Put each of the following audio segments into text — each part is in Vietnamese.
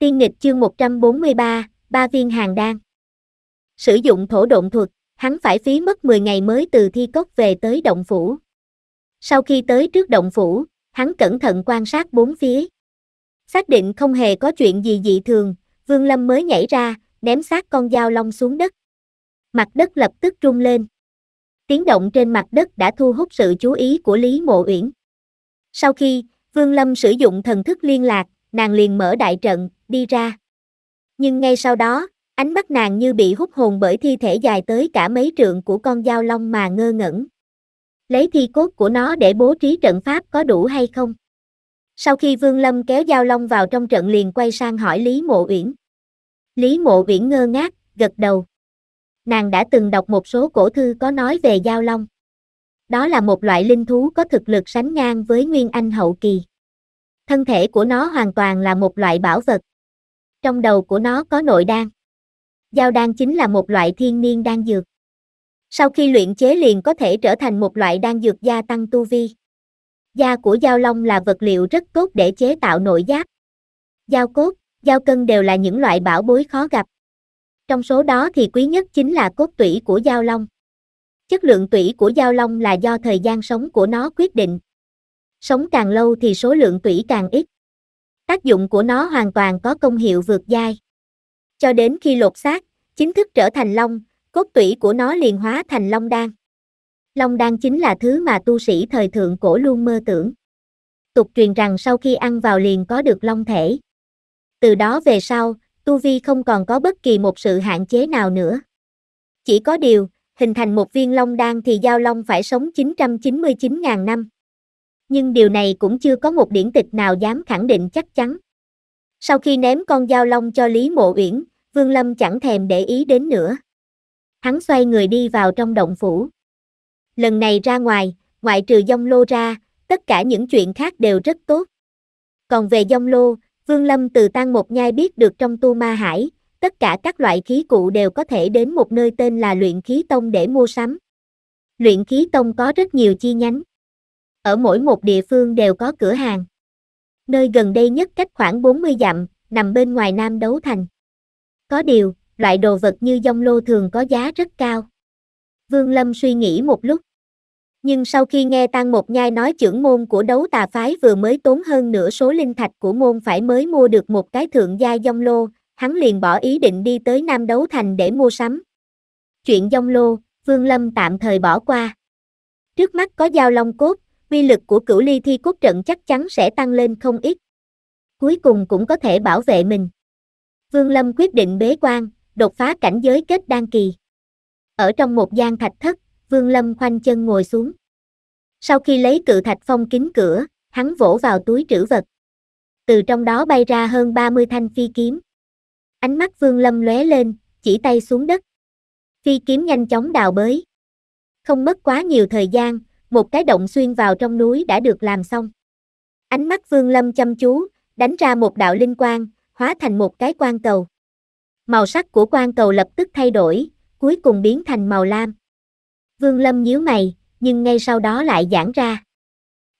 Tiên nghịch chương 143, ba viên hàng đan. Sử dụng thổ độn thuật, hắn phải phí mất 10 ngày mới từ thi cốc về tới động phủ. Sau khi tới trước động phủ, hắn cẩn thận quan sát bốn phía. Xác định không hề có chuyện gì dị thường, Vương Lâm mới nhảy ra, ném xác con dao long xuống đất. Mặt đất lập tức rung lên. Tiếng động trên mặt đất đã thu hút sự chú ý của Lý Mộ Uyển. Sau khi, Vương Lâm sử dụng thần thức liên lạc, nàng liền mở đại trận, đi ra. Nhưng ngay sau đó, ánh mắt nàng như bị hút hồn bởi thi thể dài tới cả mấy trượng của con dao long mà ngơ ngẩn. Lấy thi cốt của nó để bố trí trận pháp có đủ hay không? Sau khi Vương Lâm kéo dao long vào trong trận liền quay sang hỏi Lý Mộ Uyển. Lý Mộ Uyển ngơ ngác, gật đầu. Nàng đã từng đọc một số cổ thư có nói về dao long. Đó là một loại linh thú có thực lực sánh ngang với Nguyên Anh hậu kỳ. Thân thể của nó hoàn toàn là một loại bảo vật. Trong đầu của nó có nội đan. Giao đan chính là một loại thiên niên đan dược. Sau khi luyện chế liền có thể trở thành một loại đan dược gia tăng tu vi. Da của giao long là vật liệu rất tốt để chế tạo nội giáp. giao cốt, giao cân đều là những loại bảo bối khó gặp. Trong số đó thì quý nhất chính là cốt tủy của giao long. Chất lượng tủy của giao long là do thời gian sống của nó quyết định. Sống càng lâu thì số lượng tủy càng ít tác dụng của nó hoàn toàn có công hiệu vượt dai. Cho đến khi lột xác, chính thức trở thành long, cốt tủy của nó liền hóa thành long đan. Long đan chính là thứ mà tu sĩ thời thượng cổ luôn mơ tưởng. Tục truyền rằng sau khi ăn vào liền có được long thể. Từ đó về sau, tu vi không còn có bất kỳ một sự hạn chế nào nữa. Chỉ có điều, hình thành một viên long đan thì giao long phải sống 999.000 năm nhưng điều này cũng chưa có một điển tịch nào dám khẳng định chắc chắn. Sau khi ném con dao long cho Lý Mộ Uyển, Vương Lâm chẳng thèm để ý đến nữa. Hắn xoay người đi vào trong động phủ. Lần này ra ngoài, ngoại trừ dông lô ra, tất cả những chuyện khác đều rất tốt. Còn về dông lô, Vương Lâm từ tan một nhai biết được trong tu ma hải, tất cả các loại khí cụ đều có thể đến một nơi tên là luyện khí tông để mua sắm. Luyện khí tông có rất nhiều chi nhánh. Ở mỗi một địa phương đều có cửa hàng. Nơi gần đây nhất cách khoảng 40 dặm, nằm bên ngoài Nam Đấu Thành. Có điều, loại đồ vật như dông lô thường có giá rất cao. Vương Lâm suy nghĩ một lúc. Nhưng sau khi nghe Tăng Một Nhai nói trưởng môn của đấu tà phái vừa mới tốn hơn nửa số linh thạch của môn phải mới mua được một cái thượng gia dông lô, hắn liền bỏ ý định đi tới Nam Đấu Thành để mua sắm. Chuyện dông lô, Vương Lâm tạm thời bỏ qua. Trước mắt có dao long cốt, uy lực của cửu ly thi quốc trận chắc chắn sẽ tăng lên không ít. Cuối cùng cũng có thể bảo vệ mình. Vương Lâm quyết định bế quan, đột phá cảnh giới kết đan kỳ. Ở trong một gian thạch thất, Vương Lâm khoanh chân ngồi xuống. Sau khi lấy cự thạch phong kín cửa, hắn vỗ vào túi trữ vật. Từ trong đó bay ra hơn 30 thanh phi kiếm. Ánh mắt Vương Lâm lóe lên, chỉ tay xuống đất. Phi kiếm nhanh chóng đào bới. Không mất quá nhiều thời gian, một cái động xuyên vào trong núi đã được làm xong. Ánh mắt Vương Lâm chăm chú, đánh ra một đạo linh quang, hóa thành một cái quang cầu. Màu sắc của quang cầu lập tức thay đổi, cuối cùng biến thành màu lam. Vương Lâm nhíu mày, nhưng ngay sau đó lại giãn ra.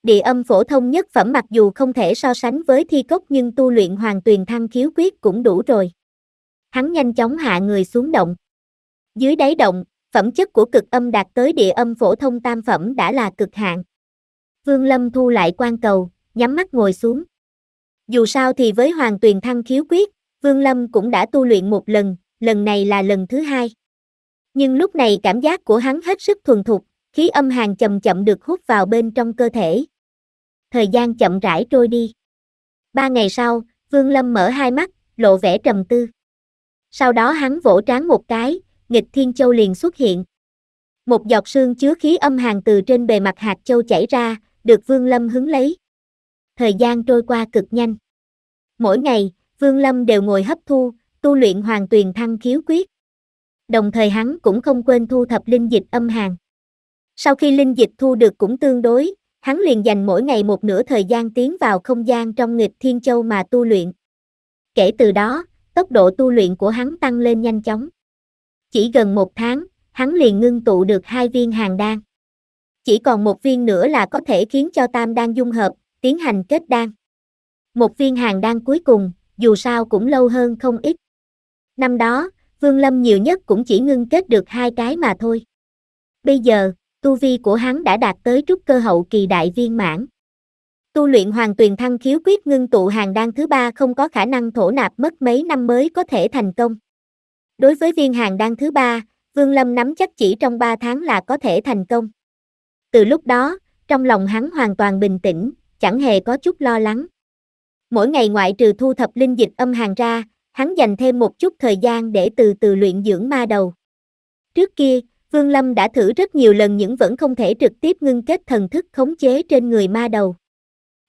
Địa âm phổ thông nhất phẩm mặc dù không thể so sánh với thi cốc nhưng tu luyện hoàng tuyền thăng khiếu quyết cũng đủ rồi. Hắn nhanh chóng hạ người xuống động. Dưới đáy động, phẩm chất của cực âm đạt tới địa âm phổ thông tam phẩm đã là cực hạn. Vương Lâm thu lại quan cầu, nhắm mắt ngồi xuống. Dù sao thì với Hoàng Tuyền Thăng khiếu quyết, Vương Lâm cũng đã tu luyện một lần, lần này là lần thứ hai. Nhưng lúc này cảm giác của hắn hết sức thuần thục, khí âm hàng chậm chậm được hút vào bên trong cơ thể. Thời gian chậm rãi trôi đi. Ba ngày sau, Vương Lâm mở hai mắt, lộ vẻ trầm tư. Sau đó hắn vỗ trán một cái, nghịch thiên châu liền xuất hiện. Một giọt sương chứa khí âm hàn từ trên bề mặt hạt châu chảy ra, được Vương Lâm hứng lấy. Thời gian trôi qua cực nhanh. Mỗi ngày, Vương Lâm đều ngồi hấp thu, tu luyện hoàn tuyền thăng khiếu quyết. Đồng thời hắn cũng không quên thu thập linh dịch âm hàn. Sau khi linh dịch thu được cũng tương đối, hắn liền dành mỗi ngày một nửa thời gian tiến vào không gian trong nghịch thiên châu mà tu luyện. Kể từ đó, tốc độ tu luyện của hắn tăng lên nhanh chóng. Chỉ gần một tháng, hắn liền ngưng tụ được hai viên hàng đan. Chỉ còn một viên nữa là có thể khiến cho tam đan dung hợp, tiến hành kết đan. Một viên hàng đan cuối cùng, dù sao cũng lâu hơn không ít. Năm đó, Vương Lâm nhiều nhất cũng chỉ ngưng kết được hai cái mà thôi. Bây giờ, tu vi của hắn đã đạt tới trúc cơ hậu kỳ đại viên mãn. Tu luyện hoàng tuyền thăng khiếu quyết ngưng tụ hàng đan thứ ba không có khả năng thổ nạp mất mấy năm mới có thể thành công. Đối với viên hàng đan thứ ba, Vương Lâm nắm chắc chỉ trong 3 tháng là có thể thành công. Từ lúc đó, trong lòng hắn hoàn toàn bình tĩnh, chẳng hề có chút lo lắng. Mỗi ngày ngoại trừ thu thập linh dịch âm hàng ra, hắn dành thêm một chút thời gian để từ từ luyện dưỡng ma đầu. Trước kia, Vương Lâm đã thử rất nhiều lần nhưng vẫn không thể trực tiếp ngưng kết thần thức khống chế trên người ma đầu.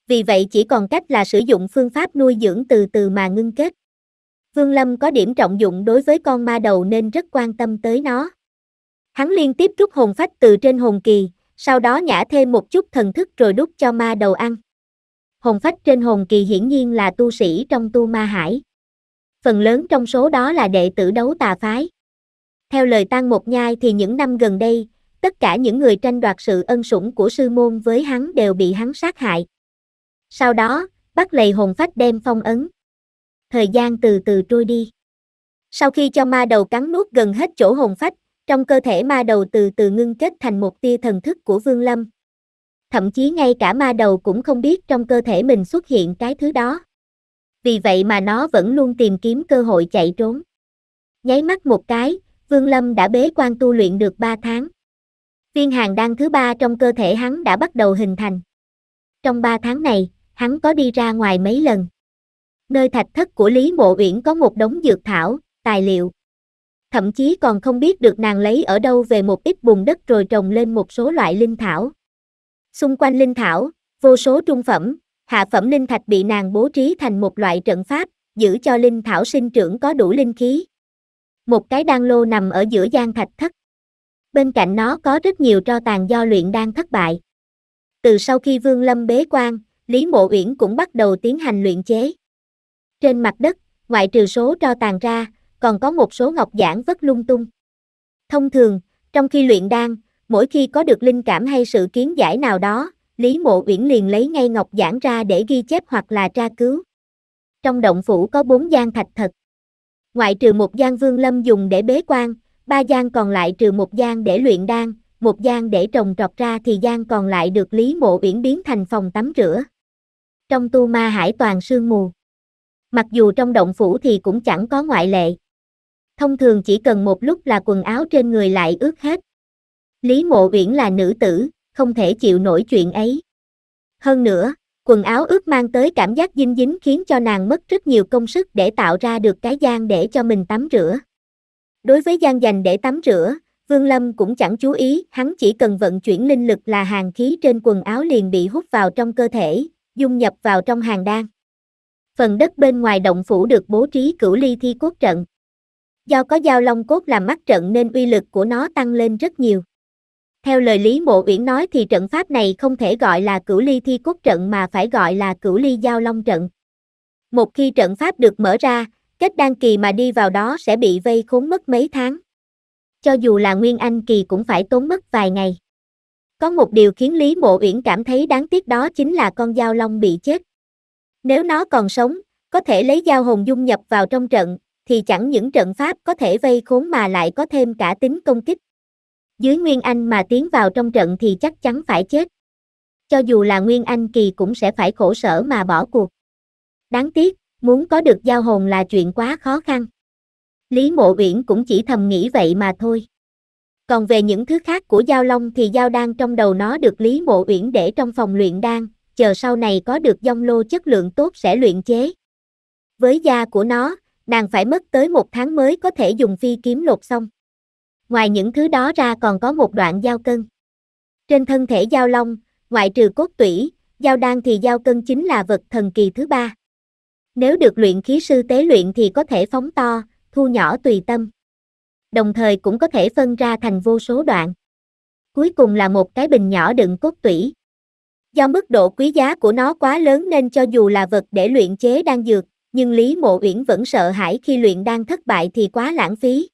Vì vậy chỉ còn cách là sử dụng phương pháp nuôi dưỡng từ từ mà ngưng kết. Vương Lâm có điểm trọng dụng đối với con ma đầu nên rất quan tâm tới nó. Hắn liên tiếp rút hồn phách từ trên hồn kỳ, sau đó nhả thêm một chút thần thức rồi đút cho ma đầu ăn. Hồn phách trên hồn kỳ hiển nhiên là tu sĩ trong tu ma hải. Phần lớn trong số đó là đệ tử đấu tà phái. Theo lời Tăng Một Nhai thì những năm gần đây, tất cả những người tranh đoạt sự ân sủng của sư môn với hắn đều bị hắn sát hại. Sau đó, bắt lầy hồn phách đem phong ấn thời gian từ từ trôi đi. Sau khi cho ma đầu cắn nuốt gần hết chỗ hồn phách, trong cơ thể ma đầu từ từ ngưng kết thành một tia thần thức của Vương Lâm. Thậm chí ngay cả ma đầu cũng không biết trong cơ thể mình xuất hiện cái thứ đó. Vì vậy mà nó vẫn luôn tìm kiếm cơ hội chạy trốn. Nháy mắt một cái, Vương Lâm đã bế quan tu luyện được 3 tháng. Viên hàng đan thứ ba trong cơ thể hắn đã bắt đầu hình thành. Trong 3 tháng này, hắn có đi ra ngoài mấy lần nơi thạch thất của Lý Mộ Uyển có một đống dược thảo, tài liệu. Thậm chí còn không biết được nàng lấy ở đâu về một ít bùn đất rồi trồng lên một số loại linh thảo. Xung quanh linh thảo, vô số trung phẩm, hạ phẩm linh thạch bị nàng bố trí thành một loại trận pháp, giữ cho linh thảo sinh trưởng có đủ linh khí. Một cái đan lô nằm ở giữa gian thạch thất. Bên cạnh nó có rất nhiều tro tàn do luyện đan thất bại. Từ sau khi Vương Lâm bế quan, Lý Mộ Uyển cũng bắt đầu tiến hành luyện chế. Trên mặt đất, ngoại trừ số tro tàn ra, còn có một số ngọc giản vất lung tung. Thông thường, trong khi luyện đan, mỗi khi có được linh cảm hay sự kiến giải nào đó, Lý Mộ Uyển liền lấy ngay ngọc giản ra để ghi chép hoặc là tra cứu. Trong động phủ có bốn gian thạch thật. Ngoại trừ một gian vương lâm dùng để bế quan, ba gian còn lại trừ một gian để luyện đan, một gian để trồng trọt ra thì gian còn lại được Lý Mộ Uyển biến thành phòng tắm rửa. Trong tu ma hải toàn sương mù mặc dù trong động phủ thì cũng chẳng có ngoại lệ. Thông thường chỉ cần một lúc là quần áo trên người lại ướt hết. Lý Mộ Uyển là nữ tử, không thể chịu nổi chuyện ấy. Hơn nữa, quần áo ướt mang tới cảm giác dinh dính khiến cho nàng mất rất nhiều công sức để tạo ra được cái gian để cho mình tắm rửa. Đối với gian dành để tắm rửa, Vương Lâm cũng chẳng chú ý, hắn chỉ cần vận chuyển linh lực là hàng khí trên quần áo liền bị hút vào trong cơ thể, dung nhập vào trong hàng đan. Phần đất bên ngoài động phủ được bố trí cửu ly thi cốt trận. Do có dao long cốt làm mắt trận nên uy lực của nó tăng lên rất nhiều. Theo lời Lý Mộ Uyển nói thì trận pháp này không thể gọi là cửu ly thi cốt trận mà phải gọi là cửu ly giao long trận. Một khi trận pháp được mở ra, kết đan kỳ mà đi vào đó sẽ bị vây khốn mất mấy tháng. Cho dù là nguyên anh kỳ cũng phải tốn mất vài ngày. Có một điều khiến Lý Mộ Uyển cảm thấy đáng tiếc đó chính là con dao long bị chết. Nếu nó còn sống, có thể lấy dao hồn dung nhập vào trong trận, thì chẳng những trận pháp có thể vây khốn mà lại có thêm cả tính công kích. Dưới Nguyên Anh mà tiến vào trong trận thì chắc chắn phải chết. Cho dù là Nguyên Anh kỳ cũng sẽ phải khổ sở mà bỏ cuộc. Đáng tiếc, muốn có được giao hồn là chuyện quá khó khăn. Lý Mộ Uyển cũng chỉ thầm nghĩ vậy mà thôi. Còn về những thứ khác của Giao Long thì Giao Đan trong đầu nó được Lý Mộ Uyển để trong phòng luyện đan, chờ sau này có được dông lô chất lượng tốt sẽ luyện chế. Với da của nó, nàng phải mất tới một tháng mới có thể dùng phi kiếm lột xong. Ngoài những thứ đó ra còn có một đoạn dao cân. Trên thân thể giao long, ngoại trừ cốt tủy, giao đan thì giao cân chính là vật thần kỳ thứ ba. Nếu được luyện khí sư tế luyện thì có thể phóng to, thu nhỏ tùy tâm. Đồng thời cũng có thể phân ra thành vô số đoạn. Cuối cùng là một cái bình nhỏ đựng cốt tủy. Do mức độ quý giá của nó quá lớn nên cho dù là vật để luyện chế đan dược, nhưng Lý Mộ Uyển vẫn sợ hãi khi luyện đan thất bại thì quá lãng phí.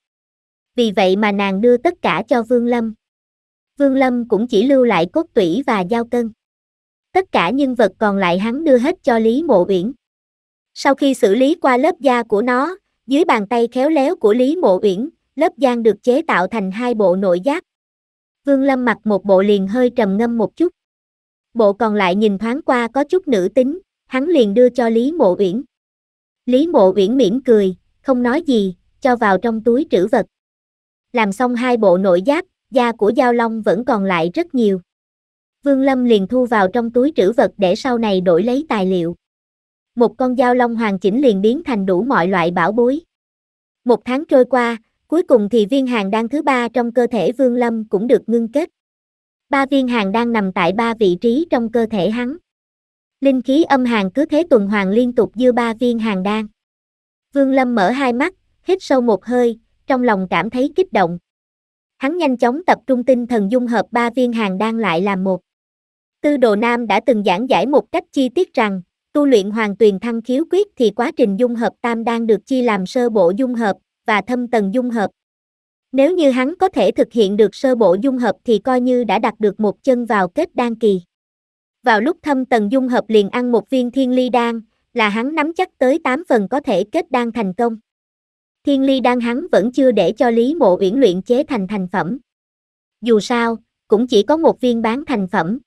Vì vậy mà nàng đưa tất cả cho Vương Lâm. Vương Lâm cũng chỉ lưu lại cốt tủy và giao cân. Tất cả nhân vật còn lại hắn đưa hết cho Lý Mộ Uyển. Sau khi xử lý qua lớp da của nó, dưới bàn tay khéo léo của Lý Mộ Uyển, lớp giang được chế tạo thành hai bộ nội giáp. Vương Lâm mặc một bộ liền hơi trầm ngâm một chút bộ còn lại nhìn thoáng qua có chút nữ tính, hắn liền đưa cho Lý Mộ Uyển. Lý Mộ Uyển mỉm cười, không nói gì, cho vào trong túi trữ vật. Làm xong hai bộ nội giáp, da của Giao Long vẫn còn lại rất nhiều. Vương Lâm liền thu vào trong túi trữ vật để sau này đổi lấy tài liệu. Một con Giao Long hoàn chỉnh liền biến thành đủ mọi loại bảo bối. Một tháng trôi qua, cuối cùng thì viên hàng đan thứ ba trong cơ thể Vương Lâm cũng được ngưng kết ba viên hàng đang nằm tại ba vị trí trong cơ thể hắn. Linh khí âm hàng cứ thế tuần hoàn liên tục dưa ba viên hàng đan. Vương Lâm mở hai mắt, hít sâu một hơi, trong lòng cảm thấy kích động. Hắn nhanh chóng tập trung tinh thần dung hợp ba viên hàng đan lại làm một. Tư Đồ Nam đã từng giảng giải một cách chi tiết rằng, tu luyện hoàng tuyền thăng khiếu quyết thì quá trình dung hợp tam đan được chia làm sơ bộ dung hợp và thâm tầng dung hợp. Nếu như hắn có thể thực hiện được sơ bộ dung hợp thì coi như đã đặt được một chân vào kết đan kỳ. Vào lúc thâm tần dung hợp liền ăn một viên thiên ly đan, là hắn nắm chắc tới 8 phần có thể kết đan thành công. Thiên ly đan hắn vẫn chưa để cho Lý Mộ Uyển luyện chế thành thành phẩm. Dù sao, cũng chỉ có một viên bán thành phẩm.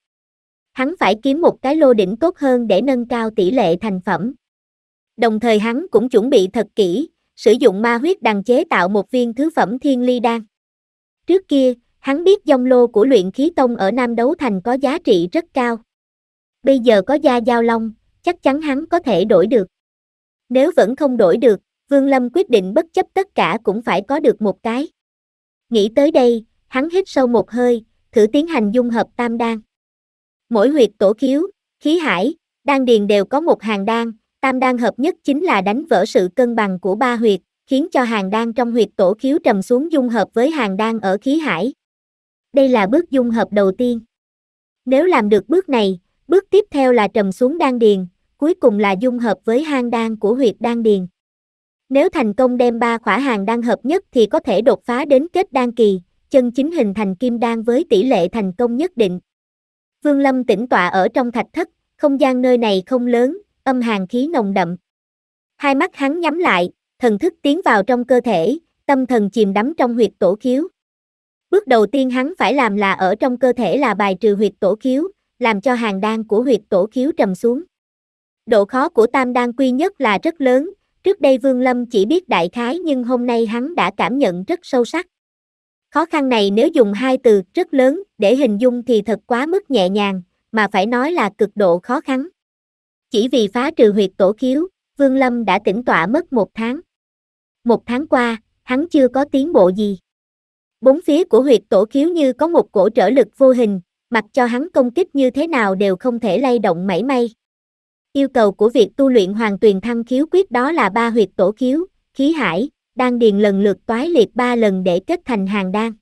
Hắn phải kiếm một cái lô đỉnh tốt hơn để nâng cao tỷ lệ thành phẩm. Đồng thời hắn cũng chuẩn bị thật kỹ, sử dụng ma huyết đằng chế tạo một viên thứ phẩm thiên ly đan. Trước kia, hắn biết dông lô của luyện khí tông ở Nam Đấu Thành có giá trị rất cao. Bây giờ có gia giao long, chắc chắn hắn có thể đổi được. Nếu vẫn không đổi được, Vương Lâm quyết định bất chấp tất cả cũng phải có được một cái. Nghĩ tới đây, hắn hít sâu một hơi, thử tiến hành dung hợp tam đan. Mỗi huyệt tổ khiếu, khí hải, đan điền đều có một hàng đan, Tam đan hợp nhất chính là đánh vỡ sự cân bằng của ba huyệt, khiến cho hàng đan trong huyệt tổ khiếu trầm xuống dung hợp với hàng đan ở khí hải. Đây là bước dung hợp đầu tiên. Nếu làm được bước này, bước tiếp theo là trầm xuống đan điền, cuối cùng là dung hợp với hang đan của huyệt đan điền. Nếu thành công đem ba khỏa hàng đan hợp nhất thì có thể đột phá đến kết đan kỳ, chân chính hình thành kim đan với tỷ lệ thành công nhất định. Vương Lâm tĩnh tọa ở trong thạch thất, không gian nơi này không lớn, âm hàn khí nồng đậm. Hai mắt hắn nhắm lại, thần thức tiến vào trong cơ thể, tâm thần chìm đắm trong huyệt tổ khiếu. Bước đầu tiên hắn phải làm là ở trong cơ thể là bài trừ huyệt tổ khiếu, làm cho hàng đan của huyệt tổ khiếu trầm xuống. Độ khó của tam đan quy nhất là rất lớn, trước đây Vương Lâm chỉ biết đại khái nhưng hôm nay hắn đã cảm nhận rất sâu sắc. Khó khăn này nếu dùng hai từ rất lớn để hình dung thì thật quá mức nhẹ nhàng, mà phải nói là cực độ khó khăn. Chỉ vì phá trừ huyệt tổ khiếu, Vương Lâm đã tỉnh tọa mất một tháng. Một tháng qua, hắn chưa có tiến bộ gì. Bốn phía của huyệt tổ khiếu như có một cổ trở lực vô hình, mặc cho hắn công kích như thế nào đều không thể lay động mảy may. Yêu cầu của việc tu luyện hoàng tuyền thăng khiếu quyết đó là ba huyệt tổ khiếu, khí hải, đan điền lần lượt toái liệt ba lần để kết thành hàng đan.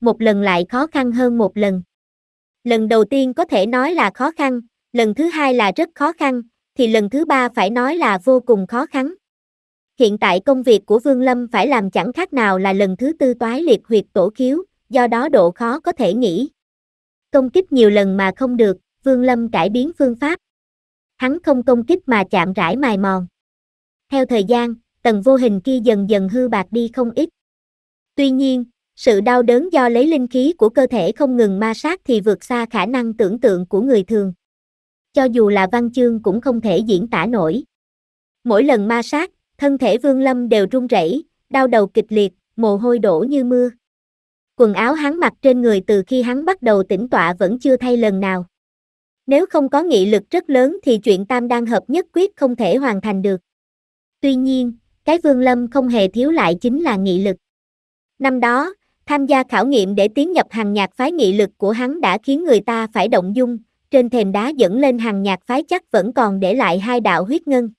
Một lần lại khó khăn hơn một lần. Lần đầu tiên có thể nói là khó khăn, lần thứ hai là rất khó khăn, thì lần thứ ba phải nói là vô cùng khó khăn. Hiện tại công việc của Vương Lâm phải làm chẳng khác nào là lần thứ tư toái liệt huyệt tổ khiếu, do đó độ khó có thể nghĩ. Công kích nhiều lần mà không được, Vương Lâm cải biến phương pháp. Hắn không công kích mà chạm rãi mài mòn. Theo thời gian, tầng vô hình kia dần dần hư bạc đi không ít. Tuy nhiên, sự đau đớn do lấy linh khí của cơ thể không ngừng ma sát thì vượt xa khả năng tưởng tượng của người thường cho dù là văn chương cũng không thể diễn tả nổi. Mỗi lần ma sát, thân thể Vương Lâm đều run rẩy, đau đầu kịch liệt, mồ hôi đổ như mưa. Quần áo hắn mặc trên người từ khi hắn bắt đầu tỉnh tọa vẫn chưa thay lần nào. Nếu không có nghị lực rất lớn thì chuyện tam đang hợp nhất quyết không thể hoàn thành được. Tuy nhiên, cái Vương Lâm không hề thiếu lại chính là nghị lực. Năm đó, tham gia khảo nghiệm để tiến nhập hàng nhạc phái nghị lực của hắn đã khiến người ta phải động dung, trên thềm đá dẫn lên hàng nhạc phái chắc vẫn còn để lại hai đạo huyết ngân.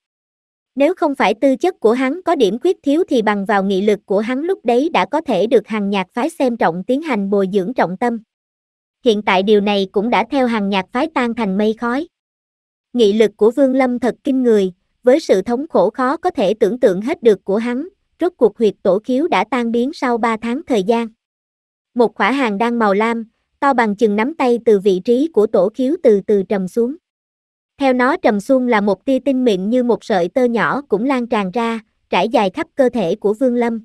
Nếu không phải tư chất của hắn có điểm khuyết thiếu thì bằng vào nghị lực của hắn lúc đấy đã có thể được hàng nhạc phái xem trọng tiến hành bồi dưỡng trọng tâm. Hiện tại điều này cũng đã theo hàng nhạc phái tan thành mây khói. Nghị lực của Vương Lâm thật kinh người, với sự thống khổ khó có thể tưởng tượng hết được của hắn, rốt cuộc huyệt tổ khiếu đã tan biến sau 3 tháng thời gian. Một khỏa hàng đang màu lam, to bằng chừng nắm tay từ vị trí của tổ khiếu từ từ trầm xuống. Theo nó trầm xuống là một tia tinh mịn như một sợi tơ nhỏ cũng lan tràn ra, trải dài khắp cơ thể của Vương Lâm.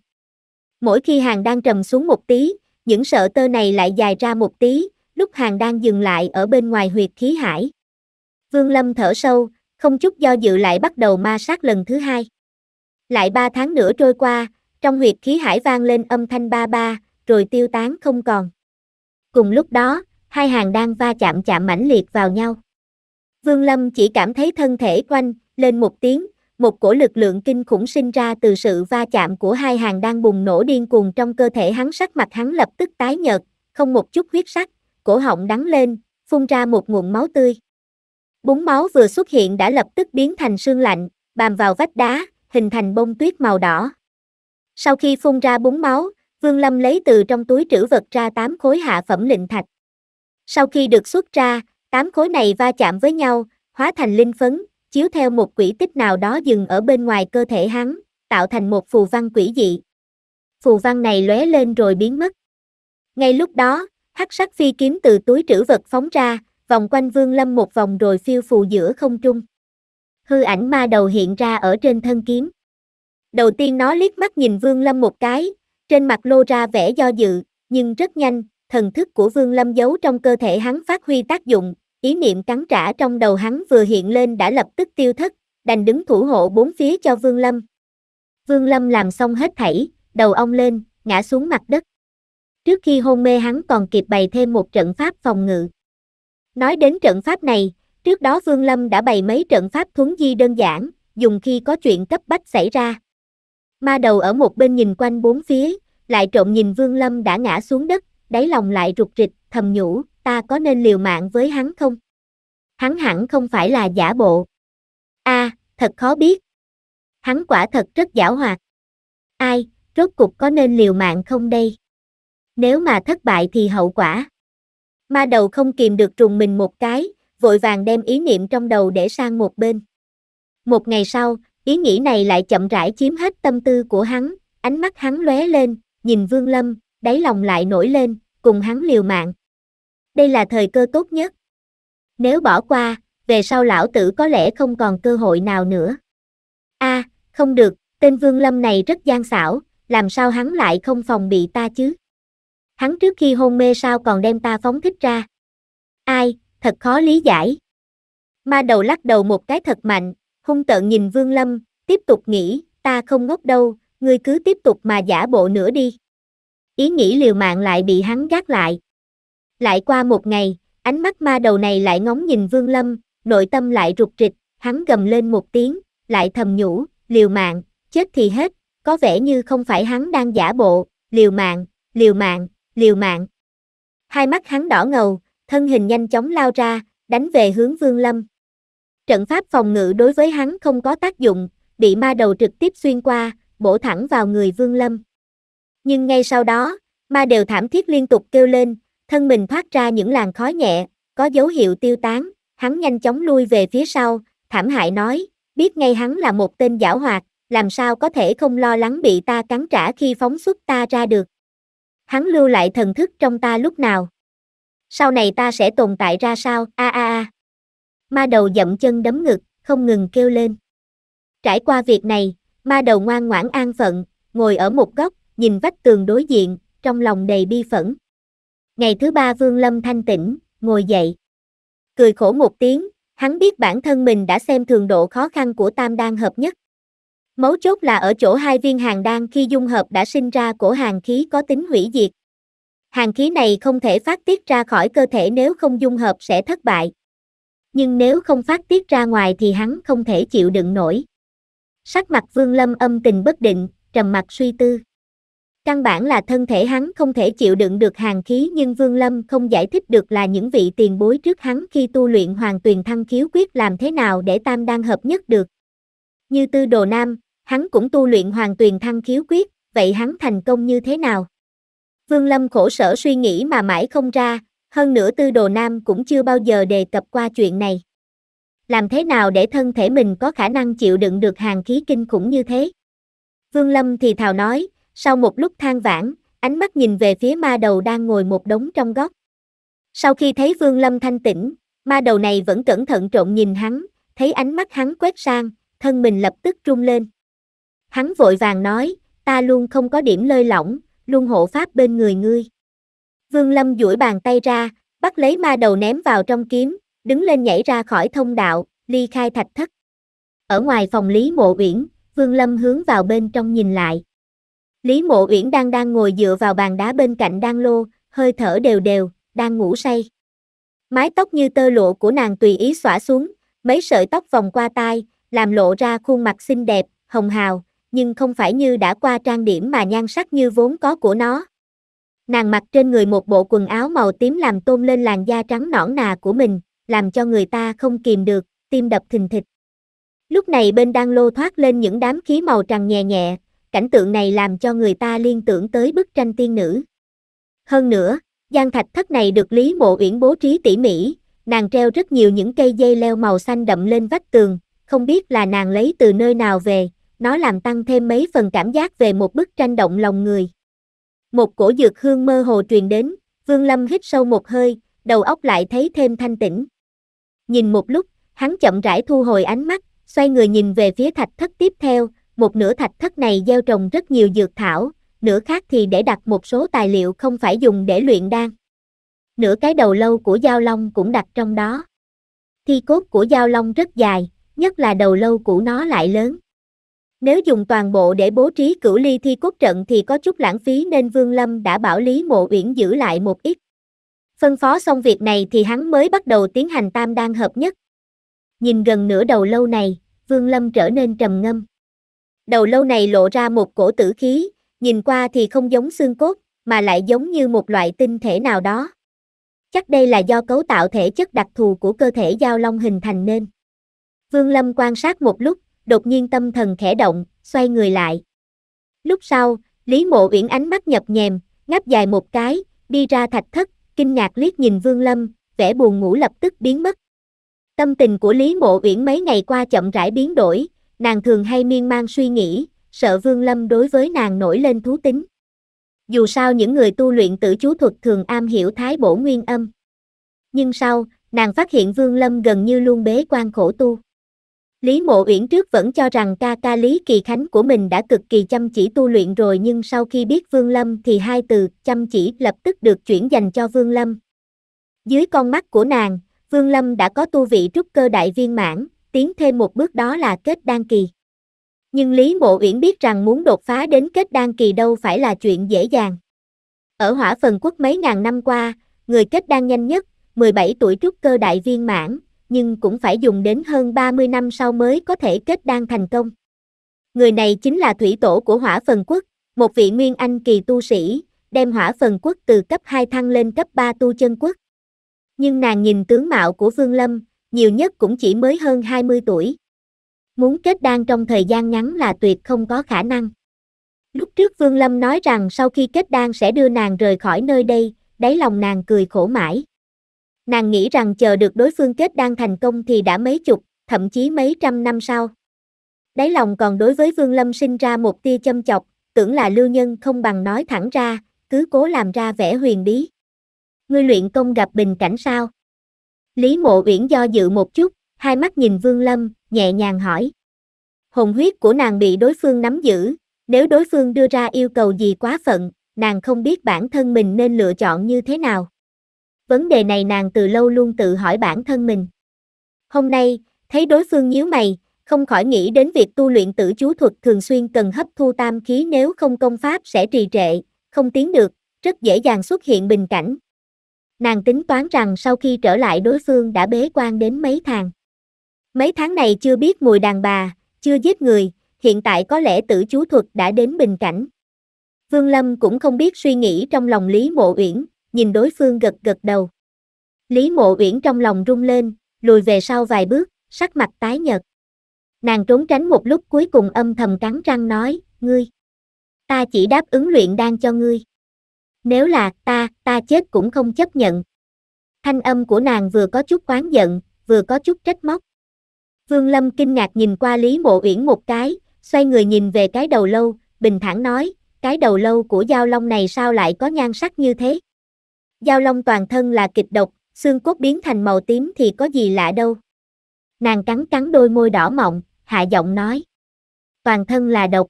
Mỗi khi hàng đang trầm xuống một tí, những sợi tơ này lại dài ra một tí, lúc hàng đang dừng lại ở bên ngoài huyệt khí hải. Vương Lâm thở sâu, không chút do dự lại bắt đầu ma sát lần thứ hai. Lại ba tháng nữa trôi qua, trong huyệt khí hải vang lên âm thanh ba ba, rồi tiêu tán không còn cùng lúc đó, hai hàng đang va chạm chạm mãnh liệt vào nhau. Vương Lâm chỉ cảm thấy thân thể quanh, lên một tiếng, một cổ lực lượng kinh khủng sinh ra từ sự va chạm của hai hàng đang bùng nổ điên cuồng trong cơ thể hắn sắc mặt hắn lập tức tái nhợt, không một chút huyết sắc, cổ họng đắng lên, phun ra một nguồn máu tươi. Búng máu vừa xuất hiện đã lập tức biến thành sương lạnh, bàm vào vách đá, hình thành bông tuyết màu đỏ. Sau khi phun ra búng máu, Vương Lâm lấy từ trong túi trữ vật ra 8 khối hạ phẩm linh thạch. Sau khi được xuất ra, 8 khối này va chạm với nhau, hóa thành linh phấn, chiếu theo một quỹ tích nào đó dừng ở bên ngoài cơ thể hắn, tạo thành một phù văn quỷ dị. Phù văn này lóe lên rồi biến mất. Ngay lúc đó, hắc sắc phi kiếm từ túi trữ vật phóng ra, vòng quanh Vương Lâm một vòng rồi phiêu phù giữa không trung. Hư ảnh ma đầu hiện ra ở trên thân kiếm. Đầu tiên nó liếc mắt nhìn Vương Lâm một cái, trên mặt lô ra vẻ do dự, nhưng rất nhanh, thần thức của Vương Lâm giấu trong cơ thể hắn phát huy tác dụng, ý niệm cắn trả trong đầu hắn vừa hiện lên đã lập tức tiêu thất, đành đứng thủ hộ bốn phía cho Vương Lâm. Vương Lâm làm xong hết thảy, đầu ông lên, ngã xuống mặt đất. Trước khi hôn mê hắn còn kịp bày thêm một trận pháp phòng ngự. Nói đến trận pháp này, trước đó Vương Lâm đã bày mấy trận pháp thuấn di đơn giản, dùng khi có chuyện cấp bách xảy ra. Ma đầu ở một bên nhìn quanh bốn phía, lại trộm nhìn Vương Lâm đã ngã xuống đất, đáy lòng lại rụt rịch, thầm nhủ, ta có nên liều mạng với hắn không? Hắn hẳn không phải là giả bộ. A, à, thật khó biết. Hắn quả thật rất giả hoạt. Ai, rốt cục có nên liều mạng không đây? Nếu mà thất bại thì hậu quả. Ma đầu không kìm được trùng mình một cái, vội vàng đem ý niệm trong đầu để sang một bên. Một ngày sau, Ý nghĩ này lại chậm rãi chiếm hết tâm tư của hắn, ánh mắt hắn lóe lên, nhìn Vương Lâm, đáy lòng lại nổi lên, cùng hắn liều mạng. Đây là thời cơ tốt nhất. Nếu bỏ qua, về sau lão tử có lẽ không còn cơ hội nào nữa. A, à, không được, tên Vương Lâm này rất gian xảo, làm sao hắn lại không phòng bị ta chứ? Hắn trước khi hôn mê sao còn đem ta phóng thích ra? Ai, thật khó lý giải. Ma đầu lắc đầu một cái thật mạnh, hung tợn nhìn Vương Lâm, tiếp tục nghĩ, ta không ngốc đâu, ngươi cứ tiếp tục mà giả bộ nữa đi. Ý nghĩ liều mạng lại bị hắn gác lại. Lại qua một ngày, ánh mắt ma đầu này lại ngóng nhìn Vương Lâm, nội tâm lại rụt rịch, hắn gầm lên một tiếng, lại thầm nhủ, liều mạng, chết thì hết, có vẻ như không phải hắn đang giả bộ, liều mạng, liều mạng, liều mạng. Hai mắt hắn đỏ ngầu, thân hình nhanh chóng lao ra, đánh về hướng Vương Lâm. Trận pháp phòng ngự đối với hắn không có tác dụng, bị ma đầu trực tiếp xuyên qua, bổ thẳng vào người Vương Lâm. Nhưng ngay sau đó, ma đều thảm thiết liên tục kêu lên, thân mình thoát ra những làn khói nhẹ, có dấu hiệu tiêu tán, hắn nhanh chóng lui về phía sau, thảm hại nói, biết ngay hắn là một tên giảo hoạt, làm sao có thể không lo lắng bị ta cắn trả khi phóng xuất ta ra được. Hắn lưu lại thần thức trong ta lúc nào. Sau này ta sẽ tồn tại ra sao, a a a ma đầu dậm chân đấm ngực, không ngừng kêu lên. Trải qua việc này, ma đầu ngoan ngoãn an phận, ngồi ở một góc, nhìn vách tường đối diện, trong lòng đầy bi phẫn. Ngày thứ ba Vương Lâm thanh tĩnh, ngồi dậy. Cười khổ một tiếng, hắn biết bản thân mình đã xem thường độ khó khăn của tam đan hợp nhất. Mấu chốt là ở chỗ hai viên hàng đan khi dung hợp đã sinh ra cổ hàng khí có tính hủy diệt. Hàng khí này không thể phát tiết ra khỏi cơ thể nếu không dung hợp sẽ thất bại nhưng nếu không phát tiết ra ngoài thì hắn không thể chịu đựng nổi. Sắc mặt Vương Lâm âm tình bất định, trầm mặt suy tư. Căn bản là thân thể hắn không thể chịu đựng được hàng khí nhưng Vương Lâm không giải thích được là những vị tiền bối trước hắn khi tu luyện hoàng tuyền thăng khiếu quyết làm thế nào để tam đang hợp nhất được. Như tư đồ nam, hắn cũng tu luyện hoàng tuyền thăng khiếu quyết, vậy hắn thành công như thế nào? Vương Lâm khổ sở suy nghĩ mà mãi không ra, hơn nữa tư đồ nam cũng chưa bao giờ đề cập qua chuyện này. Làm thế nào để thân thể mình có khả năng chịu đựng được hàng khí kinh khủng như thế? Vương Lâm thì thào nói, sau một lúc than vãn, ánh mắt nhìn về phía ma đầu đang ngồi một đống trong góc. Sau khi thấy Vương Lâm thanh tĩnh, ma đầu này vẫn cẩn thận trộn nhìn hắn, thấy ánh mắt hắn quét sang, thân mình lập tức rung lên. Hắn vội vàng nói, ta luôn không có điểm lơi lỏng, luôn hộ pháp bên người ngươi. Vương Lâm duỗi bàn tay ra, bắt lấy ma đầu ném vào trong kiếm, đứng lên nhảy ra khỏi thông đạo, ly khai thạch thất. Ở ngoài phòng Lý Mộ Uyển, Vương Lâm hướng vào bên trong nhìn lại. Lý Mộ Uyển đang đang ngồi dựa vào bàn đá bên cạnh đang lô, hơi thở đều đều, đang ngủ say. Mái tóc như tơ lụa của nàng tùy ý xõa xuống, mấy sợi tóc vòng qua tai, làm lộ ra khuôn mặt xinh đẹp, hồng hào, nhưng không phải như đã qua trang điểm mà nhan sắc như vốn có của nó. Nàng mặc trên người một bộ quần áo màu tím làm tôn lên làn da trắng nõn nà của mình, làm cho người ta không kìm được, tim đập thình thịch. Lúc này bên đang lô thoát lên những đám khí màu trắng nhẹ nhẹ, cảnh tượng này làm cho người ta liên tưởng tới bức tranh tiên nữ. Hơn nữa, gian thạch thất này được Lý Mộ Uyển bố trí tỉ mỉ, nàng treo rất nhiều những cây dây leo màu xanh đậm lên vách tường, không biết là nàng lấy từ nơi nào về, nó làm tăng thêm mấy phần cảm giác về một bức tranh động lòng người. Một cổ dược hương mơ hồ truyền đến, Vương Lâm hít sâu một hơi, đầu óc lại thấy thêm thanh tĩnh. Nhìn một lúc, hắn chậm rãi thu hồi ánh mắt, xoay người nhìn về phía thạch thất tiếp theo, một nửa thạch thất này gieo trồng rất nhiều dược thảo, nửa khác thì để đặt một số tài liệu không phải dùng để luyện đan. Nửa cái đầu lâu của Giao Long cũng đặt trong đó. Thi cốt của Giao Long rất dài, nhất là đầu lâu của nó lại lớn. Nếu dùng toàn bộ để bố trí cửu ly thi cốt trận thì có chút lãng phí nên Vương Lâm đã bảo Lý Mộ Uyển giữ lại một ít. Phân phó xong việc này thì hắn mới bắt đầu tiến hành tam đan hợp nhất. Nhìn gần nửa đầu lâu này, Vương Lâm trở nên trầm ngâm. Đầu lâu này lộ ra một cổ tử khí, nhìn qua thì không giống xương cốt, mà lại giống như một loại tinh thể nào đó. Chắc đây là do cấu tạo thể chất đặc thù của cơ thể giao long hình thành nên. Vương Lâm quan sát một lúc, đột nhiên tâm thần khẽ động, xoay người lại. Lúc sau, Lý Mộ Uyển ánh mắt nhập nhèm, ngáp dài một cái, đi ra thạch thất, kinh ngạc liếc nhìn Vương Lâm, vẻ buồn ngủ lập tức biến mất. Tâm tình của Lý Mộ Uyển mấy ngày qua chậm rãi biến đổi, nàng thường hay miên man suy nghĩ, sợ Vương Lâm đối với nàng nổi lên thú tính. Dù sao những người tu luyện tử chú thuật thường am hiểu thái bổ nguyên âm. Nhưng sau, nàng phát hiện Vương Lâm gần như luôn bế quan khổ tu. Lý Mộ Uyển trước vẫn cho rằng ca ca Lý Kỳ Khánh của mình đã cực kỳ chăm chỉ tu luyện rồi nhưng sau khi biết Vương Lâm thì hai từ chăm chỉ lập tức được chuyển dành cho Vương Lâm. Dưới con mắt của nàng, Vương Lâm đã có tu vị trúc cơ đại viên mãn, tiến thêm một bước đó là kết đan kỳ. Nhưng Lý Mộ Uyển biết rằng muốn đột phá đến kết đan kỳ đâu phải là chuyện dễ dàng. Ở hỏa phần quốc mấy ngàn năm qua, người kết đan nhanh nhất, 17 tuổi trúc cơ đại viên mãn, nhưng cũng phải dùng đến hơn 30 năm sau mới có thể kết đan thành công. Người này chính là thủy tổ của hỏa phần quốc, một vị nguyên anh kỳ tu sĩ, đem hỏa phần quốc từ cấp 2 thăng lên cấp 3 tu chân quốc. Nhưng nàng nhìn tướng mạo của Vương Lâm, nhiều nhất cũng chỉ mới hơn 20 tuổi. Muốn kết đan trong thời gian ngắn là tuyệt không có khả năng. Lúc trước Vương Lâm nói rằng sau khi kết đan sẽ đưa nàng rời khỏi nơi đây, đáy lòng nàng cười khổ mãi. Nàng nghĩ rằng chờ được đối phương kết đang thành công thì đã mấy chục, thậm chí mấy trăm năm sau. Đáy lòng còn đối với Vương Lâm sinh ra một tia châm chọc, tưởng là lưu nhân không bằng nói thẳng ra, cứ cố làm ra vẻ huyền bí. Ngươi luyện công gặp bình cảnh sao? Lý Mộ Uyển do dự một chút, hai mắt nhìn Vương Lâm, nhẹ nhàng hỏi. Hồn huyết của nàng bị đối phương nắm giữ, nếu đối phương đưa ra yêu cầu gì quá phận, nàng không biết bản thân mình nên lựa chọn như thế nào vấn đề này nàng từ lâu luôn tự hỏi bản thân mình. Hôm nay, thấy đối phương nhíu mày, không khỏi nghĩ đến việc tu luyện tử chú thuật thường xuyên cần hấp thu tam khí nếu không công pháp sẽ trì trệ, không tiến được, rất dễ dàng xuất hiện bình cảnh. Nàng tính toán rằng sau khi trở lại đối phương đã bế quan đến mấy tháng. Mấy tháng này chưa biết mùi đàn bà, chưa giết người, hiện tại có lẽ tử chú thuật đã đến bình cảnh. Vương Lâm cũng không biết suy nghĩ trong lòng Lý Mộ Uyển, nhìn đối phương gật gật đầu. Lý Mộ Uyển trong lòng rung lên, lùi về sau vài bước, sắc mặt tái nhợt. Nàng trốn tránh một lúc cuối cùng âm thầm cắn răng nói, ngươi, ta chỉ đáp ứng luyện đan cho ngươi. Nếu là ta, ta chết cũng không chấp nhận. Thanh âm của nàng vừa có chút oán giận, vừa có chút trách móc. Vương Lâm kinh ngạc nhìn qua Lý Mộ Uyển một cái, xoay người nhìn về cái đầu lâu, bình thản nói, cái đầu lâu của giao long này sao lại có nhan sắc như thế? Giao long toàn thân là kịch độc, xương cốt biến thành màu tím thì có gì lạ đâu. Nàng cắn cắn đôi môi đỏ mọng, hạ giọng nói. Toàn thân là độc.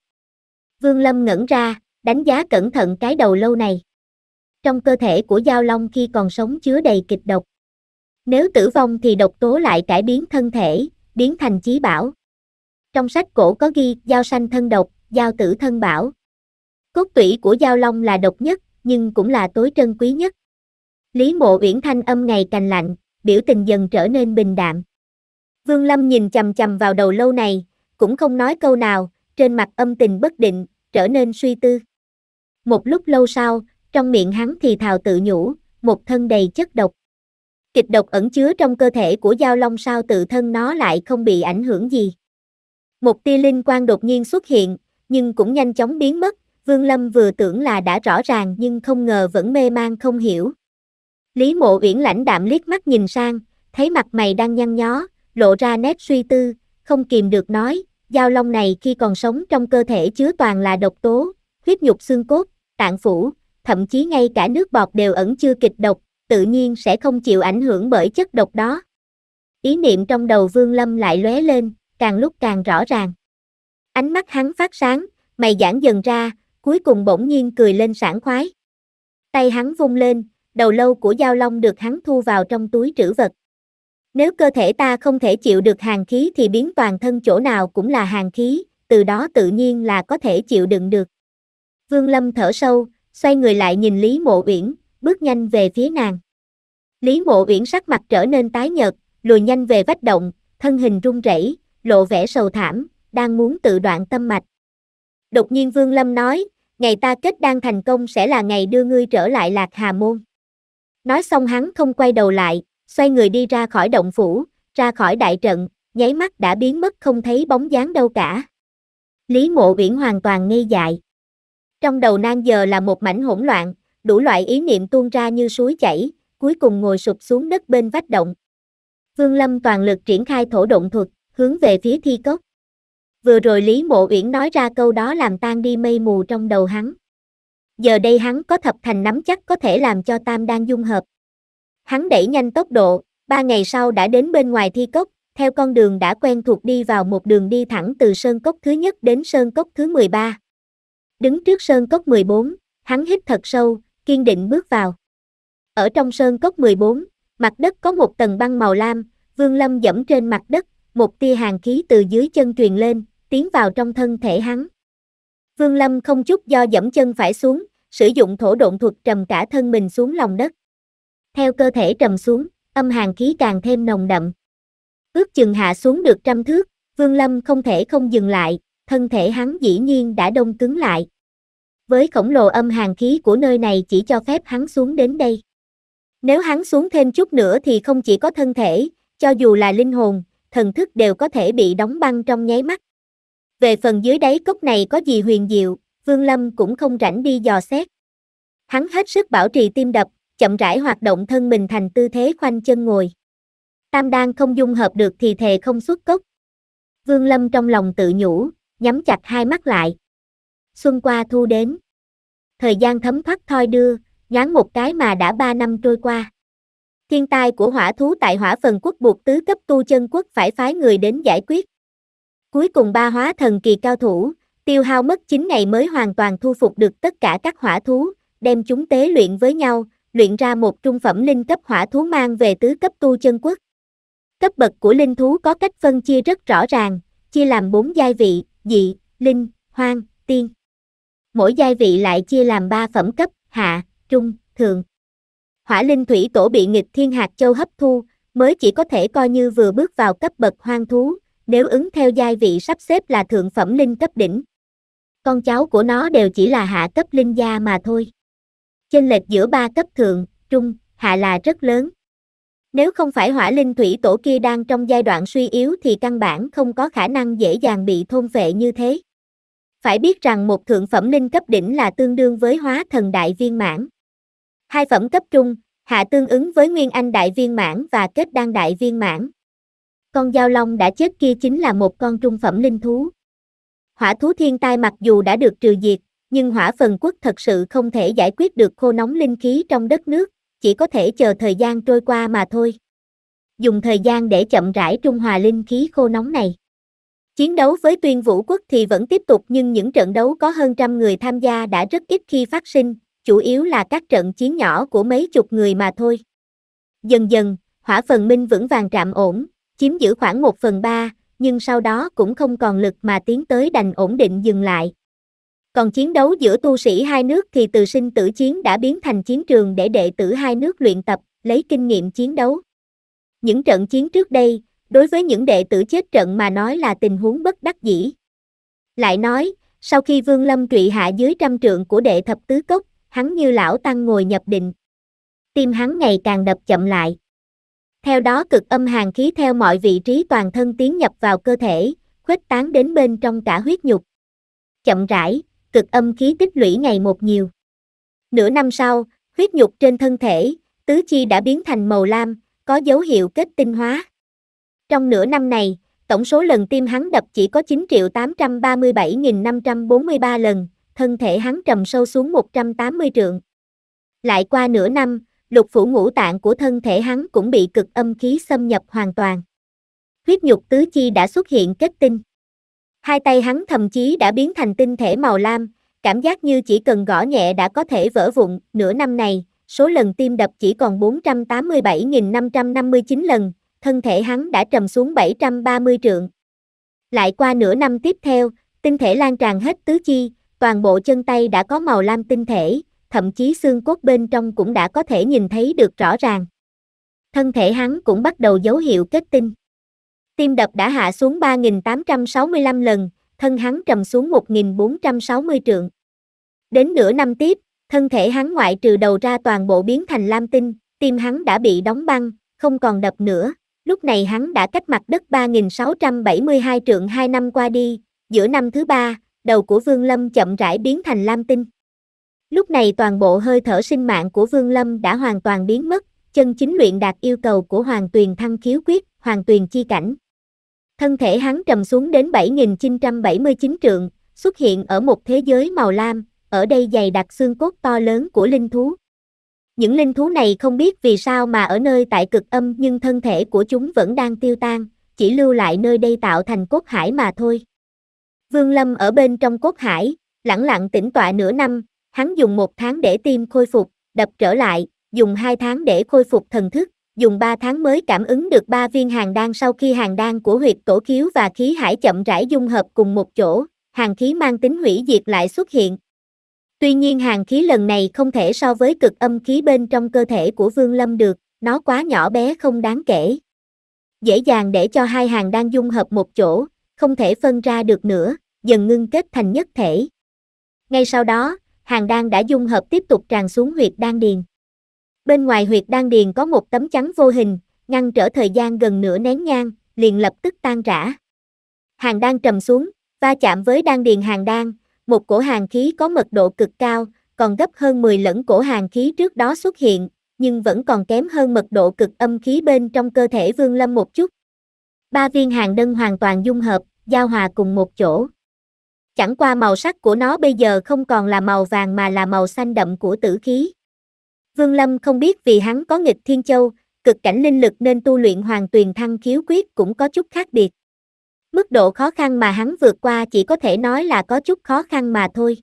Vương Lâm ngẩn ra, đánh giá cẩn thận cái đầu lâu này. Trong cơ thể của Giao Long khi còn sống chứa đầy kịch độc. Nếu tử vong thì độc tố lại cải biến thân thể, biến thành chí bảo. Trong sách cổ có ghi Giao sanh thân độc, Giao tử thân bảo. Cốt tủy của Giao Long là độc nhất, nhưng cũng là tối trân quý nhất. Lý Mộ Uyển thanh âm ngày càng lạnh, biểu tình dần trở nên bình đạm. Vương Lâm nhìn chầm chầm vào đầu lâu này, cũng không nói câu nào, trên mặt âm tình bất định, trở nên suy tư. Một lúc lâu sau, trong miệng hắn thì thào tự nhủ, một thân đầy chất độc. Kịch độc ẩn chứa trong cơ thể của Giao Long sao tự thân nó lại không bị ảnh hưởng gì. Một tia linh quang đột nhiên xuất hiện, nhưng cũng nhanh chóng biến mất, Vương Lâm vừa tưởng là đã rõ ràng nhưng không ngờ vẫn mê man không hiểu. Lý mộ uyển lãnh đạm liếc mắt nhìn sang, thấy mặt mày đang nhăn nhó, lộ ra nét suy tư, không kìm được nói, giao long này khi còn sống trong cơ thể chứa toàn là độc tố, huyết nhục xương cốt, tạng phủ, thậm chí ngay cả nước bọt đều ẩn chưa kịch độc, tự nhiên sẽ không chịu ảnh hưởng bởi chất độc đó. Ý niệm trong đầu Vương Lâm lại lóe lên, càng lúc càng rõ ràng. Ánh mắt hắn phát sáng, mày giãn dần ra, cuối cùng bỗng nhiên cười lên sảng khoái. Tay hắn vung lên, đầu lâu của Giao Long được hắn thu vào trong túi trữ vật. Nếu cơ thể ta không thể chịu được hàng khí thì biến toàn thân chỗ nào cũng là hàng khí, từ đó tự nhiên là có thể chịu đựng được. Vương Lâm thở sâu, xoay người lại nhìn Lý Mộ Uyển, bước nhanh về phía nàng. Lý Mộ Uyển sắc mặt trở nên tái nhợt, lùi nhanh về vách động, thân hình run rẩy, lộ vẻ sầu thảm, đang muốn tự đoạn tâm mạch. Đột nhiên Vương Lâm nói, ngày ta kết đang thành công sẽ là ngày đưa ngươi trở lại Lạc Hà Môn. Nói xong hắn không quay đầu lại, xoay người đi ra khỏi động phủ, ra khỏi đại trận, nháy mắt đã biến mất không thấy bóng dáng đâu cả. Lý mộ viễn hoàn toàn ngây dại. Trong đầu nan giờ là một mảnh hỗn loạn, đủ loại ý niệm tuôn ra như suối chảy, cuối cùng ngồi sụp xuống đất bên vách động. Vương Lâm toàn lực triển khai thổ động thuật, hướng về phía thi cốc. Vừa rồi Lý Mộ Uyển nói ra câu đó làm tan đi mây mù trong đầu hắn giờ đây hắn có thập thành nắm chắc có thể làm cho Tam Đan dung hợp. Hắn đẩy nhanh tốc độ, ba ngày sau đã đến bên ngoài thi cốc, theo con đường đã quen thuộc đi vào một đường đi thẳng từ sơn cốc thứ nhất đến sơn cốc thứ 13. Đứng trước sơn cốc 14, hắn hít thật sâu, kiên định bước vào. Ở trong sơn cốc 14, mặt đất có một tầng băng màu lam, Vương Lâm dẫm trên mặt đất, một tia hàng khí từ dưới chân truyền lên, tiến vào trong thân thể hắn. Vương Lâm không chút do dẫm chân phải xuống, sử dụng thổ độn thuật trầm cả thân mình xuống lòng đất. Theo cơ thể trầm xuống, âm hàng khí càng thêm nồng đậm. Ước chừng hạ xuống được trăm thước, Vương Lâm không thể không dừng lại, thân thể hắn dĩ nhiên đã đông cứng lại. Với khổng lồ âm hàng khí của nơi này chỉ cho phép hắn xuống đến đây. Nếu hắn xuống thêm chút nữa thì không chỉ có thân thể, cho dù là linh hồn, thần thức đều có thể bị đóng băng trong nháy mắt. Về phần dưới đáy cốc này có gì huyền diệu, Vương Lâm cũng không rảnh đi dò xét. Hắn hết sức bảo trì tim đập, chậm rãi hoạt động thân mình thành tư thế khoanh chân ngồi. Tam đan không dung hợp được thì thề không xuất cốc. Vương Lâm trong lòng tự nhủ, nhắm chặt hai mắt lại. Xuân qua thu đến. Thời gian thấm thoát thoi đưa, nhán một cái mà đã ba năm trôi qua. Thiên tai của hỏa thú tại hỏa phần quốc buộc tứ cấp tu chân quốc phải phái người đến giải quyết. Cuối cùng ba hóa thần kỳ cao thủ, tiêu hao mất 9 ngày mới hoàn toàn thu phục được tất cả các hỏa thú, đem chúng tế luyện với nhau, luyện ra một trung phẩm linh cấp hỏa thú mang về tứ cấp tu chân quốc. Cấp bậc của linh thú có cách phân chia rất rõ ràng, chia làm 4 giai vị, dị, linh, hoang, tiên. Mỗi giai vị lại chia làm 3 phẩm cấp, hạ, trung, thường. Hỏa linh thủy tổ bị nghịch thiên hạt châu hấp thu, mới chỉ có thể coi như vừa bước vào cấp bậc hoang thú, nếu ứng theo giai vị sắp xếp là thượng phẩm linh cấp đỉnh. Con cháu của nó đều chỉ là hạ cấp linh gia mà thôi. Chênh lệch giữa ba cấp thượng, trung, hạ là rất lớn. Nếu không phải hỏa linh thủy tổ kia đang trong giai đoạn suy yếu thì căn bản không có khả năng dễ dàng bị thôn phệ như thế. Phải biết rằng một thượng phẩm linh cấp đỉnh là tương đương với hóa thần đại viên mãn. Hai phẩm cấp trung, hạ tương ứng với nguyên anh đại viên mãn và kết đan đại viên mãn con dao long đã chết kia chính là một con trung phẩm linh thú. Hỏa thú thiên tai mặc dù đã được trừ diệt, nhưng hỏa phần quốc thật sự không thể giải quyết được khô nóng linh khí trong đất nước, chỉ có thể chờ thời gian trôi qua mà thôi. Dùng thời gian để chậm rãi trung hòa linh khí khô nóng này. Chiến đấu với tuyên vũ quốc thì vẫn tiếp tục nhưng những trận đấu có hơn trăm người tham gia đã rất ít khi phát sinh, chủ yếu là các trận chiến nhỏ của mấy chục người mà thôi. Dần dần, hỏa phần minh vững vàng trạm ổn, chiếm giữ khoảng 1 phần 3, nhưng sau đó cũng không còn lực mà tiến tới đành ổn định dừng lại. Còn chiến đấu giữa tu sĩ hai nước thì từ sinh tử chiến đã biến thành chiến trường để đệ tử hai nước luyện tập, lấy kinh nghiệm chiến đấu. Những trận chiến trước đây, đối với những đệ tử chết trận mà nói là tình huống bất đắc dĩ. Lại nói, sau khi Vương Lâm trụy hạ dưới trăm trượng của đệ thập tứ cốc, hắn như lão tăng ngồi nhập định. Tim hắn ngày càng đập chậm lại. Theo đó cực âm hàng khí theo mọi vị trí toàn thân tiến nhập vào cơ thể, khuếch tán đến bên trong cả huyết nhục. Chậm rãi, cực âm khí tích lũy ngày một nhiều. Nửa năm sau, huyết nhục trên thân thể, tứ chi đã biến thành màu lam, có dấu hiệu kết tinh hóa. Trong nửa năm này, tổng số lần tim hắn đập chỉ có 9.837.543 lần, thân thể hắn trầm sâu xuống 180 trượng. Lại qua nửa năm, lục phủ ngũ tạng của thân thể hắn cũng bị cực âm khí xâm nhập hoàn toàn. Huyết nhục tứ chi đã xuất hiện kết tinh. Hai tay hắn thậm chí đã biến thành tinh thể màu lam, cảm giác như chỉ cần gõ nhẹ đã có thể vỡ vụn, nửa năm này, số lần tim đập chỉ còn 487.559 lần, thân thể hắn đã trầm xuống 730 trượng. Lại qua nửa năm tiếp theo, tinh thể lan tràn hết tứ chi, toàn bộ chân tay đã có màu lam tinh thể, thậm chí xương cốt bên trong cũng đã có thể nhìn thấy được rõ ràng. Thân thể hắn cũng bắt đầu dấu hiệu kết tinh. Tim đập đã hạ xuống 3.865 lần, thân hắn trầm xuống 1.460 trượng. Đến nửa năm tiếp, thân thể hắn ngoại trừ đầu ra toàn bộ biến thành lam tinh, tim hắn đã bị đóng băng, không còn đập nữa. Lúc này hắn đã cách mặt đất 3.672 trượng 2 năm qua đi, giữa năm thứ ba, đầu của Vương Lâm chậm rãi biến thành lam tinh. Lúc này toàn bộ hơi thở sinh mạng của Vương Lâm đã hoàn toàn biến mất, chân chính luyện đạt yêu cầu của Hoàng Tuyền Thăng Khiếu Quyết, Hoàng Tuyền Chi Cảnh. Thân thể hắn trầm xuống đến 7.979 trượng, xuất hiện ở một thế giới màu lam, ở đây dày đặc xương cốt to lớn của linh thú. Những linh thú này không biết vì sao mà ở nơi tại cực âm nhưng thân thể của chúng vẫn đang tiêu tan, chỉ lưu lại nơi đây tạo thành cốt hải mà thôi. Vương Lâm ở bên trong cốt hải, lặng lặng tĩnh tọa nửa năm, Hắn dùng một tháng để tim khôi phục, đập trở lại, dùng hai tháng để khôi phục thần thức, dùng ba tháng mới cảm ứng được ba viên hàng đan sau khi hàng đan của huyệt tổ khiếu và khí hải chậm rãi dung hợp cùng một chỗ, hàng khí mang tính hủy diệt lại xuất hiện. Tuy nhiên hàng khí lần này không thể so với cực âm khí bên trong cơ thể của Vương Lâm được, nó quá nhỏ bé không đáng kể. Dễ dàng để cho hai hàng đan dung hợp một chỗ, không thể phân ra được nữa, dần ngưng kết thành nhất thể. Ngay sau đó, hàng đan đã dung hợp tiếp tục tràn xuống huyệt đan điền. Bên ngoài huyệt đan điền có một tấm chắn vô hình, ngăn trở thời gian gần nửa nén nhang, liền lập tức tan rã. Hàng đan trầm xuống, va chạm với đan điền hàng đan, một cổ hàng khí có mật độ cực cao, còn gấp hơn 10 lẫn cổ hàng khí trước đó xuất hiện, nhưng vẫn còn kém hơn mật độ cực âm khí bên trong cơ thể Vương Lâm một chút. Ba viên hàng đơn hoàn toàn dung hợp, giao hòa cùng một chỗ chẳng qua màu sắc của nó bây giờ không còn là màu vàng mà là màu xanh đậm của tử khí. Vương Lâm không biết vì hắn có nghịch thiên châu, cực cảnh linh lực nên tu luyện hoàng tuyền thăng khiếu quyết cũng có chút khác biệt. Mức độ khó khăn mà hắn vượt qua chỉ có thể nói là có chút khó khăn mà thôi.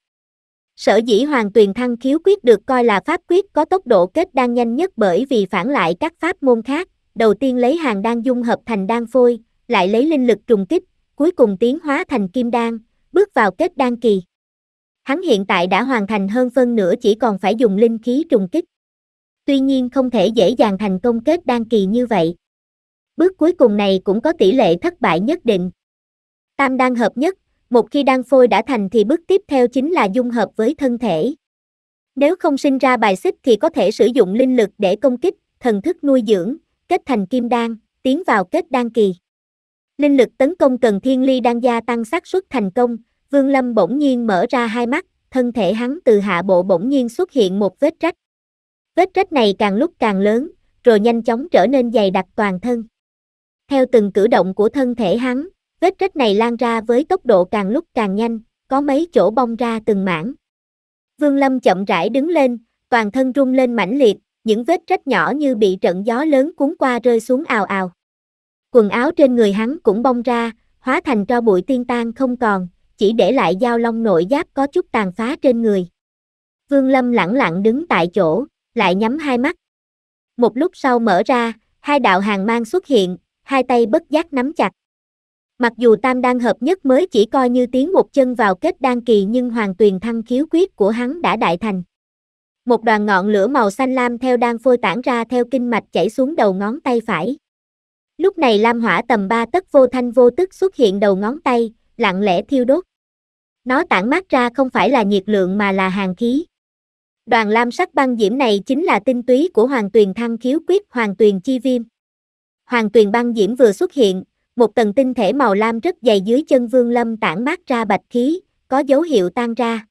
Sở dĩ hoàng tuyền thăng khiếu quyết được coi là pháp quyết có tốc độ kết đan nhanh nhất bởi vì phản lại các pháp môn khác, đầu tiên lấy hàng đan dung hợp thành đan phôi, lại lấy linh lực trùng kích, cuối cùng tiến hóa thành kim đan, bước vào kết đan kỳ. Hắn hiện tại đã hoàn thành hơn phân nửa chỉ còn phải dùng linh khí trùng kích. Tuy nhiên không thể dễ dàng thành công kết đan kỳ như vậy. Bước cuối cùng này cũng có tỷ lệ thất bại nhất định. Tam đan hợp nhất, một khi đan phôi đã thành thì bước tiếp theo chính là dung hợp với thân thể. Nếu không sinh ra bài xích thì có thể sử dụng linh lực để công kích, thần thức nuôi dưỡng, kết thành kim đan, tiến vào kết đan kỳ. Linh lực tấn công cần thiên ly đan gia tăng xác suất thành công, Vương Lâm bỗng nhiên mở ra hai mắt, thân thể hắn từ hạ bộ bỗng nhiên xuất hiện một vết rách. Vết rách này càng lúc càng lớn, rồi nhanh chóng trở nên dày đặc toàn thân. Theo từng cử động của thân thể hắn, vết rách này lan ra với tốc độ càng lúc càng nhanh, có mấy chỗ bong ra từng mảng. Vương Lâm chậm rãi đứng lên, toàn thân rung lên mãnh liệt, những vết rách nhỏ như bị trận gió lớn cuốn qua rơi xuống ào ào. Quần áo trên người hắn cũng bong ra, hóa thành cho bụi tiên tan không còn, chỉ để lại dao long nội giáp có chút tàn phá trên người. Vương Lâm lẳng lặng đứng tại chỗ, lại nhắm hai mắt. Một lúc sau mở ra, hai đạo hàng mang xuất hiện, hai tay bất giác nắm chặt. Mặc dù tam đang hợp nhất mới chỉ coi như tiến một chân vào kết đan kỳ nhưng hoàng tuyền thăng khiếu quyết của hắn đã đại thành. Một đoàn ngọn lửa màu xanh lam theo đang phôi tản ra theo kinh mạch chảy xuống đầu ngón tay phải. Lúc này lam hỏa tầm ba tấc vô thanh vô tức xuất hiện đầu ngón tay, lặng lẽ thiêu đốt. Nó tản mát ra không phải là nhiệt lượng mà là hàng khí. Đoàn lam sắc băng diễm này chính là tinh túy của hoàng tuyền thăng khiếu quyết hoàng tuyền chi viêm. Hoàng tuyền băng diễm vừa xuất hiện, một tầng tinh thể màu lam rất dày dưới chân vương lâm tản mát ra bạch khí, có dấu hiệu tan ra.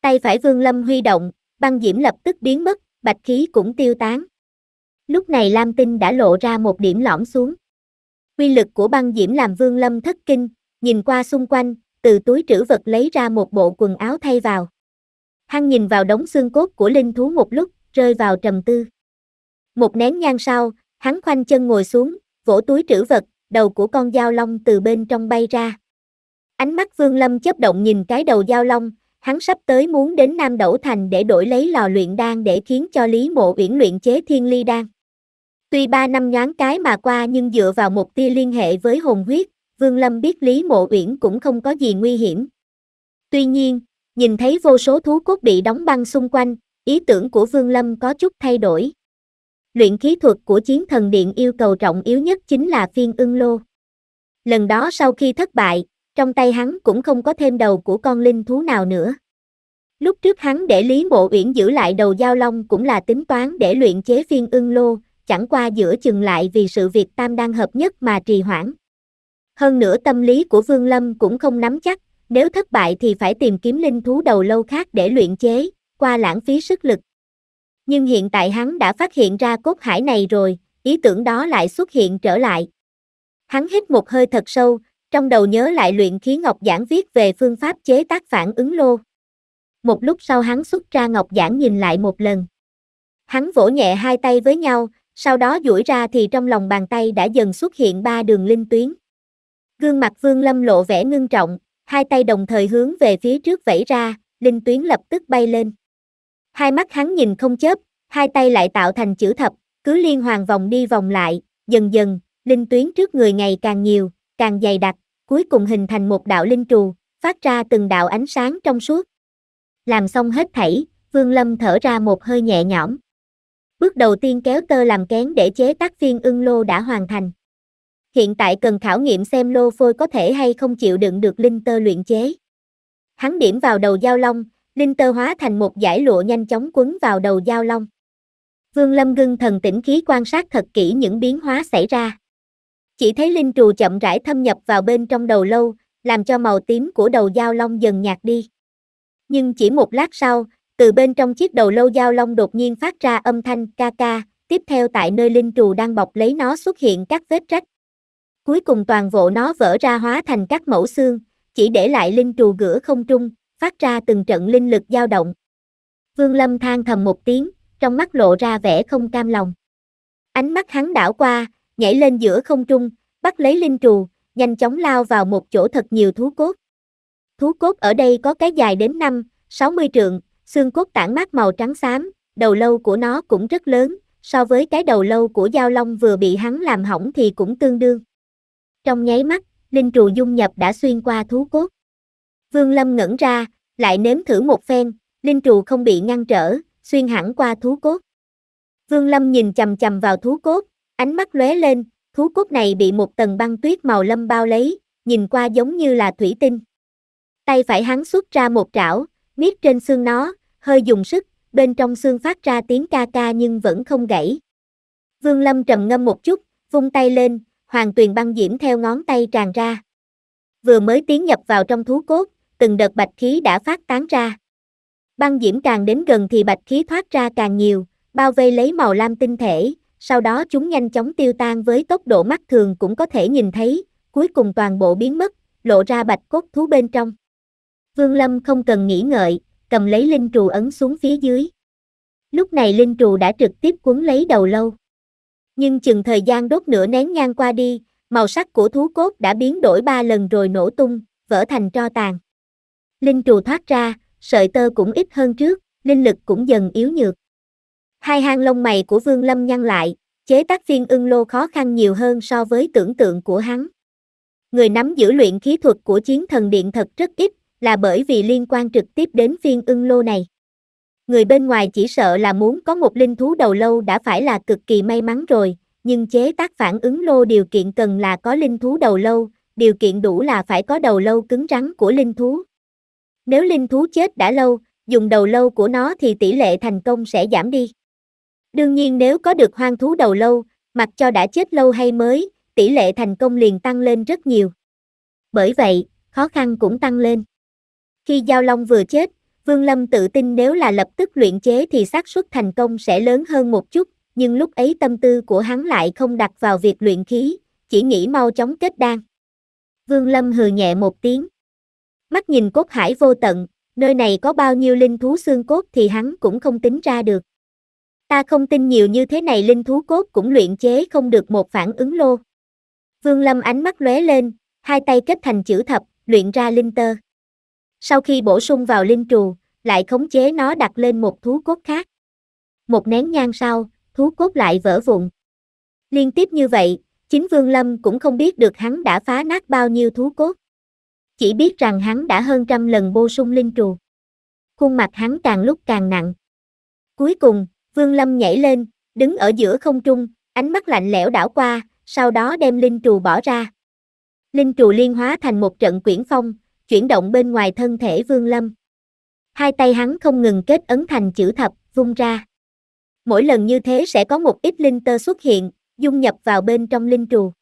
Tay phải vương lâm huy động, băng diễm lập tức biến mất, bạch khí cũng tiêu tán. Lúc này lam tinh đã lộ ra một điểm lõm xuống. Quy lực của băng diễm làm vương lâm thất kinh, nhìn qua xung quanh, từ túi trữ vật lấy ra một bộ quần áo thay vào. Hăng nhìn vào đống xương cốt của linh thú một lúc, rơi vào trầm tư. Một nén nhang sau, hắn khoanh chân ngồi xuống, vỗ túi trữ vật, đầu của con dao long từ bên trong bay ra. Ánh mắt Vương Lâm chớp động nhìn cái đầu dao long, hắn sắp tới muốn đến Nam Đẩu Thành để đổi lấy lò luyện đan để khiến cho Lý Mộ Uyển luyện chế thiên ly đan. Tuy ba năm nhoáng cái mà qua nhưng dựa vào một tia liên hệ với hồn huyết, Vương Lâm biết Lý Mộ Uyển cũng không có gì nguy hiểm. Tuy nhiên, nhìn thấy vô số thú cốt bị đóng băng xung quanh, ý tưởng của Vương Lâm có chút thay đổi. Luyện khí thuật của chiến thần điện yêu cầu trọng yếu nhất chính là phiên ưng lô. Lần đó sau khi thất bại, trong tay hắn cũng không có thêm đầu của con linh thú nào nữa. Lúc trước hắn để Lý Mộ Uyển giữ lại đầu giao long cũng là tính toán để luyện chế phiên ưng lô, chẳng qua giữa chừng lại vì sự việc tam đang hợp nhất mà trì hoãn. Hơn nữa tâm lý của Vương Lâm cũng không nắm chắc, nếu thất bại thì phải tìm kiếm linh thú đầu lâu khác để luyện chế, qua lãng phí sức lực. Nhưng hiện tại hắn đã phát hiện ra cốt hải này rồi, ý tưởng đó lại xuất hiện trở lại. Hắn hít một hơi thật sâu, trong đầu nhớ lại luyện khí ngọc giảng viết về phương pháp chế tác phản ứng lô. Một lúc sau hắn xuất ra ngọc giảng nhìn lại một lần. Hắn vỗ nhẹ hai tay với nhau, sau đó duỗi ra thì trong lòng bàn tay đã dần xuất hiện ba đường linh tuyến. Gương mặt Vương Lâm lộ vẻ ngưng trọng, hai tay đồng thời hướng về phía trước vẫy ra, linh tuyến lập tức bay lên. Hai mắt hắn nhìn không chớp, hai tay lại tạo thành chữ thập, cứ liên hoàn vòng đi vòng lại, dần dần, linh tuyến trước người ngày càng nhiều, càng dày đặc, cuối cùng hình thành một đạo linh trù, phát ra từng đạo ánh sáng trong suốt. Làm xong hết thảy, Vương Lâm thở ra một hơi nhẹ nhõm. Bước đầu tiên kéo tơ làm kén để chế tác phiên ưng lô đã hoàn thành hiện tại cần khảo nghiệm xem lô phôi có thể hay không chịu đựng được linh tơ luyện chế. Hắn điểm vào đầu giao long, linh tơ hóa thành một giải lụa nhanh chóng quấn vào đầu giao long. Vương Lâm ngưng thần tĩnh khí quan sát thật kỹ những biến hóa xảy ra. Chỉ thấy linh trù chậm rãi thâm nhập vào bên trong đầu lâu, làm cho màu tím của đầu giao long dần nhạt đi. Nhưng chỉ một lát sau, từ bên trong chiếc đầu lâu giao long đột nhiên phát ra âm thanh ca ca, tiếp theo tại nơi linh trù đang bọc lấy nó xuất hiện các vết rách, Cuối cùng toàn bộ nó vỡ ra hóa thành các mẫu xương, chỉ để lại linh trù gửa không trung, phát ra từng trận linh lực dao động. Vương Lâm than thầm một tiếng, trong mắt lộ ra vẻ không cam lòng. Ánh mắt hắn đảo qua, nhảy lên giữa không trung, bắt lấy linh trù, nhanh chóng lao vào một chỗ thật nhiều thú cốt. Thú cốt ở đây có cái dài đến 5, 60 trượng, xương cốt tản mát màu trắng xám, đầu lâu của nó cũng rất lớn, so với cái đầu lâu của Giao Long vừa bị hắn làm hỏng thì cũng tương đương. Trong nháy mắt, linh trù dung nhập đã xuyên qua thú cốt. Vương Lâm ngẩn ra, lại nếm thử một phen, linh trù không bị ngăn trở, xuyên hẳn qua thú cốt. Vương Lâm nhìn chầm chầm vào thú cốt, ánh mắt lóe lên, thú cốt này bị một tầng băng tuyết màu lâm bao lấy, nhìn qua giống như là thủy tinh. Tay phải hắn xuất ra một trảo, miết trên xương nó, hơi dùng sức, bên trong xương phát ra tiếng ca ca nhưng vẫn không gãy. Vương Lâm trầm ngâm một chút, vung tay lên, hoàng tuyền băng diễm theo ngón tay tràn ra. Vừa mới tiến nhập vào trong thú cốt, từng đợt bạch khí đã phát tán ra. Băng diễm càng đến gần thì bạch khí thoát ra càng nhiều, bao vây lấy màu lam tinh thể, sau đó chúng nhanh chóng tiêu tan với tốc độ mắt thường cũng có thể nhìn thấy, cuối cùng toàn bộ biến mất, lộ ra bạch cốt thú bên trong. Vương Lâm không cần nghĩ ngợi, cầm lấy linh trù ấn xuống phía dưới. Lúc này linh trù đã trực tiếp cuốn lấy đầu lâu nhưng chừng thời gian đốt nửa nén nhang qua đi, màu sắc của thú cốt đã biến đổi ba lần rồi nổ tung, vỡ thành tro tàn. Linh trù thoát ra, sợi tơ cũng ít hơn trước, linh lực cũng dần yếu nhược. Hai hang lông mày của Vương Lâm nhăn lại, chế tác phiên ưng lô khó khăn nhiều hơn so với tưởng tượng của hắn. Người nắm giữ luyện khí thuật của chiến thần điện thật rất ít, là bởi vì liên quan trực tiếp đến phiên ưng lô này người bên ngoài chỉ sợ là muốn có một linh thú đầu lâu đã phải là cực kỳ may mắn rồi, nhưng chế tác phản ứng lô điều kiện cần là có linh thú đầu lâu, điều kiện đủ là phải có đầu lâu cứng rắn của linh thú. Nếu linh thú chết đã lâu, dùng đầu lâu của nó thì tỷ lệ thành công sẽ giảm đi. Đương nhiên nếu có được hoang thú đầu lâu, mặc cho đã chết lâu hay mới, tỷ lệ thành công liền tăng lên rất nhiều. Bởi vậy, khó khăn cũng tăng lên. Khi Giao Long vừa chết, Vương Lâm tự tin nếu là lập tức luyện chế thì xác suất thành công sẽ lớn hơn một chút, nhưng lúc ấy tâm tư của hắn lại không đặt vào việc luyện khí, chỉ nghĩ mau chóng kết đan. Vương Lâm hừ nhẹ một tiếng. Mắt nhìn cốt hải vô tận, nơi này có bao nhiêu linh thú xương cốt thì hắn cũng không tính ra được. Ta không tin nhiều như thế này linh thú cốt cũng luyện chế không được một phản ứng lô. Vương Lâm ánh mắt lóe lên, hai tay kết thành chữ thập, luyện ra linh tơ. Sau khi bổ sung vào linh trù, lại khống chế nó đặt lên một thú cốt khác. Một nén nhang sau, thú cốt lại vỡ vụn. Liên tiếp như vậy, chính Vương Lâm cũng không biết được hắn đã phá nát bao nhiêu thú cốt. Chỉ biết rằng hắn đã hơn trăm lần bô sung linh trù. Khuôn mặt hắn càng lúc càng nặng. Cuối cùng, Vương Lâm nhảy lên, đứng ở giữa không trung, ánh mắt lạnh lẽo đảo qua, sau đó đem linh trù bỏ ra. Linh trù liên hóa thành một trận quyển phong, chuyển động bên ngoài thân thể Vương Lâm hai tay hắn không ngừng kết ấn thành chữ thập, vung ra. Mỗi lần như thế sẽ có một ít linh tơ xuất hiện, dung nhập vào bên trong linh trù.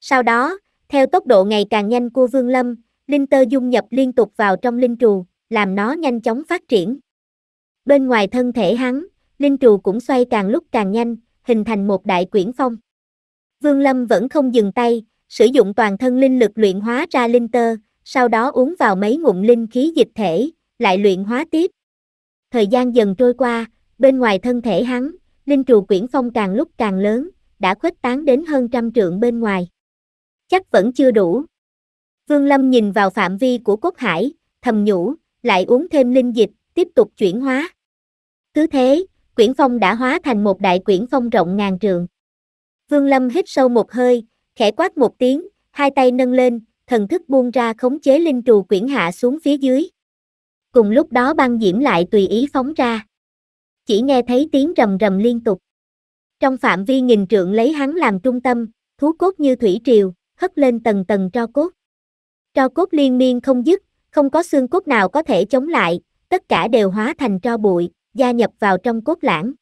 Sau đó, theo tốc độ ngày càng nhanh của Vương Lâm, linh tơ dung nhập liên tục vào trong linh trù, làm nó nhanh chóng phát triển. Bên ngoài thân thể hắn, linh trù cũng xoay càng lúc càng nhanh, hình thành một đại quyển phong. Vương Lâm vẫn không dừng tay, sử dụng toàn thân linh lực luyện hóa ra linh tơ, sau đó uống vào mấy ngụm linh khí dịch thể, lại luyện hóa tiếp. Thời gian dần trôi qua, bên ngoài thân thể hắn, linh trù quyển phong càng lúc càng lớn, đã khuếch tán đến hơn trăm trượng bên ngoài. Chắc vẫn chưa đủ. Vương Lâm nhìn vào phạm vi của cốt hải, thầm nhủ, lại uống thêm linh dịch, tiếp tục chuyển hóa. Cứ thế, quyển phong đã hóa thành một đại quyển phong rộng ngàn trượng. Vương Lâm hít sâu một hơi, khẽ quát một tiếng, hai tay nâng lên, thần thức buông ra khống chế linh trù quyển hạ xuống phía dưới cùng lúc đó băng diễm lại tùy ý phóng ra. Chỉ nghe thấy tiếng rầm rầm liên tục. Trong phạm vi nghìn trượng lấy hắn làm trung tâm, thú cốt như thủy triều, hất lên tầng tầng tro cốt. Tro cốt liên miên không dứt, không có xương cốt nào có thể chống lại, tất cả đều hóa thành tro bụi, gia nhập vào trong cốt lãng.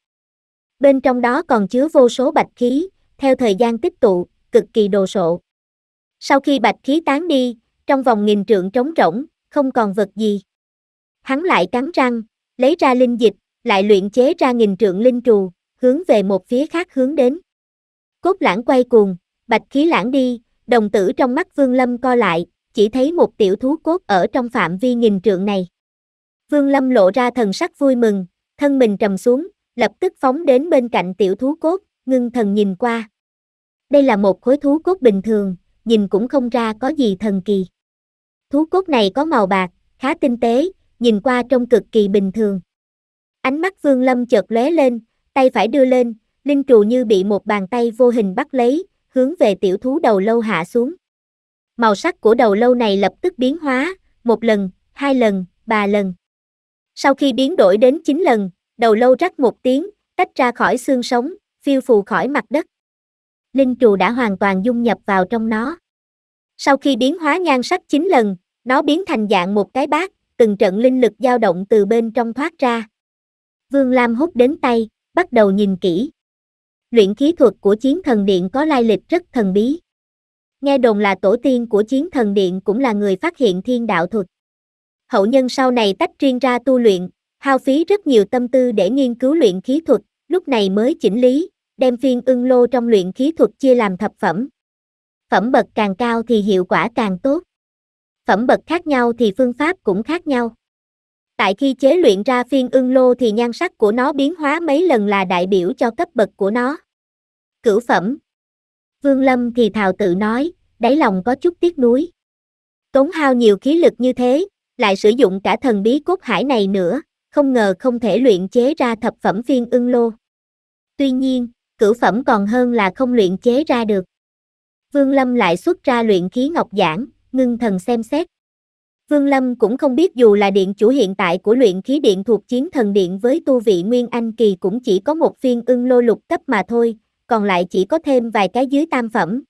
Bên trong đó còn chứa vô số bạch khí, theo thời gian tích tụ, cực kỳ đồ sộ. Sau khi bạch khí tán đi, trong vòng nghìn trượng trống rỗng, không còn vật gì. Hắn lại cắn răng, lấy ra linh dịch, lại luyện chế ra nghìn trượng linh trù, hướng về một phía khác hướng đến. Cốt lãng quay cuồng, bạch khí lãng đi, đồng tử trong mắt Vương Lâm co lại, chỉ thấy một tiểu thú cốt ở trong phạm vi nghìn trượng này. Vương Lâm lộ ra thần sắc vui mừng, thân mình trầm xuống, lập tức phóng đến bên cạnh tiểu thú cốt, ngưng thần nhìn qua. Đây là một khối thú cốt bình thường, nhìn cũng không ra có gì thần kỳ. Thú cốt này có màu bạc, khá tinh tế, nhìn qua trông cực kỳ bình thường. Ánh mắt Vương Lâm chợt lóe lên, tay phải đưa lên, linh trù như bị một bàn tay vô hình bắt lấy, hướng về tiểu thú đầu lâu hạ xuống. Màu sắc của đầu lâu này lập tức biến hóa, một lần, hai lần, ba lần. Sau khi biến đổi đến chín lần, đầu lâu rắc một tiếng, tách ra khỏi xương sống, phiêu phù khỏi mặt đất. Linh trù đã hoàn toàn dung nhập vào trong nó. Sau khi biến hóa nhan sắc chín lần, nó biến thành dạng một cái bát, từng trận linh lực dao động từ bên trong thoát ra. Vương Lam hút đến tay, bắt đầu nhìn kỹ. Luyện khí thuật của chiến thần điện có lai lịch rất thần bí. Nghe đồn là tổ tiên của chiến thần điện cũng là người phát hiện thiên đạo thuật. Hậu nhân sau này tách riêng ra tu luyện, hao phí rất nhiều tâm tư để nghiên cứu luyện khí thuật, lúc này mới chỉnh lý, đem phiên ưng lô trong luyện khí thuật chia làm thập phẩm. Phẩm bậc càng cao thì hiệu quả càng tốt phẩm bậc khác nhau thì phương pháp cũng khác nhau. Tại khi chế luyện ra phiên ưng lô thì nhan sắc của nó biến hóa mấy lần là đại biểu cho cấp bậc của nó. Cửu phẩm Vương Lâm thì thào tự nói, đáy lòng có chút tiếc nuối. Tốn hao nhiều khí lực như thế, lại sử dụng cả thần bí cốt hải này nữa, không ngờ không thể luyện chế ra thập phẩm phiên ưng lô. Tuy nhiên, cửu phẩm còn hơn là không luyện chế ra được. Vương Lâm lại xuất ra luyện khí ngọc giảng, ngưng thần xem xét. Vương Lâm cũng không biết dù là điện chủ hiện tại của luyện khí điện thuộc chiến thần điện với tu vị Nguyên Anh Kỳ cũng chỉ có một phiên ưng lô lục cấp mà thôi, còn lại chỉ có thêm vài cái dưới tam phẩm.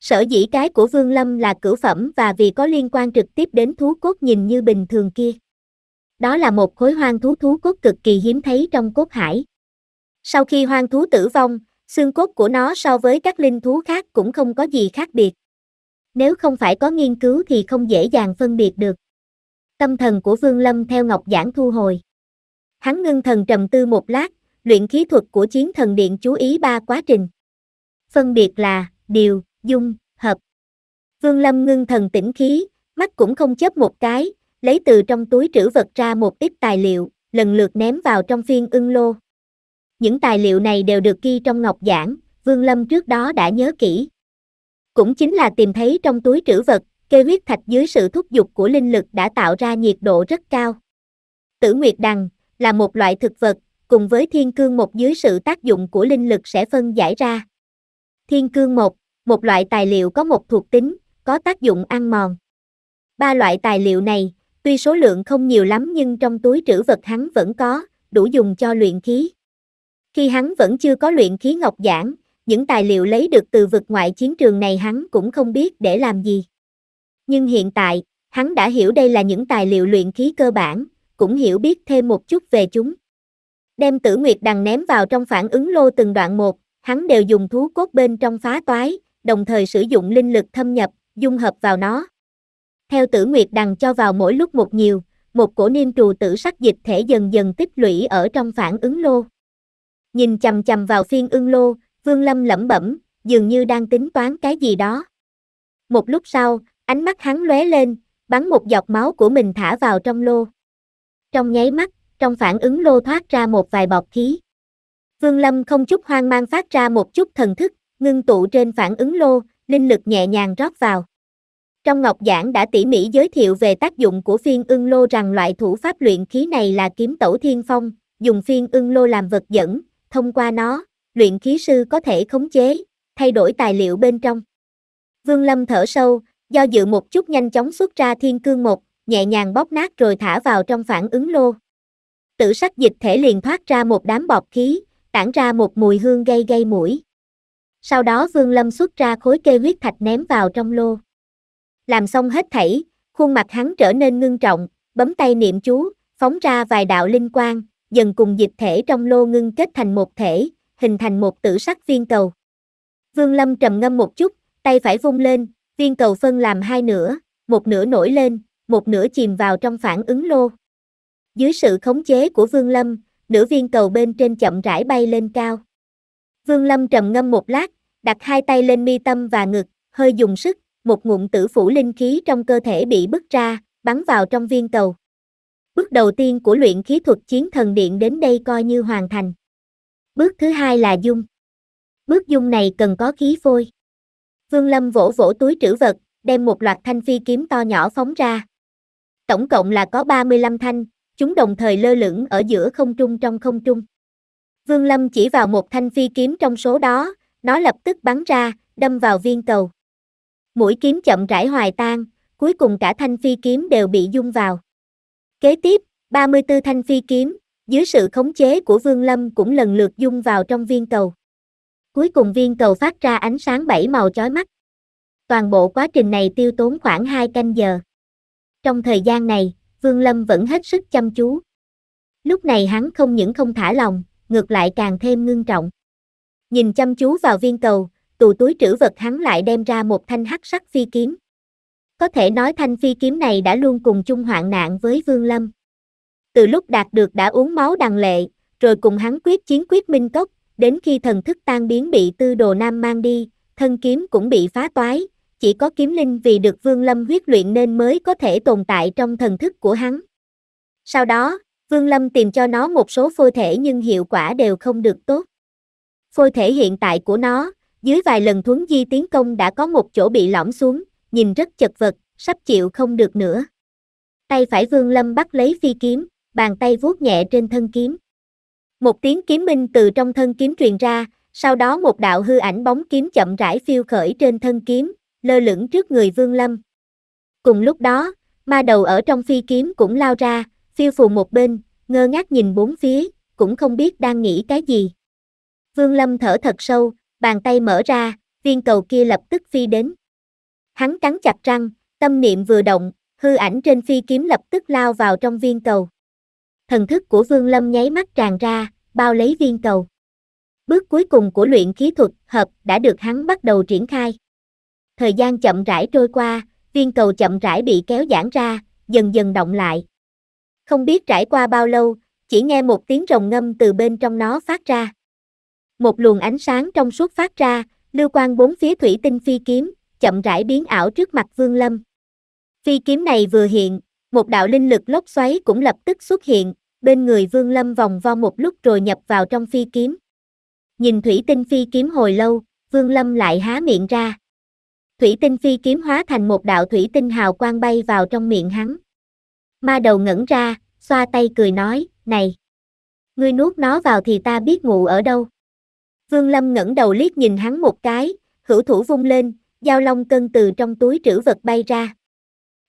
Sở dĩ cái của Vương Lâm là cửu phẩm và vì có liên quan trực tiếp đến thú cốt nhìn như bình thường kia. Đó là một khối hoang thú thú cốt cực kỳ hiếm thấy trong cốt hải. Sau khi hoang thú tử vong, xương cốt của nó so với các linh thú khác cũng không có gì khác biệt. Nếu không phải có nghiên cứu thì không dễ dàng phân biệt được. Tâm thần của Vương Lâm theo Ngọc Giảng thu hồi. Hắn ngưng thần trầm tư một lát, luyện khí thuật của chiến thần điện chú ý ba quá trình. Phân biệt là điều, dung, hợp. Vương Lâm ngưng thần tĩnh khí, mắt cũng không chớp một cái, lấy từ trong túi trữ vật ra một ít tài liệu, lần lượt ném vào trong phiên ưng lô. Những tài liệu này đều được ghi trong ngọc giảng, Vương Lâm trước đó đã nhớ kỹ. Cũng chính là tìm thấy trong túi trữ vật, kê huyết thạch dưới sự thúc giục của linh lực đã tạo ra nhiệt độ rất cao. Tử Nguyệt Đằng là một loại thực vật, cùng với thiên cương một dưới sự tác dụng của linh lực sẽ phân giải ra. Thiên cương một, một loại tài liệu có một thuộc tính, có tác dụng ăn mòn. Ba loại tài liệu này, tuy số lượng không nhiều lắm nhưng trong túi trữ vật hắn vẫn có, đủ dùng cho luyện khí. Khi hắn vẫn chưa có luyện khí ngọc giảng, những tài liệu lấy được từ vực ngoại chiến trường này hắn cũng không biết để làm gì. Nhưng hiện tại, hắn đã hiểu đây là những tài liệu luyện khí cơ bản, cũng hiểu biết thêm một chút về chúng. Đem tử nguyệt đằng ném vào trong phản ứng lô từng đoạn một, hắn đều dùng thú cốt bên trong phá toái, đồng thời sử dụng linh lực thâm nhập, dung hợp vào nó. Theo tử nguyệt đằng cho vào mỗi lúc một nhiều, một cổ niêm trù tử sắc dịch thể dần dần tích lũy ở trong phản ứng lô. Nhìn chầm chầm vào phiên ưng lô, Vương Lâm lẩm bẩm, dường như đang tính toán cái gì đó. Một lúc sau, ánh mắt hắn lóe lên, bắn một giọt máu của mình thả vào trong lô. Trong nháy mắt, trong phản ứng lô thoát ra một vài bọt khí. Vương Lâm không chút hoang mang phát ra một chút thần thức, ngưng tụ trên phản ứng lô, linh lực nhẹ nhàng rót vào. Trong Ngọc Giảng đã tỉ mỉ giới thiệu về tác dụng của phiên ưng lô rằng loại thủ pháp luyện khí này là kiếm tẩu thiên phong, dùng phiên ưng lô làm vật dẫn, thông qua nó, luyện khí sư có thể khống chế, thay đổi tài liệu bên trong. Vương Lâm thở sâu, do dự một chút nhanh chóng xuất ra thiên cương một, nhẹ nhàng bóp nát rồi thả vào trong phản ứng lô. Tử sắc dịch thể liền thoát ra một đám bọt khí, tản ra một mùi hương gây gây mũi. Sau đó Vương Lâm xuất ra khối kê huyết thạch ném vào trong lô. Làm xong hết thảy, khuôn mặt hắn trở nên ngưng trọng, bấm tay niệm chú, phóng ra vài đạo linh quang, dần cùng dịch thể trong lô ngưng kết thành một thể, hình thành một tử sắc viên cầu. Vương Lâm trầm ngâm một chút, tay phải vung lên, viên cầu phân làm hai nửa, một nửa nổi lên, một nửa chìm vào trong phản ứng lô. Dưới sự khống chế của Vương Lâm, nửa viên cầu bên trên chậm rãi bay lên cao. Vương Lâm trầm ngâm một lát, đặt hai tay lên mi tâm và ngực, hơi dùng sức, một ngụm tử phủ linh khí trong cơ thể bị bứt ra, bắn vào trong viên cầu. Bước đầu tiên của luyện khí thuật chiến thần điện đến đây coi như hoàn thành. Bước thứ hai là dung. Bước dung này cần có khí phôi. Vương Lâm vỗ vỗ túi trữ vật, đem một loạt thanh phi kiếm to nhỏ phóng ra. Tổng cộng là có 35 thanh, chúng đồng thời lơ lửng ở giữa không trung trong không trung. Vương Lâm chỉ vào một thanh phi kiếm trong số đó, nó lập tức bắn ra, đâm vào viên cầu. Mũi kiếm chậm rãi hoài tan, cuối cùng cả thanh phi kiếm đều bị dung vào. Kế tiếp, 34 thanh phi kiếm, dưới sự khống chế của Vương Lâm cũng lần lượt dung vào trong viên cầu. Cuối cùng viên cầu phát ra ánh sáng bảy màu chói mắt. Toàn bộ quá trình này tiêu tốn khoảng 2 canh giờ. Trong thời gian này, Vương Lâm vẫn hết sức chăm chú. Lúc này hắn không những không thả lòng, ngược lại càng thêm ngưng trọng. Nhìn chăm chú vào viên cầu, tù túi trữ vật hắn lại đem ra một thanh hắc sắc phi kiếm. Có thể nói thanh phi kiếm này đã luôn cùng chung hoạn nạn với Vương Lâm từ lúc đạt được đã uống máu đằng lệ, rồi cùng hắn quyết chiến quyết minh cốc, đến khi thần thức tan biến bị tư đồ nam mang đi, thân kiếm cũng bị phá toái, chỉ có kiếm linh vì được vương lâm huyết luyện nên mới có thể tồn tại trong thần thức của hắn. Sau đó, vương lâm tìm cho nó một số phôi thể nhưng hiệu quả đều không được tốt. Phôi thể hiện tại của nó, dưới vài lần thuấn di tiến công đã có một chỗ bị lõm xuống, nhìn rất chật vật, sắp chịu không được nữa. Tay phải vương lâm bắt lấy phi kiếm, bàn tay vuốt nhẹ trên thân kiếm. Một tiếng kiếm minh từ trong thân kiếm truyền ra, sau đó một đạo hư ảnh bóng kiếm chậm rãi phiêu khởi trên thân kiếm, lơ lửng trước người Vương Lâm. Cùng lúc đó, ma đầu ở trong phi kiếm cũng lao ra, phiêu phù một bên, ngơ ngác nhìn bốn phía, cũng không biết đang nghĩ cái gì. Vương Lâm thở thật sâu, bàn tay mở ra, viên cầu kia lập tức phi đến. Hắn cắn chặt răng, tâm niệm vừa động, hư ảnh trên phi kiếm lập tức lao vào trong viên cầu thần thức của Vương Lâm nháy mắt tràn ra, bao lấy viên cầu. Bước cuối cùng của luyện khí thuật hợp đã được hắn bắt đầu triển khai. Thời gian chậm rãi trôi qua, viên cầu chậm rãi bị kéo giãn ra, dần dần động lại. Không biết trải qua bao lâu, chỉ nghe một tiếng rồng ngâm từ bên trong nó phát ra. Một luồng ánh sáng trong suốt phát ra, lưu quang bốn phía thủy tinh phi kiếm, chậm rãi biến ảo trước mặt Vương Lâm. Phi kiếm này vừa hiện, một đạo linh lực lốc xoáy cũng lập tức xuất hiện, bên người Vương Lâm vòng vo một lúc rồi nhập vào trong phi kiếm. Nhìn thủy tinh phi kiếm hồi lâu, Vương Lâm lại há miệng ra. Thủy tinh phi kiếm hóa thành một đạo thủy tinh hào quang bay vào trong miệng hắn. Ma đầu ngẩn ra, xoa tay cười nói, này. Ngươi nuốt nó vào thì ta biết ngủ ở đâu. Vương Lâm ngẩng đầu liếc nhìn hắn một cái, hữu thủ vung lên, giao long cân từ trong túi trữ vật bay ra.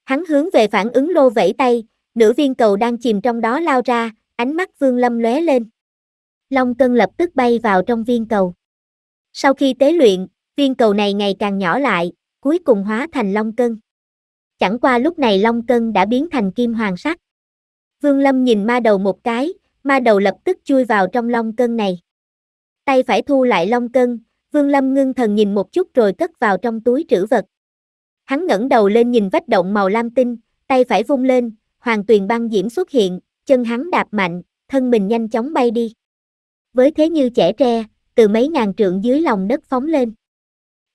Hắn hướng về phản ứng lô vẫy tay, Nửa viên cầu đang chìm trong đó lao ra, ánh mắt Vương Lâm lóe lên. Long cân lập tức bay vào trong viên cầu. Sau khi tế luyện, viên cầu này ngày càng nhỏ lại, cuối cùng hóa thành long cân. Chẳng qua lúc này long cân đã biến thành kim hoàng sắc. Vương Lâm nhìn ma đầu một cái, ma đầu lập tức chui vào trong long cân này. Tay phải thu lại long cân, Vương Lâm ngưng thần nhìn một chút rồi cất vào trong túi trữ vật. Hắn ngẩng đầu lên nhìn vách động màu lam tinh, tay phải vung lên, hoàng tuyền băng diễm xuất hiện, chân hắn đạp mạnh, thân mình nhanh chóng bay đi. Với thế như trẻ tre, từ mấy ngàn trượng dưới lòng đất phóng lên.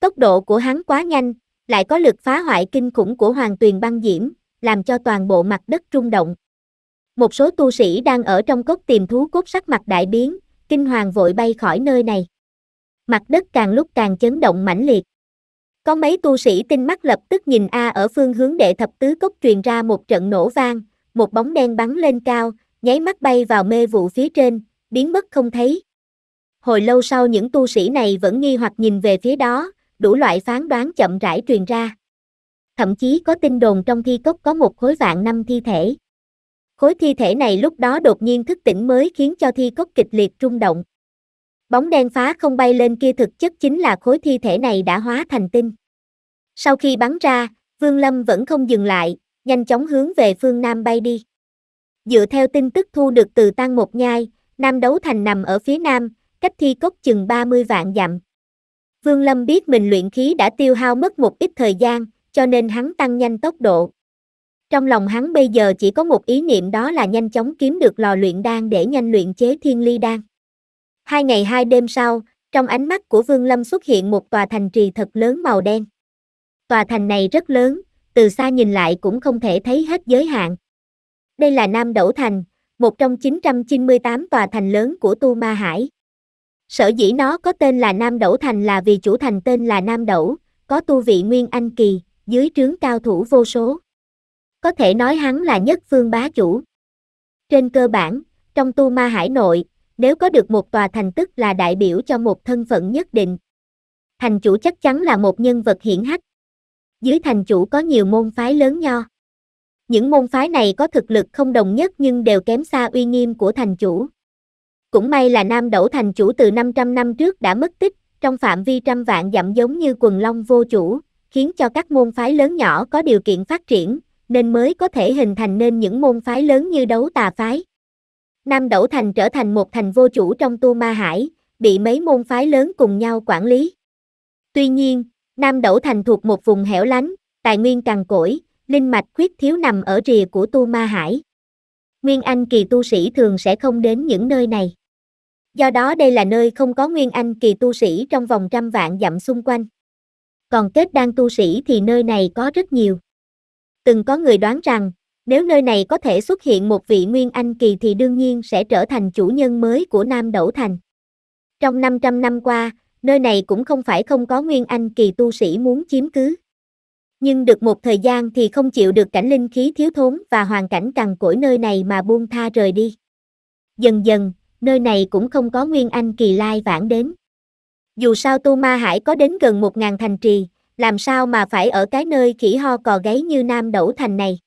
Tốc độ của hắn quá nhanh, lại có lực phá hoại kinh khủng của hoàng tuyền băng diễm, làm cho toàn bộ mặt đất rung động. Một số tu sĩ đang ở trong cốc tìm thú cốt sắc mặt đại biến, kinh hoàng vội bay khỏi nơi này. Mặt đất càng lúc càng chấn động mãnh liệt. Có mấy tu sĩ tinh mắt lập tức nhìn A ở phương hướng đệ thập tứ cốc truyền ra một trận nổ vang, một bóng đen bắn lên cao, nháy mắt bay vào mê vụ phía trên, biến mất không thấy. Hồi lâu sau những tu sĩ này vẫn nghi hoặc nhìn về phía đó, đủ loại phán đoán chậm rãi truyền ra. Thậm chí có tin đồn trong thi cốc có một khối vạn năm thi thể. Khối thi thể này lúc đó đột nhiên thức tỉnh mới khiến cho thi cốc kịch liệt rung động. Bóng đen phá không bay lên kia thực chất chính là khối thi thể này đã hóa thành tinh. Sau khi bắn ra, Vương Lâm vẫn không dừng lại, nhanh chóng hướng về phương Nam bay đi. Dựa theo tin tức thu được từ Tăng Một Nhai, Nam Đấu Thành nằm ở phía Nam, cách thi cốc chừng 30 vạn dặm. Vương Lâm biết mình luyện khí đã tiêu hao mất một ít thời gian, cho nên hắn tăng nhanh tốc độ. Trong lòng hắn bây giờ chỉ có một ý niệm đó là nhanh chóng kiếm được lò luyện đan để nhanh luyện chế thiên ly đan. Hai ngày hai đêm sau, trong ánh mắt của Vương Lâm xuất hiện một tòa thành trì thật lớn màu đen. Tòa thành này rất lớn, từ xa nhìn lại cũng không thể thấy hết giới hạn. Đây là Nam Đẩu Thành, một trong 998 tòa thành lớn của Tu Ma Hải. Sở dĩ nó có tên là Nam Đẩu Thành là vì chủ thành tên là Nam Đẩu, có tu vị Nguyên Anh Kỳ, dưới trướng cao thủ vô số. Có thể nói hắn là nhất phương bá chủ. Trên cơ bản, trong Tu Ma Hải nội, nếu có được một tòa thành tức là đại biểu cho một thân phận nhất định. Thành chủ chắc chắn là một nhân vật hiển hách. Dưới thành chủ có nhiều môn phái lớn nho. Những môn phái này có thực lực không đồng nhất nhưng đều kém xa uy nghiêm của thành chủ. Cũng may là Nam Đẩu thành chủ từ 500 năm trước đã mất tích, trong phạm vi trăm vạn dặm giống như quần long vô chủ, khiến cho các môn phái lớn nhỏ có điều kiện phát triển, nên mới có thể hình thành nên những môn phái lớn như đấu tà phái. Nam Đẩu Thành trở thành một thành vô chủ trong Tu Ma Hải, bị mấy môn phái lớn cùng nhau quản lý. Tuy nhiên, Nam Đẩu Thành thuộc một vùng hẻo lánh, tài nguyên cằn cỗi, linh mạch khuyết thiếu nằm ở rìa của Tu Ma Hải. Nguyên Anh kỳ tu sĩ thường sẽ không đến những nơi này. Do đó đây là nơi không có Nguyên Anh kỳ tu sĩ trong vòng trăm vạn dặm xung quanh. Còn kết đan tu sĩ thì nơi này có rất nhiều. Từng có người đoán rằng, nếu nơi này có thể xuất hiện một vị Nguyên Anh kỳ thì đương nhiên sẽ trở thành chủ nhân mới của Nam Đẩu Thành. Trong 500 năm qua, nơi này cũng không phải không có Nguyên Anh kỳ tu sĩ muốn chiếm cứ. Nhưng được một thời gian thì không chịu được cảnh linh khí thiếu thốn và hoàn cảnh cằn cỗi nơi này mà buông tha rời đi. Dần dần, nơi này cũng không có Nguyên Anh kỳ lai vãng đến. Dù sao Tu Ma Hải có đến gần một ngàn thành trì, làm sao mà phải ở cái nơi khỉ ho cò gáy như Nam Đẩu Thành này.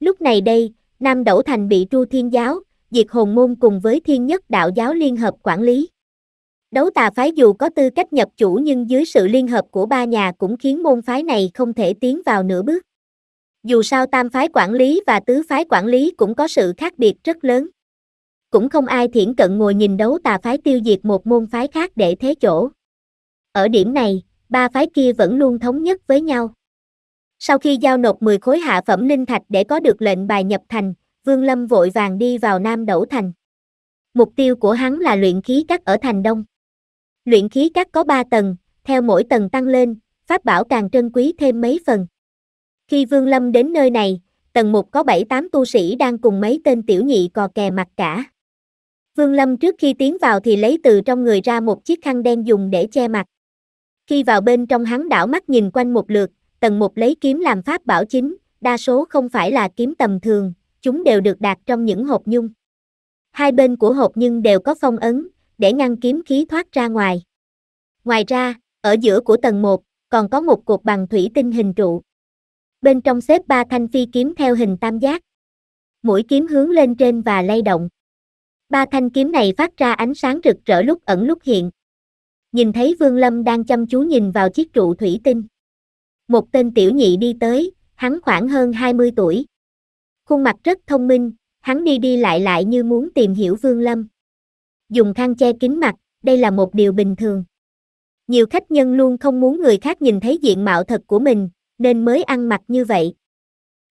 Lúc này đây, Nam Đẩu Thành bị Tru Thiên Giáo, Diệt Hồn Môn cùng với Thiên Nhất Đạo Giáo Liên Hợp quản lý. Đấu tà phái dù có tư cách nhập chủ nhưng dưới sự liên hợp của ba nhà cũng khiến môn phái này không thể tiến vào nửa bước. Dù sao tam phái quản lý và tứ phái quản lý cũng có sự khác biệt rất lớn. Cũng không ai thiển cận ngồi nhìn đấu tà phái tiêu diệt một môn phái khác để thế chỗ. Ở điểm này, ba phái kia vẫn luôn thống nhất với nhau. Sau khi giao nộp 10 khối hạ phẩm linh thạch để có được lệnh bài nhập thành, Vương Lâm vội vàng đi vào Nam Đẩu Thành. Mục tiêu của hắn là luyện khí các ở thành Đông. Luyện khí các có 3 tầng, theo mỗi tầng tăng lên, pháp bảo càng trân quý thêm mấy phần. Khi Vương Lâm đến nơi này, tầng 1 có 7-8 tu sĩ đang cùng mấy tên tiểu nhị cò kè mặt cả. Vương Lâm trước khi tiến vào thì lấy từ trong người ra một chiếc khăn đen dùng để che mặt. Khi vào bên trong hắn đảo mắt nhìn quanh một lượt, tầng 1 lấy kiếm làm pháp bảo chính, đa số không phải là kiếm tầm thường, chúng đều được đặt trong những hộp nhung. Hai bên của hộp nhung đều có phong ấn, để ngăn kiếm khí thoát ra ngoài. Ngoài ra, ở giữa của tầng 1, còn có một cột bằng thủy tinh hình trụ. Bên trong xếp ba thanh phi kiếm theo hình tam giác. Mũi kiếm hướng lên trên và lay động. Ba thanh kiếm này phát ra ánh sáng rực rỡ lúc ẩn lúc hiện. Nhìn thấy Vương Lâm đang chăm chú nhìn vào chiếc trụ thủy tinh một tên tiểu nhị đi tới, hắn khoảng hơn 20 tuổi. Khuôn mặt rất thông minh, hắn đi đi lại lại như muốn tìm hiểu Vương Lâm. Dùng khăn che kín mặt, đây là một điều bình thường. Nhiều khách nhân luôn không muốn người khác nhìn thấy diện mạo thật của mình, nên mới ăn mặc như vậy.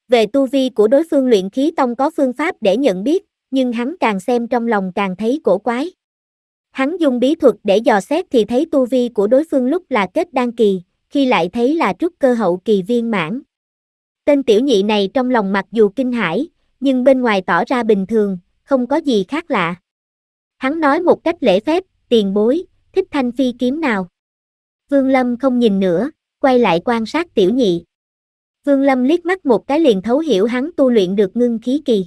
Về tu vi của đối phương luyện khí tông có phương pháp để nhận biết, nhưng hắn càng xem trong lòng càng thấy cổ quái. Hắn dùng bí thuật để dò xét thì thấy tu vi của đối phương lúc là kết đan kỳ, khi lại thấy là trúc cơ hậu kỳ viên mãn. Tên tiểu nhị này trong lòng mặc dù kinh hãi, nhưng bên ngoài tỏ ra bình thường, không có gì khác lạ. Hắn nói một cách lễ phép, tiền bối, thích thanh phi kiếm nào. Vương Lâm không nhìn nữa, quay lại quan sát tiểu nhị. Vương Lâm liếc mắt một cái liền thấu hiểu hắn tu luyện được ngưng khí kỳ.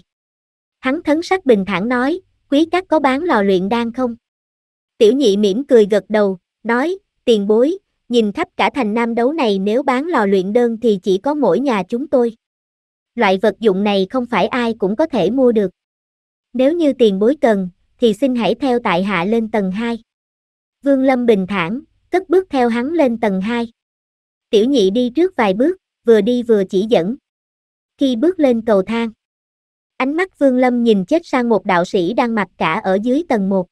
Hắn thấn sắc bình thản nói, quý các có bán lò luyện đan không? Tiểu nhị mỉm cười gật đầu, nói, tiền bối, nhìn khắp cả thành nam đấu này nếu bán lò luyện đơn thì chỉ có mỗi nhà chúng tôi. Loại vật dụng này không phải ai cũng có thể mua được. Nếu như tiền bối cần, thì xin hãy theo tại hạ lên tầng 2. Vương Lâm bình thản, cất bước theo hắn lên tầng 2. Tiểu nhị đi trước vài bước, vừa đi vừa chỉ dẫn. Khi bước lên cầu thang, ánh mắt Vương Lâm nhìn chết sang một đạo sĩ đang mặc cả ở dưới tầng 1.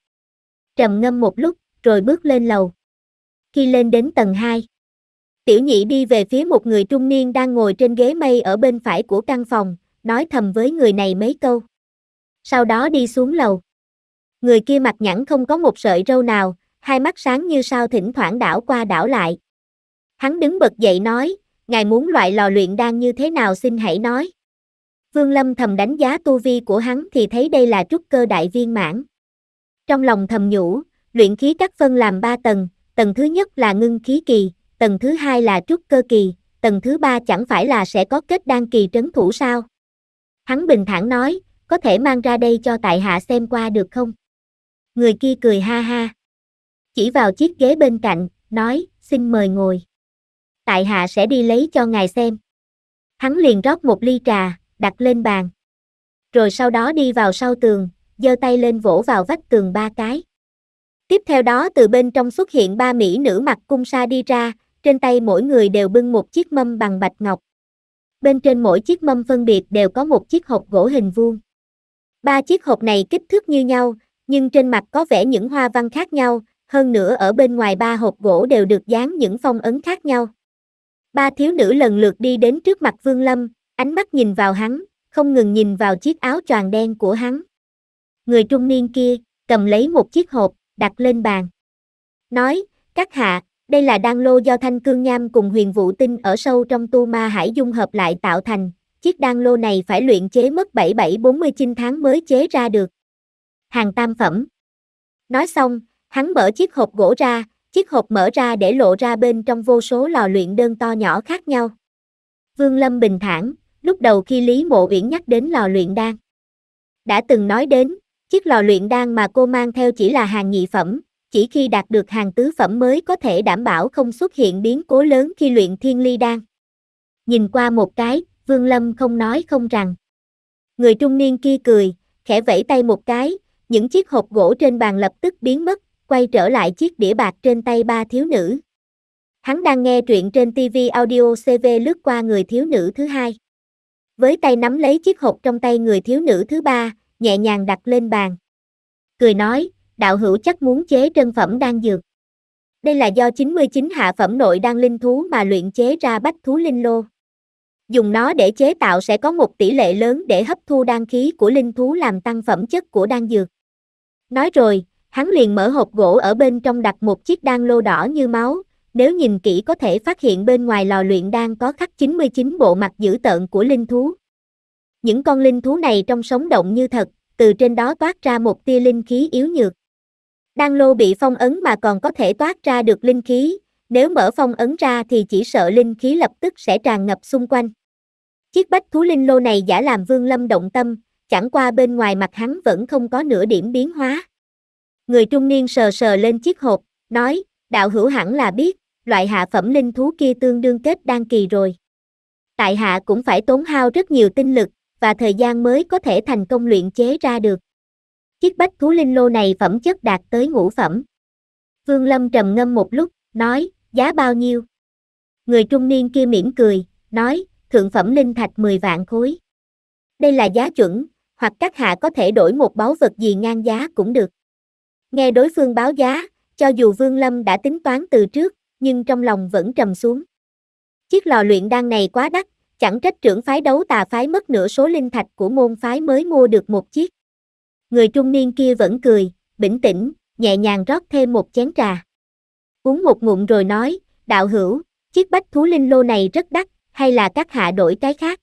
Trầm ngâm một lúc, rồi bước lên lầu khi lên đến tầng 2. Tiểu nhị đi về phía một người trung niên đang ngồi trên ghế mây ở bên phải của căn phòng, nói thầm với người này mấy câu. Sau đó đi xuống lầu. Người kia mặt nhẵn không có một sợi râu nào, hai mắt sáng như sao thỉnh thoảng đảo qua đảo lại. Hắn đứng bật dậy nói, ngài muốn loại lò luyện đan như thế nào xin hãy nói. Vương Lâm thầm đánh giá tu vi của hắn thì thấy đây là trúc cơ đại viên mãn. Trong lòng thầm nhủ, luyện khí các phân làm ba tầng, tầng thứ nhất là ngưng khí kỳ, tầng thứ hai là trúc cơ kỳ, tầng thứ ba chẳng phải là sẽ có kết đan kỳ trấn thủ sao? Hắn bình thản nói, có thể mang ra đây cho tại hạ xem qua được không? Người kia cười ha ha. Chỉ vào chiếc ghế bên cạnh, nói, xin mời ngồi. Tại hạ sẽ đi lấy cho ngài xem. Hắn liền rót một ly trà, đặt lên bàn. Rồi sau đó đi vào sau tường, giơ tay lên vỗ vào vách tường ba cái. Tiếp theo đó từ bên trong xuất hiện ba mỹ nữ mặc cung sa đi ra, trên tay mỗi người đều bưng một chiếc mâm bằng bạch ngọc. Bên trên mỗi chiếc mâm phân biệt đều có một chiếc hộp gỗ hình vuông. Ba chiếc hộp này kích thước như nhau, nhưng trên mặt có vẻ những hoa văn khác nhau, hơn nữa ở bên ngoài ba hộp gỗ đều được dán những phong ấn khác nhau. Ba thiếu nữ lần lượt đi đến trước mặt Vương Lâm, ánh mắt nhìn vào hắn, không ngừng nhìn vào chiếc áo choàng đen của hắn. Người trung niên kia cầm lấy một chiếc hộp, đặt lên bàn. Nói, các hạ, đây là đan lô do thanh cương nham cùng huyền vũ tinh ở sâu trong tu ma hải dung hợp lại tạo thành. Chiếc đan lô này phải luyện chế mất 7749 tháng mới chế ra được. Hàng tam phẩm. Nói xong, hắn mở chiếc hộp gỗ ra, chiếc hộp mở ra để lộ ra bên trong vô số lò luyện đơn to nhỏ khác nhau. Vương Lâm bình thản, lúc đầu khi Lý Mộ Uyển nhắc đến lò luyện đan, đã từng nói đến, Chiếc lò luyện đan mà cô mang theo chỉ là hàng nhị phẩm, chỉ khi đạt được hàng tứ phẩm mới có thể đảm bảo không xuất hiện biến cố lớn khi luyện thiên ly đan. Nhìn qua một cái, Vương Lâm không nói không rằng. Người trung niên kia cười, khẽ vẫy tay một cái, những chiếc hộp gỗ trên bàn lập tức biến mất, quay trở lại chiếc đĩa bạc trên tay ba thiếu nữ. Hắn đang nghe truyện trên TV audio CV lướt qua người thiếu nữ thứ hai. Với tay nắm lấy chiếc hộp trong tay người thiếu nữ thứ ba, nhẹ nhàng đặt lên bàn. Cười nói, đạo hữu chắc muốn chế trân phẩm đan dược. Đây là do 99 hạ phẩm nội đan linh thú mà luyện chế ra bách thú linh lô. Dùng nó để chế tạo sẽ có một tỷ lệ lớn để hấp thu đan khí của linh thú làm tăng phẩm chất của đan dược. Nói rồi, hắn liền mở hộp gỗ ở bên trong đặt một chiếc đan lô đỏ như máu, nếu nhìn kỹ có thể phát hiện bên ngoài lò luyện đan có khắc 99 bộ mặt dữ tợn của linh thú. Những con linh thú này trông sống động như thật, từ trên đó toát ra một tia linh khí yếu nhược. Đan lô bị phong ấn mà còn có thể toát ra được linh khí, nếu mở phong ấn ra thì chỉ sợ linh khí lập tức sẽ tràn ngập xung quanh. Chiếc bách thú linh lô này giả làm vương lâm động tâm, chẳng qua bên ngoài mặt hắn vẫn không có nửa điểm biến hóa. Người trung niên sờ sờ lên chiếc hộp, nói, đạo hữu hẳn là biết, loại hạ phẩm linh thú kia tương đương kết đan kỳ rồi. Tại hạ cũng phải tốn hao rất nhiều tinh lực, và thời gian mới có thể thành công luyện chế ra được. Chiếc bách thú linh lô này phẩm chất đạt tới ngũ phẩm. Vương Lâm trầm ngâm một lúc, nói, giá bao nhiêu? Người trung niên kia mỉm cười, nói, thượng phẩm linh thạch 10 vạn khối. Đây là giá chuẩn, hoặc các hạ có thể đổi một báu vật gì ngang giá cũng được. Nghe đối phương báo giá, cho dù Vương Lâm đã tính toán từ trước, nhưng trong lòng vẫn trầm xuống. Chiếc lò luyện đan này quá đắt, Chẳng trách trưởng phái đấu tà phái mất nửa số linh thạch của môn phái mới mua được một chiếc. Người trung niên kia vẫn cười, bình tĩnh, nhẹ nhàng rót thêm một chén trà. Uống một ngụm rồi nói, đạo hữu, chiếc bách thú linh lô này rất đắt, hay là các hạ đổi cái khác.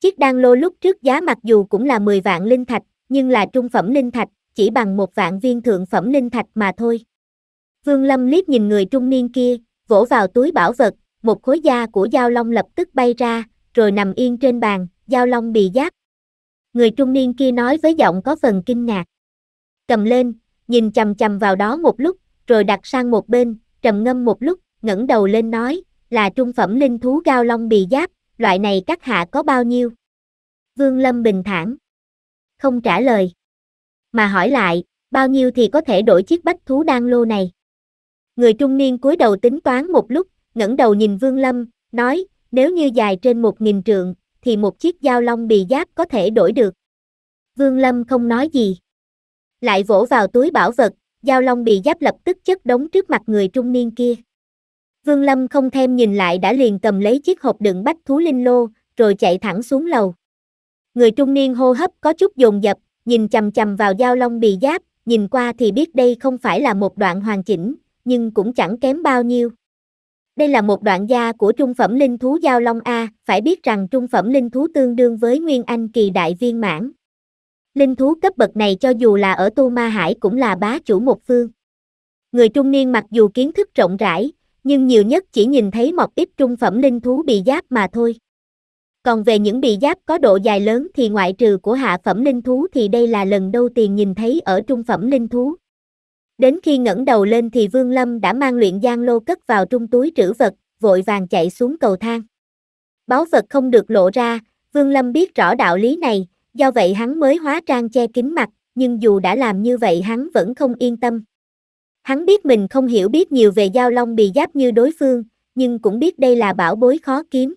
Chiếc đan lô lúc trước giá mặc dù cũng là 10 vạn linh thạch, nhưng là trung phẩm linh thạch, chỉ bằng một vạn viên thượng phẩm linh thạch mà thôi. Vương Lâm liếc nhìn người trung niên kia, vỗ vào túi bảo vật, một khối da của Giao Long lập tức bay ra, rồi nằm yên trên bàn, Giao Long bị giáp. Người trung niên kia nói với giọng có phần kinh ngạc. Cầm lên, nhìn chầm chầm vào đó một lúc, rồi đặt sang một bên, trầm ngâm một lúc, ngẩng đầu lên nói, là trung phẩm linh thú Giao Long bị giáp, loại này các hạ có bao nhiêu? Vương Lâm bình thản. Không trả lời. Mà hỏi lại, bao nhiêu thì có thể đổi chiếc bách thú đan lô này? Người trung niên cúi đầu tính toán một lúc, ngẩng đầu nhìn Vương Lâm, nói, nếu như dài trên một nghìn trượng, thì một chiếc dao long bì giáp có thể đổi được. Vương Lâm không nói gì. Lại vỗ vào túi bảo vật, dao long bì giáp lập tức chất đống trước mặt người trung niên kia. Vương Lâm không thêm nhìn lại đã liền cầm lấy chiếc hộp đựng bách thú linh lô, rồi chạy thẳng xuống lầu. Người trung niên hô hấp có chút dồn dập, nhìn chầm chầm vào dao long bì giáp, nhìn qua thì biết đây không phải là một đoạn hoàn chỉnh, nhưng cũng chẳng kém bao nhiêu. Đây là một đoạn da của trung phẩm linh thú giao long A, phải biết rằng trung phẩm linh thú tương đương với Nguyên Anh kỳ đại viên mãn. Linh thú cấp bậc này cho dù là ở Tu Ma Hải cũng là bá chủ một phương. Người trung niên mặc dù kiến thức rộng rãi, nhưng nhiều nhất chỉ nhìn thấy một ít trung phẩm linh thú bị giáp mà thôi. Còn về những bị giáp có độ dài lớn thì ngoại trừ của hạ phẩm linh thú thì đây là lần đầu tiên nhìn thấy ở trung phẩm linh thú. Đến khi ngẩng đầu lên thì Vương Lâm đã mang luyện giang lô cất vào trung túi trữ vật, vội vàng chạy xuống cầu thang. Báu vật không được lộ ra, Vương Lâm biết rõ đạo lý này, do vậy hắn mới hóa trang che kín mặt, nhưng dù đã làm như vậy hắn vẫn không yên tâm. Hắn biết mình không hiểu biết nhiều về giao long bì giáp như đối phương, nhưng cũng biết đây là bảo bối khó kiếm.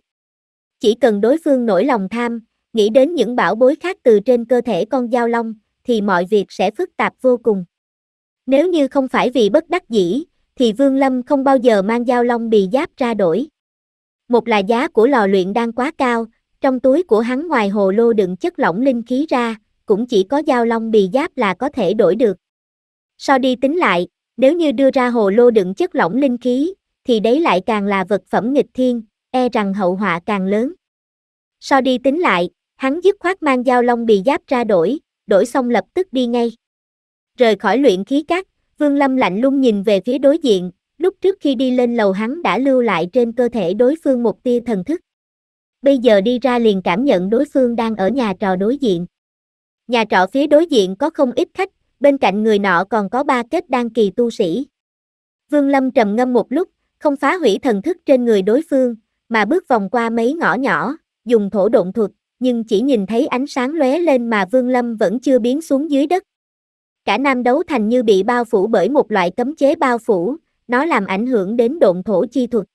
Chỉ cần đối phương nổi lòng tham, nghĩ đến những bảo bối khác từ trên cơ thể con giao long, thì mọi việc sẽ phức tạp vô cùng. Nếu như không phải vì bất đắc dĩ, thì Vương Lâm không bao giờ mang dao long bì giáp ra đổi. Một là giá của lò luyện đang quá cao, trong túi của hắn ngoài hồ lô đựng chất lỏng linh khí ra, cũng chỉ có dao long bì giáp là có thể đổi được. So đi tính lại, nếu như đưa ra hồ lô đựng chất lỏng linh khí, thì đấy lại càng là vật phẩm nghịch thiên, e rằng hậu họa càng lớn. So đi tính lại, hắn dứt khoát mang dao long bì giáp ra đổi, đổi xong lập tức đi ngay. Rời khỏi luyện khí cát, Vương Lâm lạnh lung nhìn về phía đối diện, lúc trước khi đi lên lầu hắn đã lưu lại trên cơ thể đối phương một tia thần thức. Bây giờ đi ra liền cảm nhận đối phương đang ở nhà trò đối diện. Nhà trọ phía đối diện có không ít khách, bên cạnh người nọ còn có ba kết đan kỳ tu sĩ. Vương Lâm trầm ngâm một lúc, không phá hủy thần thức trên người đối phương, mà bước vòng qua mấy ngõ nhỏ, dùng thổ độn thuật, nhưng chỉ nhìn thấy ánh sáng lóe lên mà Vương Lâm vẫn chưa biến xuống dưới đất. Cả Nam Đấu Thành như bị bao phủ bởi một loại cấm chế bao phủ, nó làm ảnh hưởng đến độn thổ chi thuật.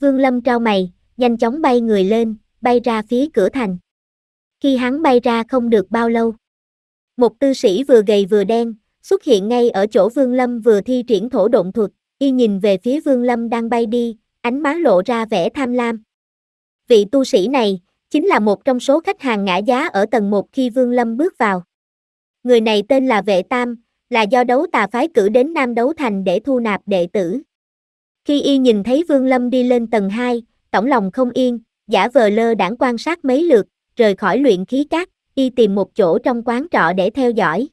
Vương Lâm trao mày, nhanh chóng bay người lên, bay ra phía cửa thành. Khi hắn bay ra không được bao lâu. Một tư sĩ vừa gầy vừa đen, xuất hiện ngay ở chỗ Vương Lâm vừa thi triển thổ độn thuật, y nhìn về phía Vương Lâm đang bay đi, ánh má lộ ra vẻ tham lam. Vị tu sĩ này, chính là một trong số khách hàng ngã giá ở tầng 1 khi Vương Lâm bước vào. Người này tên là Vệ Tam, là do đấu tà phái cử đến Nam Đấu Thành để thu nạp đệ tử. Khi y nhìn thấy Vương Lâm đi lên tầng 2, tổng lòng không yên, giả vờ lơ đảng quan sát mấy lượt, rời khỏi luyện khí cát, y tìm một chỗ trong quán trọ để theo dõi.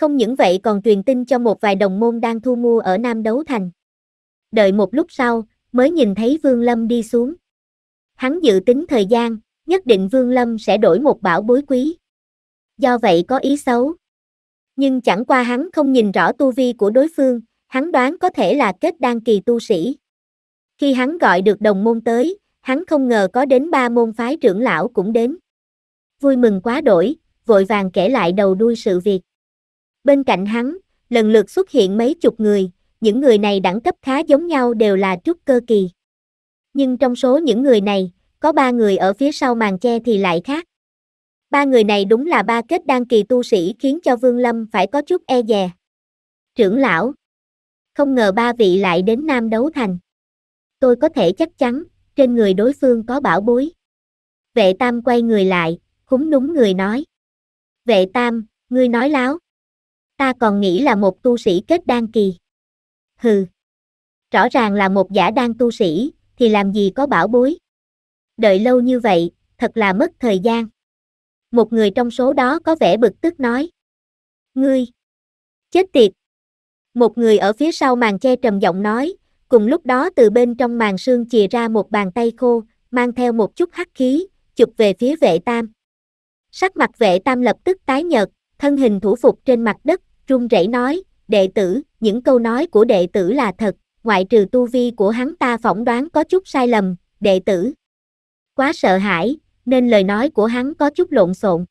Không những vậy còn truyền tin cho một vài đồng môn đang thu mua ở Nam Đấu Thành. Đợi một lúc sau, mới nhìn thấy Vương Lâm đi xuống. Hắn dự tính thời gian, nhất định Vương Lâm sẽ đổi một bảo bối quý do vậy có ý xấu. Nhưng chẳng qua hắn không nhìn rõ tu vi của đối phương, hắn đoán có thể là kết đan kỳ tu sĩ. Khi hắn gọi được đồng môn tới, hắn không ngờ có đến ba môn phái trưởng lão cũng đến. Vui mừng quá đổi, vội vàng kể lại đầu đuôi sự việc. Bên cạnh hắn, lần lượt xuất hiện mấy chục người, những người này đẳng cấp khá giống nhau đều là trúc cơ kỳ. Nhưng trong số những người này, có ba người ở phía sau màn che thì lại khác. Ba người này đúng là ba kết đan kỳ tu sĩ khiến cho Vương Lâm phải có chút e dè. Trưởng lão, không ngờ ba vị lại đến Nam Đấu Thành. Tôi có thể chắc chắn, trên người đối phương có bảo bối. Vệ Tam quay người lại, khúng núm người nói. Vệ Tam, ngươi nói láo. Ta còn nghĩ là một tu sĩ kết đan kỳ. Hừ. Rõ ràng là một giả đan tu sĩ, thì làm gì có bảo bối. Đợi lâu như vậy, thật là mất thời gian một người trong số đó có vẻ bực tức nói. Ngươi! Chết tiệt! Một người ở phía sau màn che trầm giọng nói, cùng lúc đó từ bên trong màn sương chìa ra một bàn tay khô, mang theo một chút hắc khí, chụp về phía vệ tam. Sắc mặt vệ tam lập tức tái nhợt, thân hình thủ phục trên mặt đất, run rẩy nói, đệ tử, những câu nói của đệ tử là thật, ngoại trừ tu vi của hắn ta phỏng đoán có chút sai lầm, đệ tử. Quá sợ hãi, nên lời nói của hắn có chút lộn xộn.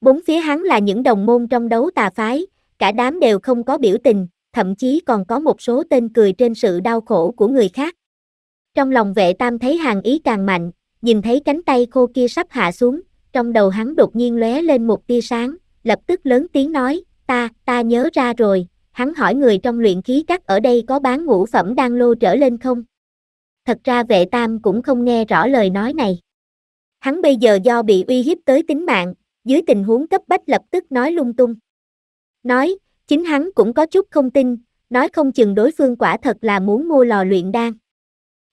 Bốn phía hắn là những đồng môn trong đấu tà phái, cả đám đều không có biểu tình, thậm chí còn có một số tên cười trên sự đau khổ của người khác. Trong lòng vệ tam thấy hàng ý càng mạnh, nhìn thấy cánh tay khô kia sắp hạ xuống, trong đầu hắn đột nhiên lóe lên một tia sáng, lập tức lớn tiếng nói, ta, ta nhớ ra rồi, hắn hỏi người trong luyện khí các ở đây có bán ngũ phẩm đang lô trở lên không? Thật ra vệ tam cũng không nghe rõ lời nói này hắn bây giờ do bị uy hiếp tới tính mạng, dưới tình huống cấp bách lập tức nói lung tung. Nói, chính hắn cũng có chút không tin, nói không chừng đối phương quả thật là muốn mua lò luyện đan.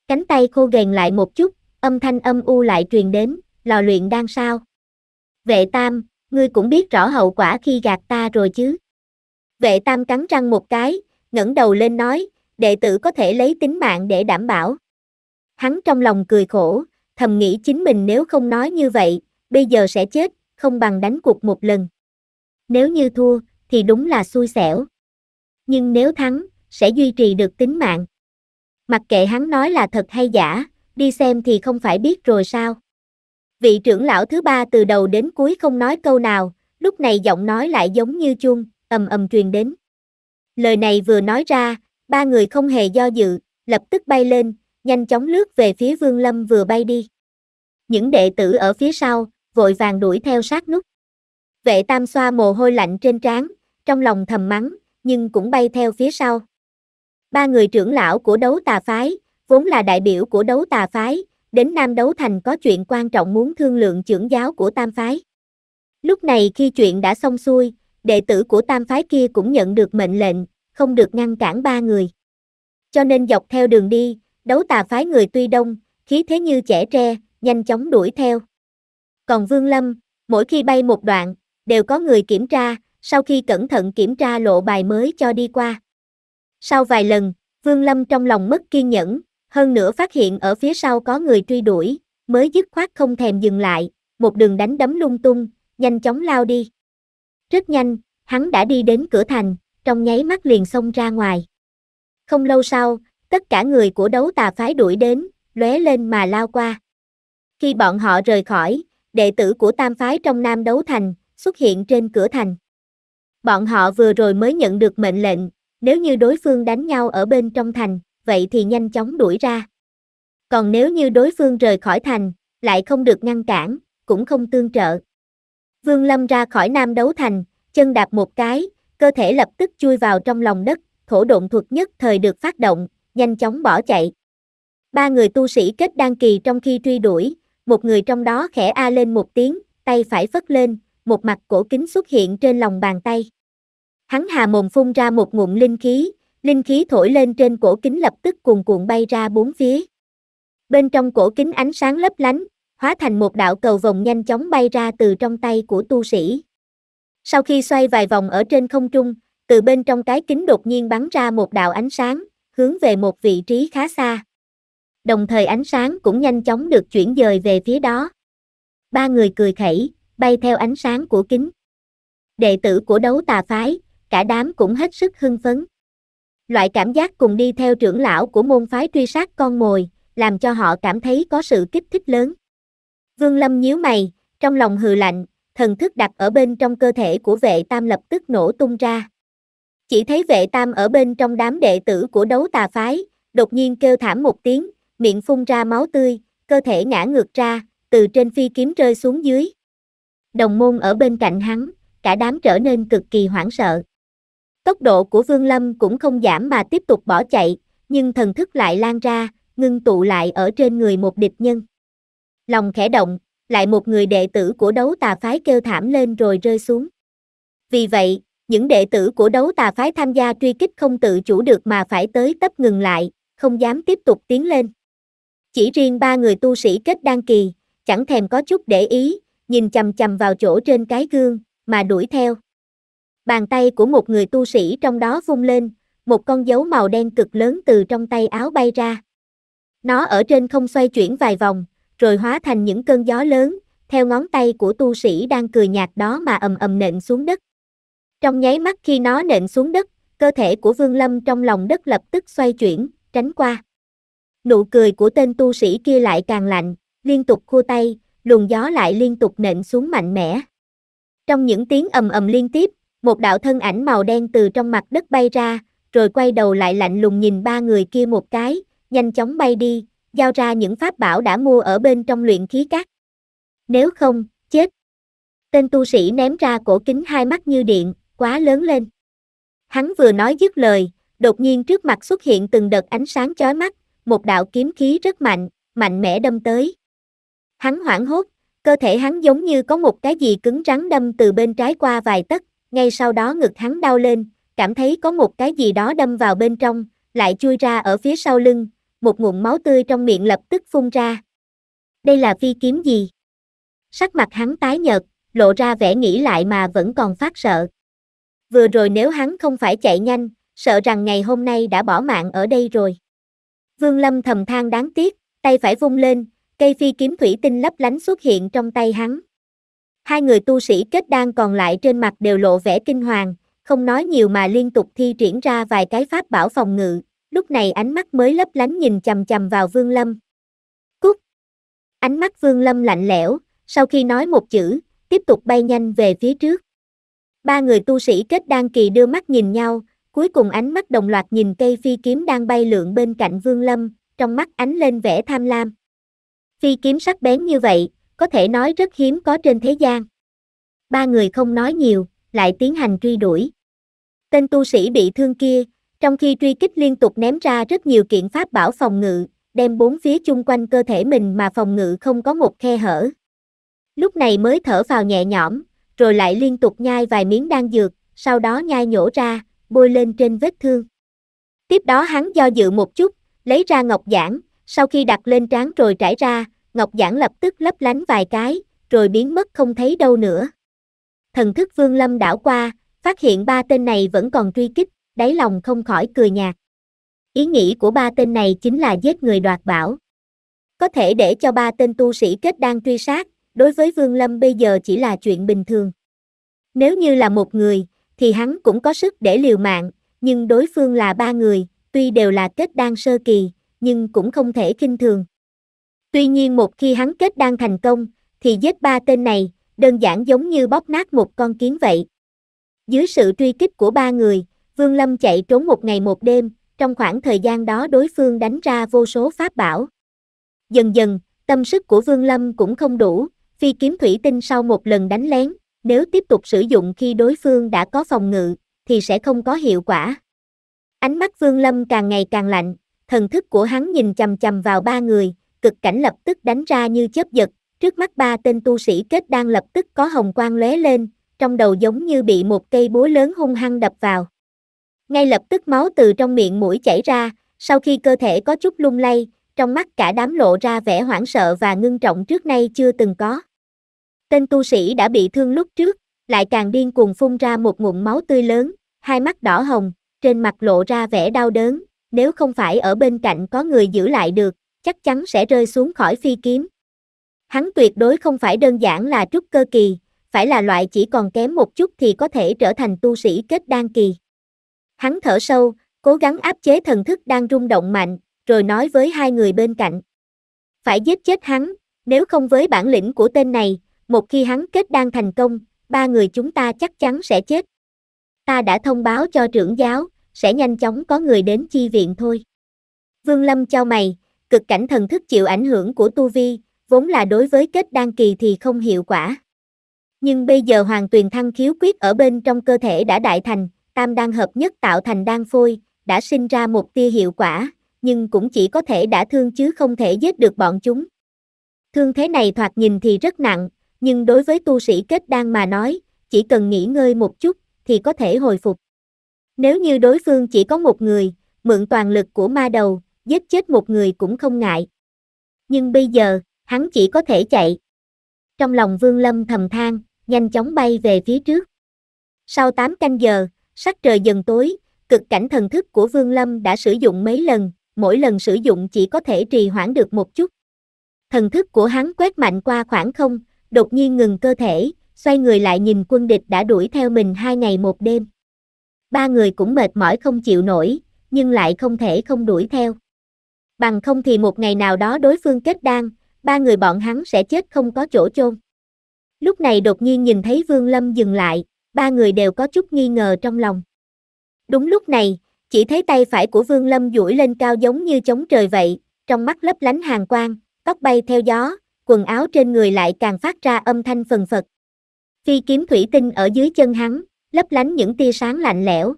Cánh tay khô gèn lại một chút, âm thanh âm u lại truyền đến, lò luyện đan sao? Vệ tam, ngươi cũng biết rõ hậu quả khi gạt ta rồi chứ. Vệ tam cắn răng một cái, ngẩng đầu lên nói, đệ tử có thể lấy tính mạng để đảm bảo. Hắn trong lòng cười khổ, thầm nghĩ chính mình nếu không nói như vậy, bây giờ sẽ chết, không bằng đánh cuộc một lần. Nếu như thua, thì đúng là xui xẻo. Nhưng nếu thắng, sẽ duy trì được tính mạng. Mặc kệ hắn nói là thật hay giả, đi xem thì không phải biết rồi sao. Vị trưởng lão thứ ba từ đầu đến cuối không nói câu nào, lúc này giọng nói lại giống như chuông, ầm ầm truyền đến. Lời này vừa nói ra, ba người không hề do dự, lập tức bay lên, nhanh chóng lướt về phía Vương Lâm vừa bay đi. Những đệ tử ở phía sau, vội vàng đuổi theo sát nút. Vệ tam xoa mồ hôi lạnh trên trán, trong lòng thầm mắng, nhưng cũng bay theo phía sau. Ba người trưởng lão của đấu tà phái, vốn là đại biểu của đấu tà phái, đến Nam Đấu Thành có chuyện quan trọng muốn thương lượng trưởng giáo của tam phái. Lúc này khi chuyện đã xong xuôi, đệ tử của tam phái kia cũng nhận được mệnh lệnh, không được ngăn cản ba người. Cho nên dọc theo đường đi, đấu tà phái người tuy đông, khí thế như trẻ tre, nhanh chóng đuổi theo. Còn Vương Lâm, mỗi khi bay một đoạn, đều có người kiểm tra, sau khi cẩn thận kiểm tra lộ bài mới cho đi qua. Sau vài lần, Vương Lâm trong lòng mất kiên nhẫn, hơn nữa phát hiện ở phía sau có người truy đuổi, mới dứt khoát không thèm dừng lại, một đường đánh đấm lung tung, nhanh chóng lao đi. Rất nhanh, hắn đã đi đến cửa thành, trong nháy mắt liền xông ra ngoài. Không lâu sau, tất cả người của đấu tà phái đuổi đến, lóe lên mà lao qua. Khi bọn họ rời khỏi, đệ tử của tam phái trong Nam Đấu Thành xuất hiện trên cửa thành. Bọn họ vừa rồi mới nhận được mệnh lệnh, nếu như đối phương đánh nhau ở bên trong thành, vậy thì nhanh chóng đuổi ra. Còn nếu như đối phương rời khỏi thành, lại không được ngăn cản, cũng không tương trợ. Vương Lâm ra khỏi Nam Đấu Thành, chân đạp một cái, cơ thể lập tức chui vào trong lòng đất, thổ độn thuật nhất thời được phát động, nhanh chóng bỏ chạy. Ba người tu sĩ kết đan kỳ trong khi truy đuổi, một người trong đó khẽ a lên một tiếng, tay phải phất lên, một mặt cổ kính xuất hiện trên lòng bàn tay. Hắn hà mồm phun ra một ngụm linh khí, linh khí thổi lên trên cổ kính lập tức cuồn cuộn bay ra bốn phía. Bên trong cổ kính ánh sáng lấp lánh, hóa thành một đạo cầu vòng nhanh chóng bay ra từ trong tay của tu sĩ. Sau khi xoay vài vòng ở trên không trung, từ bên trong cái kính đột nhiên bắn ra một đạo ánh sáng, hướng về một vị trí khá xa. Đồng thời ánh sáng cũng nhanh chóng được chuyển dời về phía đó. Ba người cười khẩy, bay theo ánh sáng của kính. Đệ tử của đấu tà phái, cả đám cũng hết sức hưng phấn. Loại cảm giác cùng đi theo trưởng lão của môn phái truy sát con mồi, làm cho họ cảm thấy có sự kích thích lớn. Vương Lâm nhíu mày, trong lòng hừ lạnh, thần thức đặt ở bên trong cơ thể của vệ tam lập tức nổ tung ra. Chỉ thấy vệ tam ở bên trong đám đệ tử của đấu tà phái, đột nhiên kêu thảm một tiếng, miệng phun ra máu tươi, cơ thể ngã ngược ra, từ trên phi kiếm rơi xuống dưới. Đồng môn ở bên cạnh hắn, cả đám trở nên cực kỳ hoảng sợ. Tốc độ của Vương Lâm cũng không giảm mà tiếp tục bỏ chạy, nhưng thần thức lại lan ra, ngưng tụ lại ở trên người một địch nhân. Lòng khẽ động, lại một người đệ tử của đấu tà phái kêu thảm lên rồi rơi xuống. Vì vậy, những đệ tử của đấu tà phái tham gia truy kích không tự chủ được mà phải tới tấp ngừng lại, không dám tiếp tục tiến lên. Chỉ riêng ba người tu sĩ kết đan kỳ, chẳng thèm có chút để ý, nhìn chầm chầm vào chỗ trên cái gương, mà đuổi theo. Bàn tay của một người tu sĩ trong đó vung lên, một con dấu màu đen cực lớn từ trong tay áo bay ra. Nó ở trên không xoay chuyển vài vòng, rồi hóa thành những cơn gió lớn, theo ngón tay của tu sĩ đang cười nhạt đó mà ầm ầm nện xuống đất. Trong nháy mắt khi nó nện xuống đất, cơ thể của Vương Lâm trong lòng đất lập tức xoay chuyển, tránh qua. Nụ cười của tên tu sĩ kia lại càng lạnh, liên tục khua tay, luồng gió lại liên tục nện xuống mạnh mẽ. Trong những tiếng ầm ầm liên tiếp, một đạo thân ảnh màu đen từ trong mặt đất bay ra, rồi quay đầu lại lạnh lùng nhìn ba người kia một cái, nhanh chóng bay đi, giao ra những pháp bảo đã mua ở bên trong luyện khí cát. Nếu không, chết. Tên tu sĩ ném ra cổ kính hai mắt như điện, quá lớn lên. Hắn vừa nói dứt lời, đột nhiên trước mặt xuất hiện từng đợt ánh sáng chói mắt, một đạo kiếm khí rất mạnh, mạnh mẽ đâm tới. Hắn hoảng hốt, cơ thể hắn giống như có một cái gì cứng rắn đâm từ bên trái qua vài tấc, ngay sau đó ngực hắn đau lên, cảm thấy có một cái gì đó đâm vào bên trong, lại chui ra ở phía sau lưng, một nguồn máu tươi trong miệng lập tức phun ra. Đây là phi kiếm gì? Sắc mặt hắn tái nhợt, lộ ra vẻ nghĩ lại mà vẫn còn phát sợ vừa rồi nếu hắn không phải chạy nhanh, sợ rằng ngày hôm nay đã bỏ mạng ở đây rồi. Vương Lâm thầm than đáng tiếc, tay phải vung lên, cây phi kiếm thủy tinh lấp lánh xuất hiện trong tay hắn. Hai người tu sĩ kết đan còn lại trên mặt đều lộ vẻ kinh hoàng, không nói nhiều mà liên tục thi triển ra vài cái pháp bảo phòng ngự, lúc này ánh mắt mới lấp lánh nhìn chầm chầm vào Vương Lâm. Cút! Ánh mắt Vương Lâm lạnh lẽo, sau khi nói một chữ, tiếp tục bay nhanh về phía trước. Ba người tu sĩ kết đan kỳ đưa mắt nhìn nhau, cuối cùng ánh mắt đồng loạt nhìn cây phi kiếm đang bay lượn bên cạnh Vương Lâm, trong mắt ánh lên vẻ tham lam. Phi kiếm sắc bén như vậy, có thể nói rất hiếm có trên thế gian. Ba người không nói nhiều, lại tiến hành truy đuổi. Tên tu sĩ bị thương kia, trong khi truy kích liên tục ném ra rất nhiều kiện pháp bảo phòng ngự, đem bốn phía chung quanh cơ thể mình mà phòng ngự không có một khe hở. Lúc này mới thở vào nhẹ nhõm, rồi lại liên tục nhai vài miếng đan dược, sau đó nhai nhổ ra, bôi lên trên vết thương. Tiếp đó hắn do dự một chút, lấy ra ngọc giản, sau khi đặt lên trán rồi trải ra, ngọc giản lập tức lấp lánh vài cái, rồi biến mất không thấy đâu nữa. Thần thức Vương Lâm đảo qua, phát hiện ba tên này vẫn còn truy kích, đáy lòng không khỏi cười nhạt. Ý nghĩ của ba tên này chính là giết người đoạt bảo. Có thể để cho ba tên tu sĩ kết đang truy sát, đối với Vương Lâm bây giờ chỉ là chuyện bình thường. Nếu như là một người, thì hắn cũng có sức để liều mạng, nhưng đối phương là ba người, tuy đều là kết đan sơ kỳ, nhưng cũng không thể kinh thường. Tuy nhiên một khi hắn kết đan thành công, thì giết ba tên này, đơn giản giống như bóp nát một con kiến vậy. Dưới sự truy kích của ba người, Vương Lâm chạy trốn một ngày một đêm, trong khoảng thời gian đó đối phương đánh ra vô số pháp bảo. Dần dần, tâm sức của Vương Lâm cũng không đủ, phi kiếm thủy tinh sau một lần đánh lén, nếu tiếp tục sử dụng khi đối phương đã có phòng ngự, thì sẽ không có hiệu quả. Ánh mắt Vương Lâm càng ngày càng lạnh, thần thức của hắn nhìn chầm chầm vào ba người, cực cảnh lập tức đánh ra như chớp giật, trước mắt ba tên tu sĩ kết đang lập tức có hồng quang lóe lên, trong đầu giống như bị một cây búa lớn hung hăng đập vào. Ngay lập tức máu từ trong miệng mũi chảy ra, sau khi cơ thể có chút lung lay, trong mắt cả đám lộ ra vẻ hoảng sợ và ngưng trọng trước nay chưa từng có. Tên tu sĩ đã bị thương lúc trước, lại càng điên cuồng phun ra một ngụm máu tươi lớn, hai mắt đỏ hồng, trên mặt lộ ra vẻ đau đớn, nếu không phải ở bên cạnh có người giữ lại được, chắc chắn sẽ rơi xuống khỏi phi kiếm. Hắn tuyệt đối không phải đơn giản là trúc cơ kỳ, phải là loại chỉ còn kém một chút thì có thể trở thành tu sĩ kết đan kỳ. Hắn thở sâu, cố gắng áp chế thần thức đang rung động mạnh, rồi nói với hai người bên cạnh. Phải giết chết hắn, nếu không với bản lĩnh của tên này, một khi hắn kết đang thành công, ba người chúng ta chắc chắn sẽ chết. Ta đã thông báo cho trưởng giáo, sẽ nhanh chóng có người đến chi viện thôi. Vương Lâm cho mày, cực cảnh thần thức chịu ảnh hưởng của Tu Vi, vốn là đối với kết đan kỳ thì không hiệu quả. Nhưng bây giờ hoàng tuyền thăng khiếu quyết ở bên trong cơ thể đã đại thành, tam đan hợp nhất tạo thành đan phôi, đã sinh ra một tia hiệu quả, nhưng cũng chỉ có thể đã thương chứ không thể giết được bọn chúng. Thương thế này thoạt nhìn thì rất nặng, nhưng đối với tu sĩ kết đan mà nói, chỉ cần nghỉ ngơi một chút, thì có thể hồi phục. Nếu như đối phương chỉ có một người, mượn toàn lực của ma đầu, giết chết một người cũng không ngại. Nhưng bây giờ, hắn chỉ có thể chạy. Trong lòng Vương Lâm thầm than, nhanh chóng bay về phía trước. Sau 8 canh giờ, sắc trời dần tối, cực cảnh thần thức của Vương Lâm đã sử dụng mấy lần, mỗi lần sử dụng chỉ có thể trì hoãn được một chút. Thần thức của hắn quét mạnh qua khoảng không, đột nhiên ngừng cơ thể, xoay người lại nhìn quân địch đã đuổi theo mình hai ngày một đêm. Ba người cũng mệt mỏi không chịu nổi, nhưng lại không thể không đuổi theo. Bằng không thì một ngày nào đó đối phương kết đan, ba người bọn hắn sẽ chết không có chỗ chôn. Lúc này đột nhiên nhìn thấy Vương Lâm dừng lại, ba người đều có chút nghi ngờ trong lòng. Đúng lúc này, chỉ thấy tay phải của Vương Lâm duỗi lên cao giống như chống trời vậy, trong mắt lấp lánh hàng quang, tóc bay theo gió, quần áo trên người lại càng phát ra âm thanh phần phật. Phi kiếm thủy tinh ở dưới chân hắn, lấp lánh những tia sáng lạnh lẽo.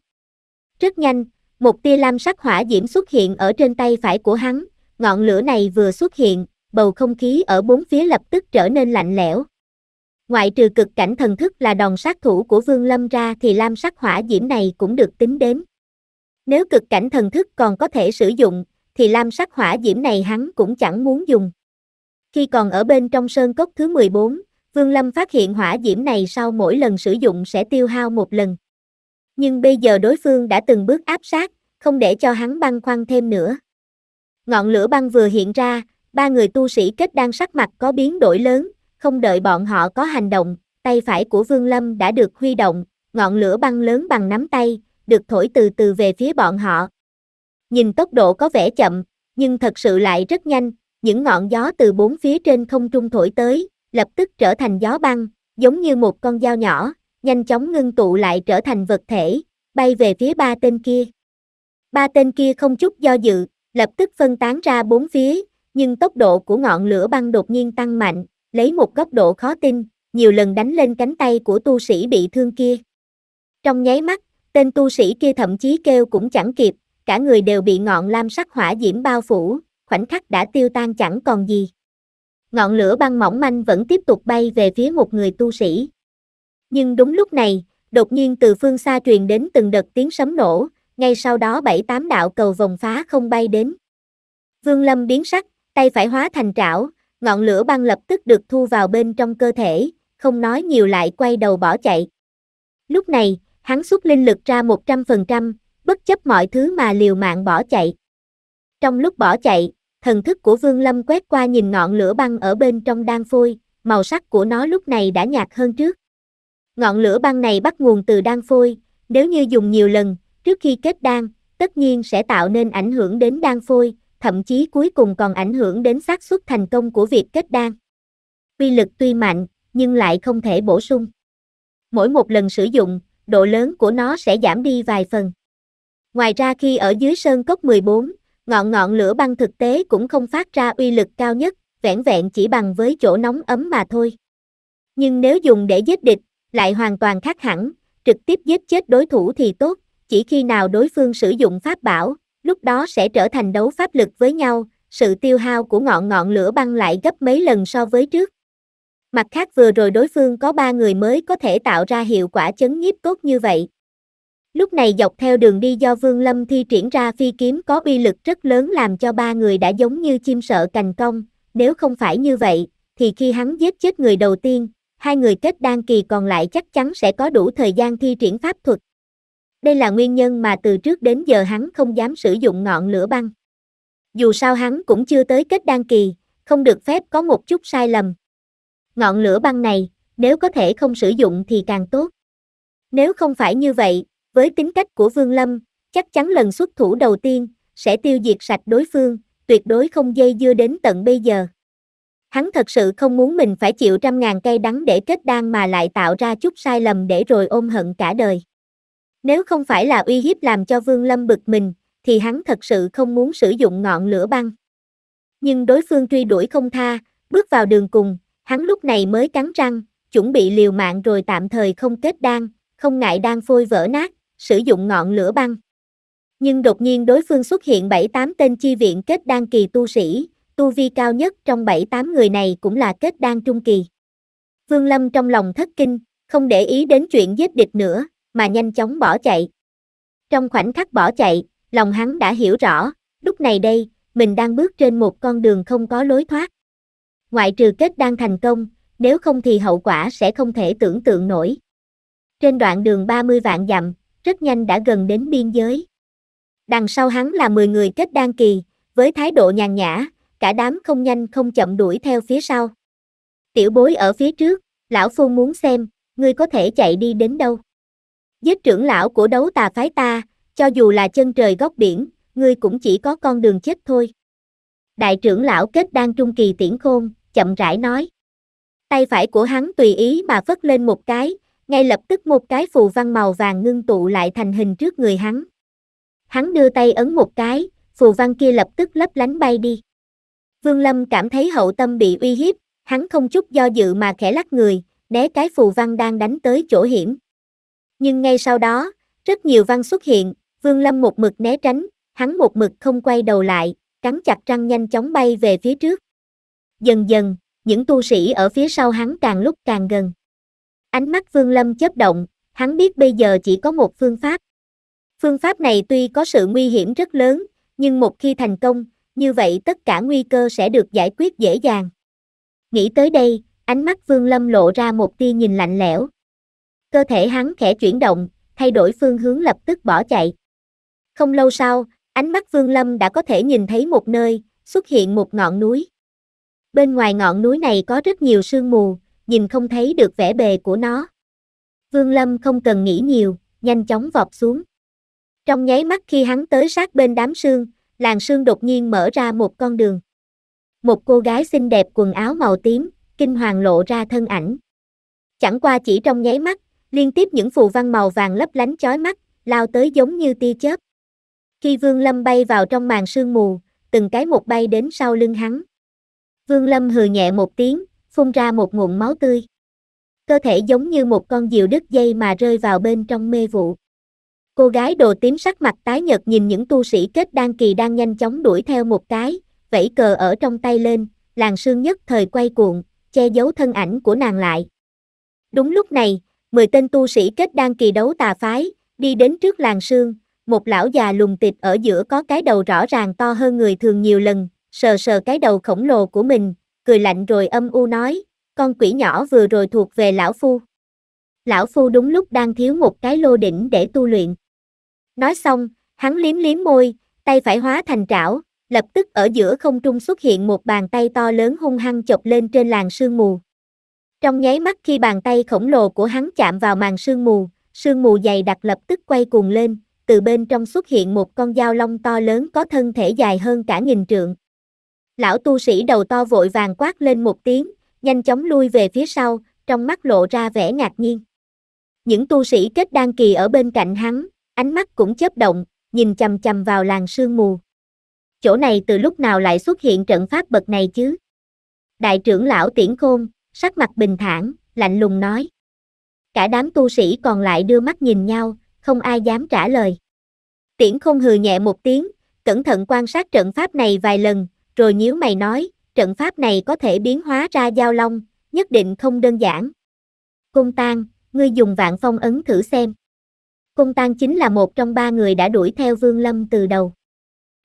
Rất nhanh, một tia lam sắc hỏa diễm xuất hiện ở trên tay phải của hắn, ngọn lửa này vừa xuất hiện, bầu không khí ở bốn phía lập tức trở nên lạnh lẽo. Ngoại trừ cực cảnh thần thức là đòn sát thủ của Vương Lâm ra thì lam sắc hỏa diễm này cũng được tính đến. Nếu cực cảnh thần thức còn có thể sử dụng, thì lam sắc hỏa diễm này hắn cũng chẳng muốn dùng. Khi còn ở bên trong sơn cốc thứ 14, Vương Lâm phát hiện hỏa diễm này sau mỗi lần sử dụng sẽ tiêu hao một lần. Nhưng bây giờ đối phương đã từng bước áp sát, không để cho hắn băng khoăn thêm nữa. Ngọn lửa băng vừa hiện ra, ba người tu sĩ kết đang sắc mặt có biến đổi lớn, không đợi bọn họ có hành động, tay phải của Vương Lâm đã được huy động, ngọn lửa băng lớn bằng nắm tay, được thổi từ từ về phía bọn họ. Nhìn tốc độ có vẻ chậm, nhưng thật sự lại rất nhanh, những ngọn gió từ bốn phía trên không trung thổi tới, lập tức trở thành gió băng, giống như một con dao nhỏ, nhanh chóng ngưng tụ lại trở thành vật thể, bay về phía ba tên kia. Ba tên kia không chút do dự, lập tức phân tán ra bốn phía, nhưng tốc độ của ngọn lửa băng đột nhiên tăng mạnh, lấy một góc độ khó tin, nhiều lần đánh lên cánh tay của tu sĩ bị thương kia. Trong nháy mắt, tên tu sĩ kia thậm chí kêu cũng chẳng kịp, cả người đều bị ngọn lam sắc hỏa diễm bao phủ, khoảnh khắc đã tiêu tan chẳng còn gì. Ngọn lửa băng mỏng manh vẫn tiếp tục bay về phía một người tu sĩ. Nhưng đúng lúc này, đột nhiên từ phương xa truyền đến từng đợt tiếng sấm nổ, ngay sau đó bảy tám đạo cầu vòng phá không bay đến. Vương Lâm biến sắc, tay phải hóa thành trảo, ngọn lửa băng lập tức được thu vào bên trong cơ thể, không nói nhiều lại quay đầu bỏ chạy. Lúc này, hắn xuất linh lực ra 100%, bất chấp mọi thứ mà liều mạng bỏ chạy. Trong lúc bỏ chạy, Thần thức của Vương Lâm quét qua nhìn ngọn lửa băng ở bên trong đan phôi, màu sắc của nó lúc này đã nhạt hơn trước. Ngọn lửa băng này bắt nguồn từ đan phôi, nếu như dùng nhiều lần, trước khi kết đan, tất nhiên sẽ tạo nên ảnh hưởng đến đan phôi, thậm chí cuối cùng còn ảnh hưởng đến xác suất thành công của việc kết đan. Quy lực tuy mạnh, nhưng lại không thể bổ sung. Mỗi một lần sử dụng, độ lớn của nó sẽ giảm đi vài phần. Ngoài ra khi ở dưới sơn cốc 14, ngọn ngọn lửa băng thực tế cũng không phát ra uy lực cao nhất, vẹn vẹn chỉ bằng với chỗ nóng ấm mà thôi. Nhưng nếu dùng để giết địch, lại hoàn toàn khác hẳn, trực tiếp giết chết đối thủ thì tốt, chỉ khi nào đối phương sử dụng pháp bảo, lúc đó sẽ trở thành đấu pháp lực với nhau, sự tiêu hao của ngọn ngọn lửa băng lại gấp mấy lần so với trước. Mặt khác vừa rồi đối phương có ba người mới có thể tạo ra hiệu quả chấn nhiếp tốt như vậy, Lúc này dọc theo đường đi do Vương Lâm thi triển ra phi kiếm có uy lực rất lớn làm cho ba người đã giống như chim sợ cành công nếu không phải như vậy, thì khi hắn giết chết người đầu tiên, hai người kết đan kỳ còn lại chắc chắn sẽ có đủ thời gian thi triển pháp thuật. Đây là nguyên nhân mà từ trước đến giờ hắn không dám sử dụng ngọn lửa băng. Dù sao hắn cũng chưa tới kết đan kỳ, không được phép có một chút sai lầm. Ngọn lửa băng này, nếu có thể không sử dụng thì càng tốt. Nếu không phải như vậy, với tính cách của Vương Lâm, chắc chắn lần xuất thủ đầu tiên, sẽ tiêu diệt sạch đối phương, tuyệt đối không dây dưa đến tận bây giờ. Hắn thật sự không muốn mình phải chịu trăm ngàn cây đắng để kết đan mà lại tạo ra chút sai lầm để rồi ôm hận cả đời. Nếu không phải là uy hiếp làm cho Vương Lâm bực mình, thì hắn thật sự không muốn sử dụng ngọn lửa băng. Nhưng đối phương truy đuổi không tha, bước vào đường cùng, hắn lúc này mới cắn răng, chuẩn bị liều mạng rồi tạm thời không kết đan, không ngại đan phôi vỡ nát, sử dụng ngọn lửa băng. Nhưng đột nhiên đối phương xuất hiện 7-8 tên chi viện kết đan kỳ tu sĩ, tu vi cao nhất trong 7-8 người này cũng là kết đan trung kỳ. Vương Lâm trong lòng thất kinh, không để ý đến chuyện giết địch nữa, mà nhanh chóng bỏ chạy. Trong khoảnh khắc bỏ chạy, lòng hắn đã hiểu rõ, lúc này đây, mình đang bước trên một con đường không có lối thoát. Ngoại trừ kết đang thành công, nếu không thì hậu quả sẽ không thể tưởng tượng nổi. Trên đoạn đường 30 vạn dặm, rất nhanh đã gần đến biên giới. Đằng sau hắn là 10 người kết đan kỳ, với thái độ nhàn nhã, cả đám không nhanh không chậm đuổi theo phía sau. Tiểu bối ở phía trước, lão phu muốn xem, ngươi có thể chạy đi đến đâu. Giết trưởng lão của đấu tà phái ta, cho dù là chân trời góc biển, ngươi cũng chỉ có con đường chết thôi. Đại trưởng lão kết đan trung kỳ tiễn khôn, chậm rãi nói. Tay phải của hắn tùy ý mà phất lên một cái, ngay lập tức một cái phù văn màu vàng ngưng tụ lại thành hình trước người hắn. Hắn đưa tay ấn một cái, phù văn kia lập tức lấp lánh bay đi. Vương Lâm cảm thấy hậu tâm bị uy hiếp, hắn không chút do dự mà khẽ lắc người, né cái phù văn đang đánh tới chỗ hiểm. Nhưng ngay sau đó, rất nhiều văn xuất hiện, Vương Lâm một mực né tránh, hắn một mực không quay đầu lại, cắn chặt răng nhanh chóng bay về phía trước. Dần dần, những tu sĩ ở phía sau hắn càng lúc càng gần. Ánh mắt Vương Lâm chớp động, hắn biết bây giờ chỉ có một phương pháp. Phương pháp này tuy có sự nguy hiểm rất lớn, nhưng một khi thành công, như vậy tất cả nguy cơ sẽ được giải quyết dễ dàng. Nghĩ tới đây, ánh mắt Vương Lâm lộ ra một tia nhìn lạnh lẽo. Cơ thể hắn khẽ chuyển động, thay đổi phương hướng lập tức bỏ chạy. Không lâu sau, ánh mắt Vương Lâm đã có thể nhìn thấy một nơi, xuất hiện một ngọn núi. Bên ngoài ngọn núi này có rất nhiều sương mù, nhìn không thấy được vẻ bề của nó. Vương Lâm không cần nghĩ nhiều, nhanh chóng vọt xuống. Trong nháy mắt khi hắn tới sát bên đám sương, làng sương đột nhiên mở ra một con đường. Một cô gái xinh đẹp quần áo màu tím, kinh hoàng lộ ra thân ảnh. Chẳng qua chỉ trong nháy mắt, liên tiếp những phù văn màu vàng lấp lánh chói mắt, lao tới giống như tia chớp. Khi Vương Lâm bay vào trong màn sương mù, từng cái một bay đến sau lưng hắn. Vương Lâm hừ nhẹ một tiếng, phun ra một nguồn máu tươi. Cơ thể giống như một con diều đứt dây mà rơi vào bên trong mê vụ. Cô gái đồ tím sắc mặt tái nhợt nhìn những tu sĩ kết đan kỳ đang nhanh chóng đuổi theo một cái, vẫy cờ ở trong tay lên, làng sương nhất thời quay cuộn, che giấu thân ảnh của nàng lại. Đúng lúc này, 10 tên tu sĩ kết đan kỳ đấu tà phái, đi đến trước làng sương, một lão già lùn tịt ở giữa có cái đầu rõ ràng to hơn người thường nhiều lần, sờ sờ cái đầu khổng lồ của mình, cười lạnh rồi âm u nói, con quỷ nhỏ vừa rồi thuộc về lão phu. Lão phu đúng lúc đang thiếu một cái lô đỉnh để tu luyện. Nói xong, hắn liếm liếm môi, tay phải hóa thành trảo, lập tức ở giữa không trung xuất hiện một bàn tay to lớn hung hăng chọc lên trên làn sương mù. Trong nháy mắt khi bàn tay khổng lồ của hắn chạm vào màn sương mù, sương mù dày đặc lập tức quay cuồng lên, từ bên trong xuất hiện một con dao long to lớn có thân thể dài hơn cả nghìn trượng, Lão tu sĩ đầu to vội vàng quát lên một tiếng, nhanh chóng lui về phía sau, trong mắt lộ ra vẻ ngạc nhiên. Những tu sĩ kết đan kỳ ở bên cạnh hắn, ánh mắt cũng chớp động, nhìn chầm chầm vào làng sương mù. Chỗ này từ lúc nào lại xuất hiện trận pháp bậc này chứ? Đại trưởng lão tiễn khôn, sắc mặt bình thản, lạnh lùng nói. Cả đám tu sĩ còn lại đưa mắt nhìn nhau, không ai dám trả lời. Tiễn khôn hừ nhẹ một tiếng, cẩn thận quan sát trận pháp này vài lần, rồi nhíu mày nói, trận pháp này có thể biến hóa ra giao long, nhất định không đơn giản. Cung Tang, ngươi dùng vạn phong ấn thử xem. Cung Tang chính là một trong ba người đã đuổi theo Vương Lâm từ đầu.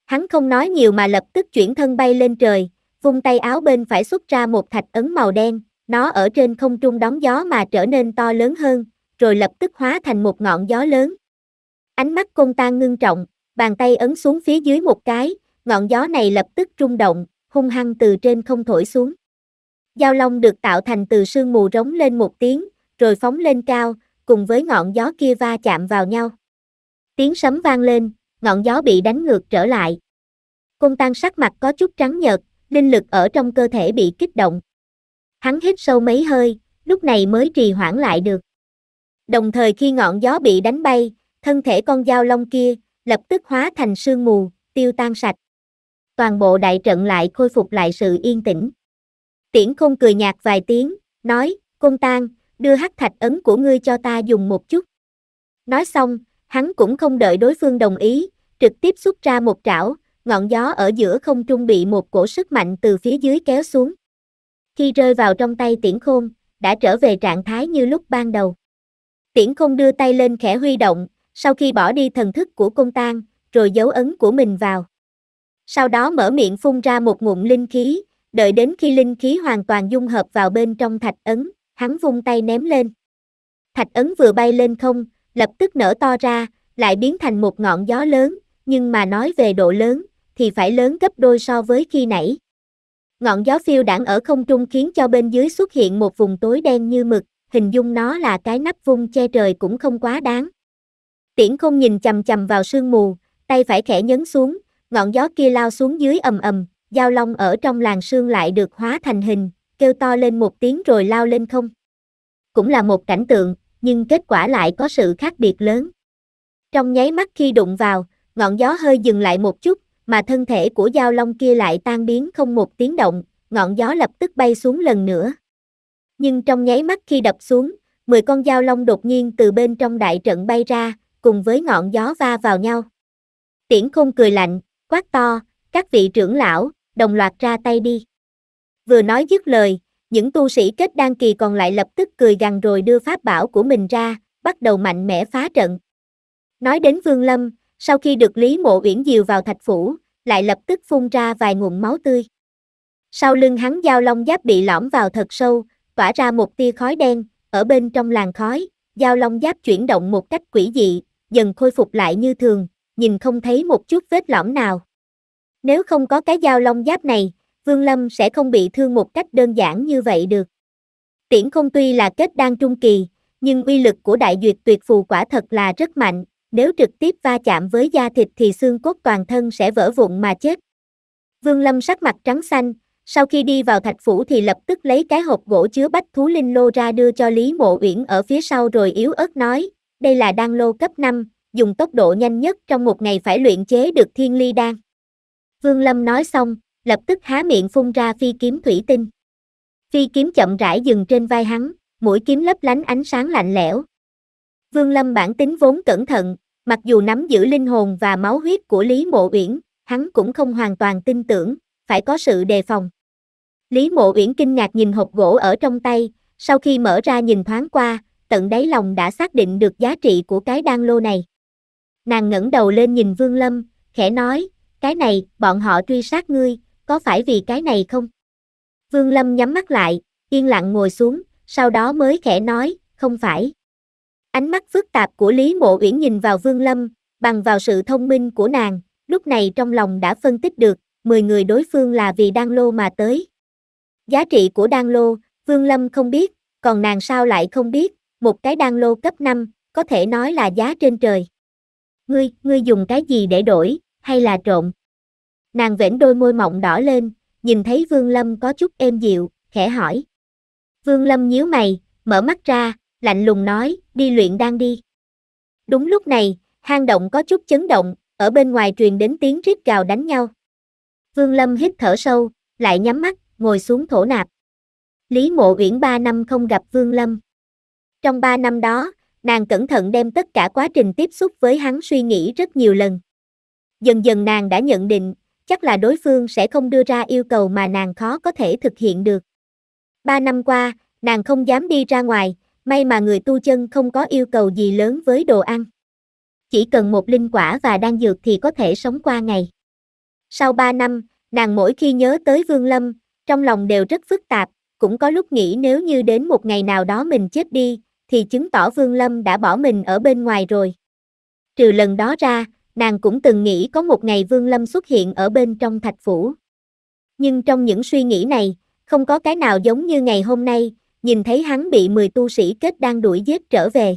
Hắn không nói nhiều mà lập tức chuyển thân bay lên trời, vung tay áo bên phải xuất ra một thạch ấn màu đen, nó ở trên không trung đón gió mà trở nên to lớn hơn, rồi lập tức hóa thành một ngọn gió lớn. Ánh mắt Cung Tang ngưng trọng, bàn tay ấn xuống phía dưới một cái, ngọn gió này lập tức rung động, hung hăng từ trên không thổi xuống. Giao long được tạo thành từ sương mù rống lên một tiếng, rồi phóng lên cao, cùng với ngọn gió kia va chạm vào nhau. Tiếng sấm vang lên, ngọn gió bị đánh ngược trở lại. Cung tăng sắc mặt có chút trắng nhợt, linh lực ở trong cơ thể bị kích động. Hắn hít sâu mấy hơi, lúc này mới trì hoãn lại được. Đồng thời khi ngọn gió bị đánh bay, thân thể con dao long kia lập tức hóa thành sương mù, tiêu tan sạch toàn bộ đại trận lại khôi phục lại sự yên tĩnh. Tiễn không cười nhạt vài tiếng, nói, công tang, đưa hắc thạch ấn của ngươi cho ta dùng một chút. Nói xong, hắn cũng không đợi đối phương đồng ý, trực tiếp xuất ra một trảo, ngọn gió ở giữa không trung bị một cổ sức mạnh từ phía dưới kéo xuống. Khi rơi vào trong tay tiễn khôn, đã trở về trạng thái như lúc ban đầu. Tiễn khôn đưa tay lên khẽ huy động, sau khi bỏ đi thần thức của công tang, rồi dấu ấn của mình vào sau đó mở miệng phun ra một ngụm linh khí, đợi đến khi linh khí hoàn toàn dung hợp vào bên trong thạch ấn, hắn vung tay ném lên. Thạch ấn vừa bay lên không, lập tức nở to ra, lại biến thành một ngọn gió lớn, nhưng mà nói về độ lớn, thì phải lớn gấp đôi so với khi nãy. Ngọn gió phiêu đảng ở không trung khiến cho bên dưới xuất hiện một vùng tối đen như mực, hình dung nó là cái nắp vung che trời cũng không quá đáng. Tiễn không nhìn chầm chầm vào sương mù, tay phải khẽ nhấn xuống, Ngọn gió kia lao xuống dưới ầm ầm, giao long ở trong làng sương lại được hóa thành hình, kêu to lên một tiếng rồi lao lên không. Cũng là một cảnh tượng, nhưng kết quả lại có sự khác biệt lớn. Trong nháy mắt khi đụng vào, ngọn gió hơi dừng lại một chút, mà thân thể của giao long kia lại tan biến không một tiếng động, ngọn gió lập tức bay xuống lần nữa. Nhưng trong nháy mắt khi đập xuống, 10 con giao long đột nhiên từ bên trong đại trận bay ra, cùng với ngọn gió va vào nhau. Tiễn không cười lạnh, quát to, các vị trưởng lão, đồng loạt ra tay đi. Vừa nói dứt lời, những tu sĩ kết đan kỳ còn lại lập tức cười gằn rồi đưa pháp bảo của mình ra, bắt đầu mạnh mẽ phá trận. Nói đến Vương Lâm, sau khi được Lý Mộ Uyển dìu vào thạch phủ, lại lập tức phun ra vài ngụm máu tươi. Sau lưng hắn giao long giáp bị lõm vào thật sâu, tỏa ra một tia khói đen, ở bên trong làn khói, giao long giáp chuyển động một cách quỷ dị, dần khôi phục lại như thường, nhìn không thấy một chút vết lõm nào. Nếu không có cái dao long giáp này, Vương Lâm sẽ không bị thương một cách đơn giản như vậy được. Tiễn không tuy là kết đan trung kỳ, nhưng uy lực của đại duyệt tuyệt phù quả thật là rất mạnh, nếu trực tiếp va chạm với da thịt thì xương cốt toàn thân sẽ vỡ vụn mà chết. Vương Lâm sắc mặt trắng xanh, sau khi đi vào thạch phủ thì lập tức lấy cái hộp gỗ chứa bách thú linh lô ra đưa cho Lý Mộ Uyển ở phía sau rồi yếu ớt nói, đây là đan lô cấp 5, dùng tốc độ nhanh nhất trong một ngày phải luyện chế được thiên ly đan. Vương Lâm nói xong, lập tức há miệng phun ra phi kiếm thủy tinh. Phi kiếm chậm rãi dừng trên vai hắn, mũi kiếm lấp lánh ánh sáng lạnh lẽo. Vương Lâm bản tính vốn cẩn thận, mặc dù nắm giữ linh hồn và máu huyết của Lý Mộ Uyển, hắn cũng không hoàn toàn tin tưởng, phải có sự đề phòng. Lý Mộ Uyển kinh ngạc nhìn hộp gỗ ở trong tay, sau khi mở ra nhìn thoáng qua, tận đáy lòng đã xác định được giá trị của cái đan lô này. Nàng ngẩng đầu lên nhìn Vương Lâm, khẽ nói, cái này, bọn họ truy sát ngươi, có phải vì cái này không? Vương Lâm nhắm mắt lại, yên lặng ngồi xuống, sau đó mới khẽ nói, không phải. Ánh mắt phức tạp của Lý Mộ Uyển nhìn vào Vương Lâm, bằng vào sự thông minh của nàng, lúc này trong lòng đã phân tích được, 10 người đối phương là vì đan lô mà tới. Giá trị của đan lô, Vương Lâm không biết, còn nàng sao lại không biết, một cái đan lô cấp 5, có thể nói là giá trên trời ngươi, ngươi dùng cái gì để đổi, hay là trộn? Nàng vểnh đôi môi mọng đỏ lên, nhìn thấy Vương Lâm có chút êm dịu, khẽ hỏi. Vương Lâm nhíu mày, mở mắt ra, lạnh lùng nói, đi luyện đang đi. Đúng lúc này, hang động có chút chấn động, ở bên ngoài truyền đến tiếng rít gào đánh nhau. Vương Lâm hít thở sâu, lại nhắm mắt, ngồi xuống thổ nạp. Lý Mộ Uyển 3 năm không gặp Vương Lâm. Trong 3 năm đó, nàng cẩn thận đem tất cả quá trình tiếp xúc với hắn suy nghĩ rất nhiều lần. Dần dần nàng đã nhận định, chắc là đối phương sẽ không đưa ra yêu cầu mà nàng khó có thể thực hiện được. Ba năm qua, nàng không dám đi ra ngoài, may mà người tu chân không có yêu cầu gì lớn với đồ ăn. Chỉ cần một linh quả và đan dược thì có thể sống qua ngày. Sau ba năm, nàng mỗi khi nhớ tới Vương Lâm, trong lòng đều rất phức tạp, cũng có lúc nghĩ nếu như đến một ngày nào đó mình chết đi, thì chứng tỏ Vương Lâm đã bỏ mình ở bên ngoài rồi. Trừ lần đó ra, nàng cũng từng nghĩ có một ngày Vương Lâm xuất hiện ở bên trong thạch phủ. Nhưng trong những suy nghĩ này, không có cái nào giống như ngày hôm nay, nhìn thấy hắn bị 10 tu sĩ kết đang đuổi giết trở về.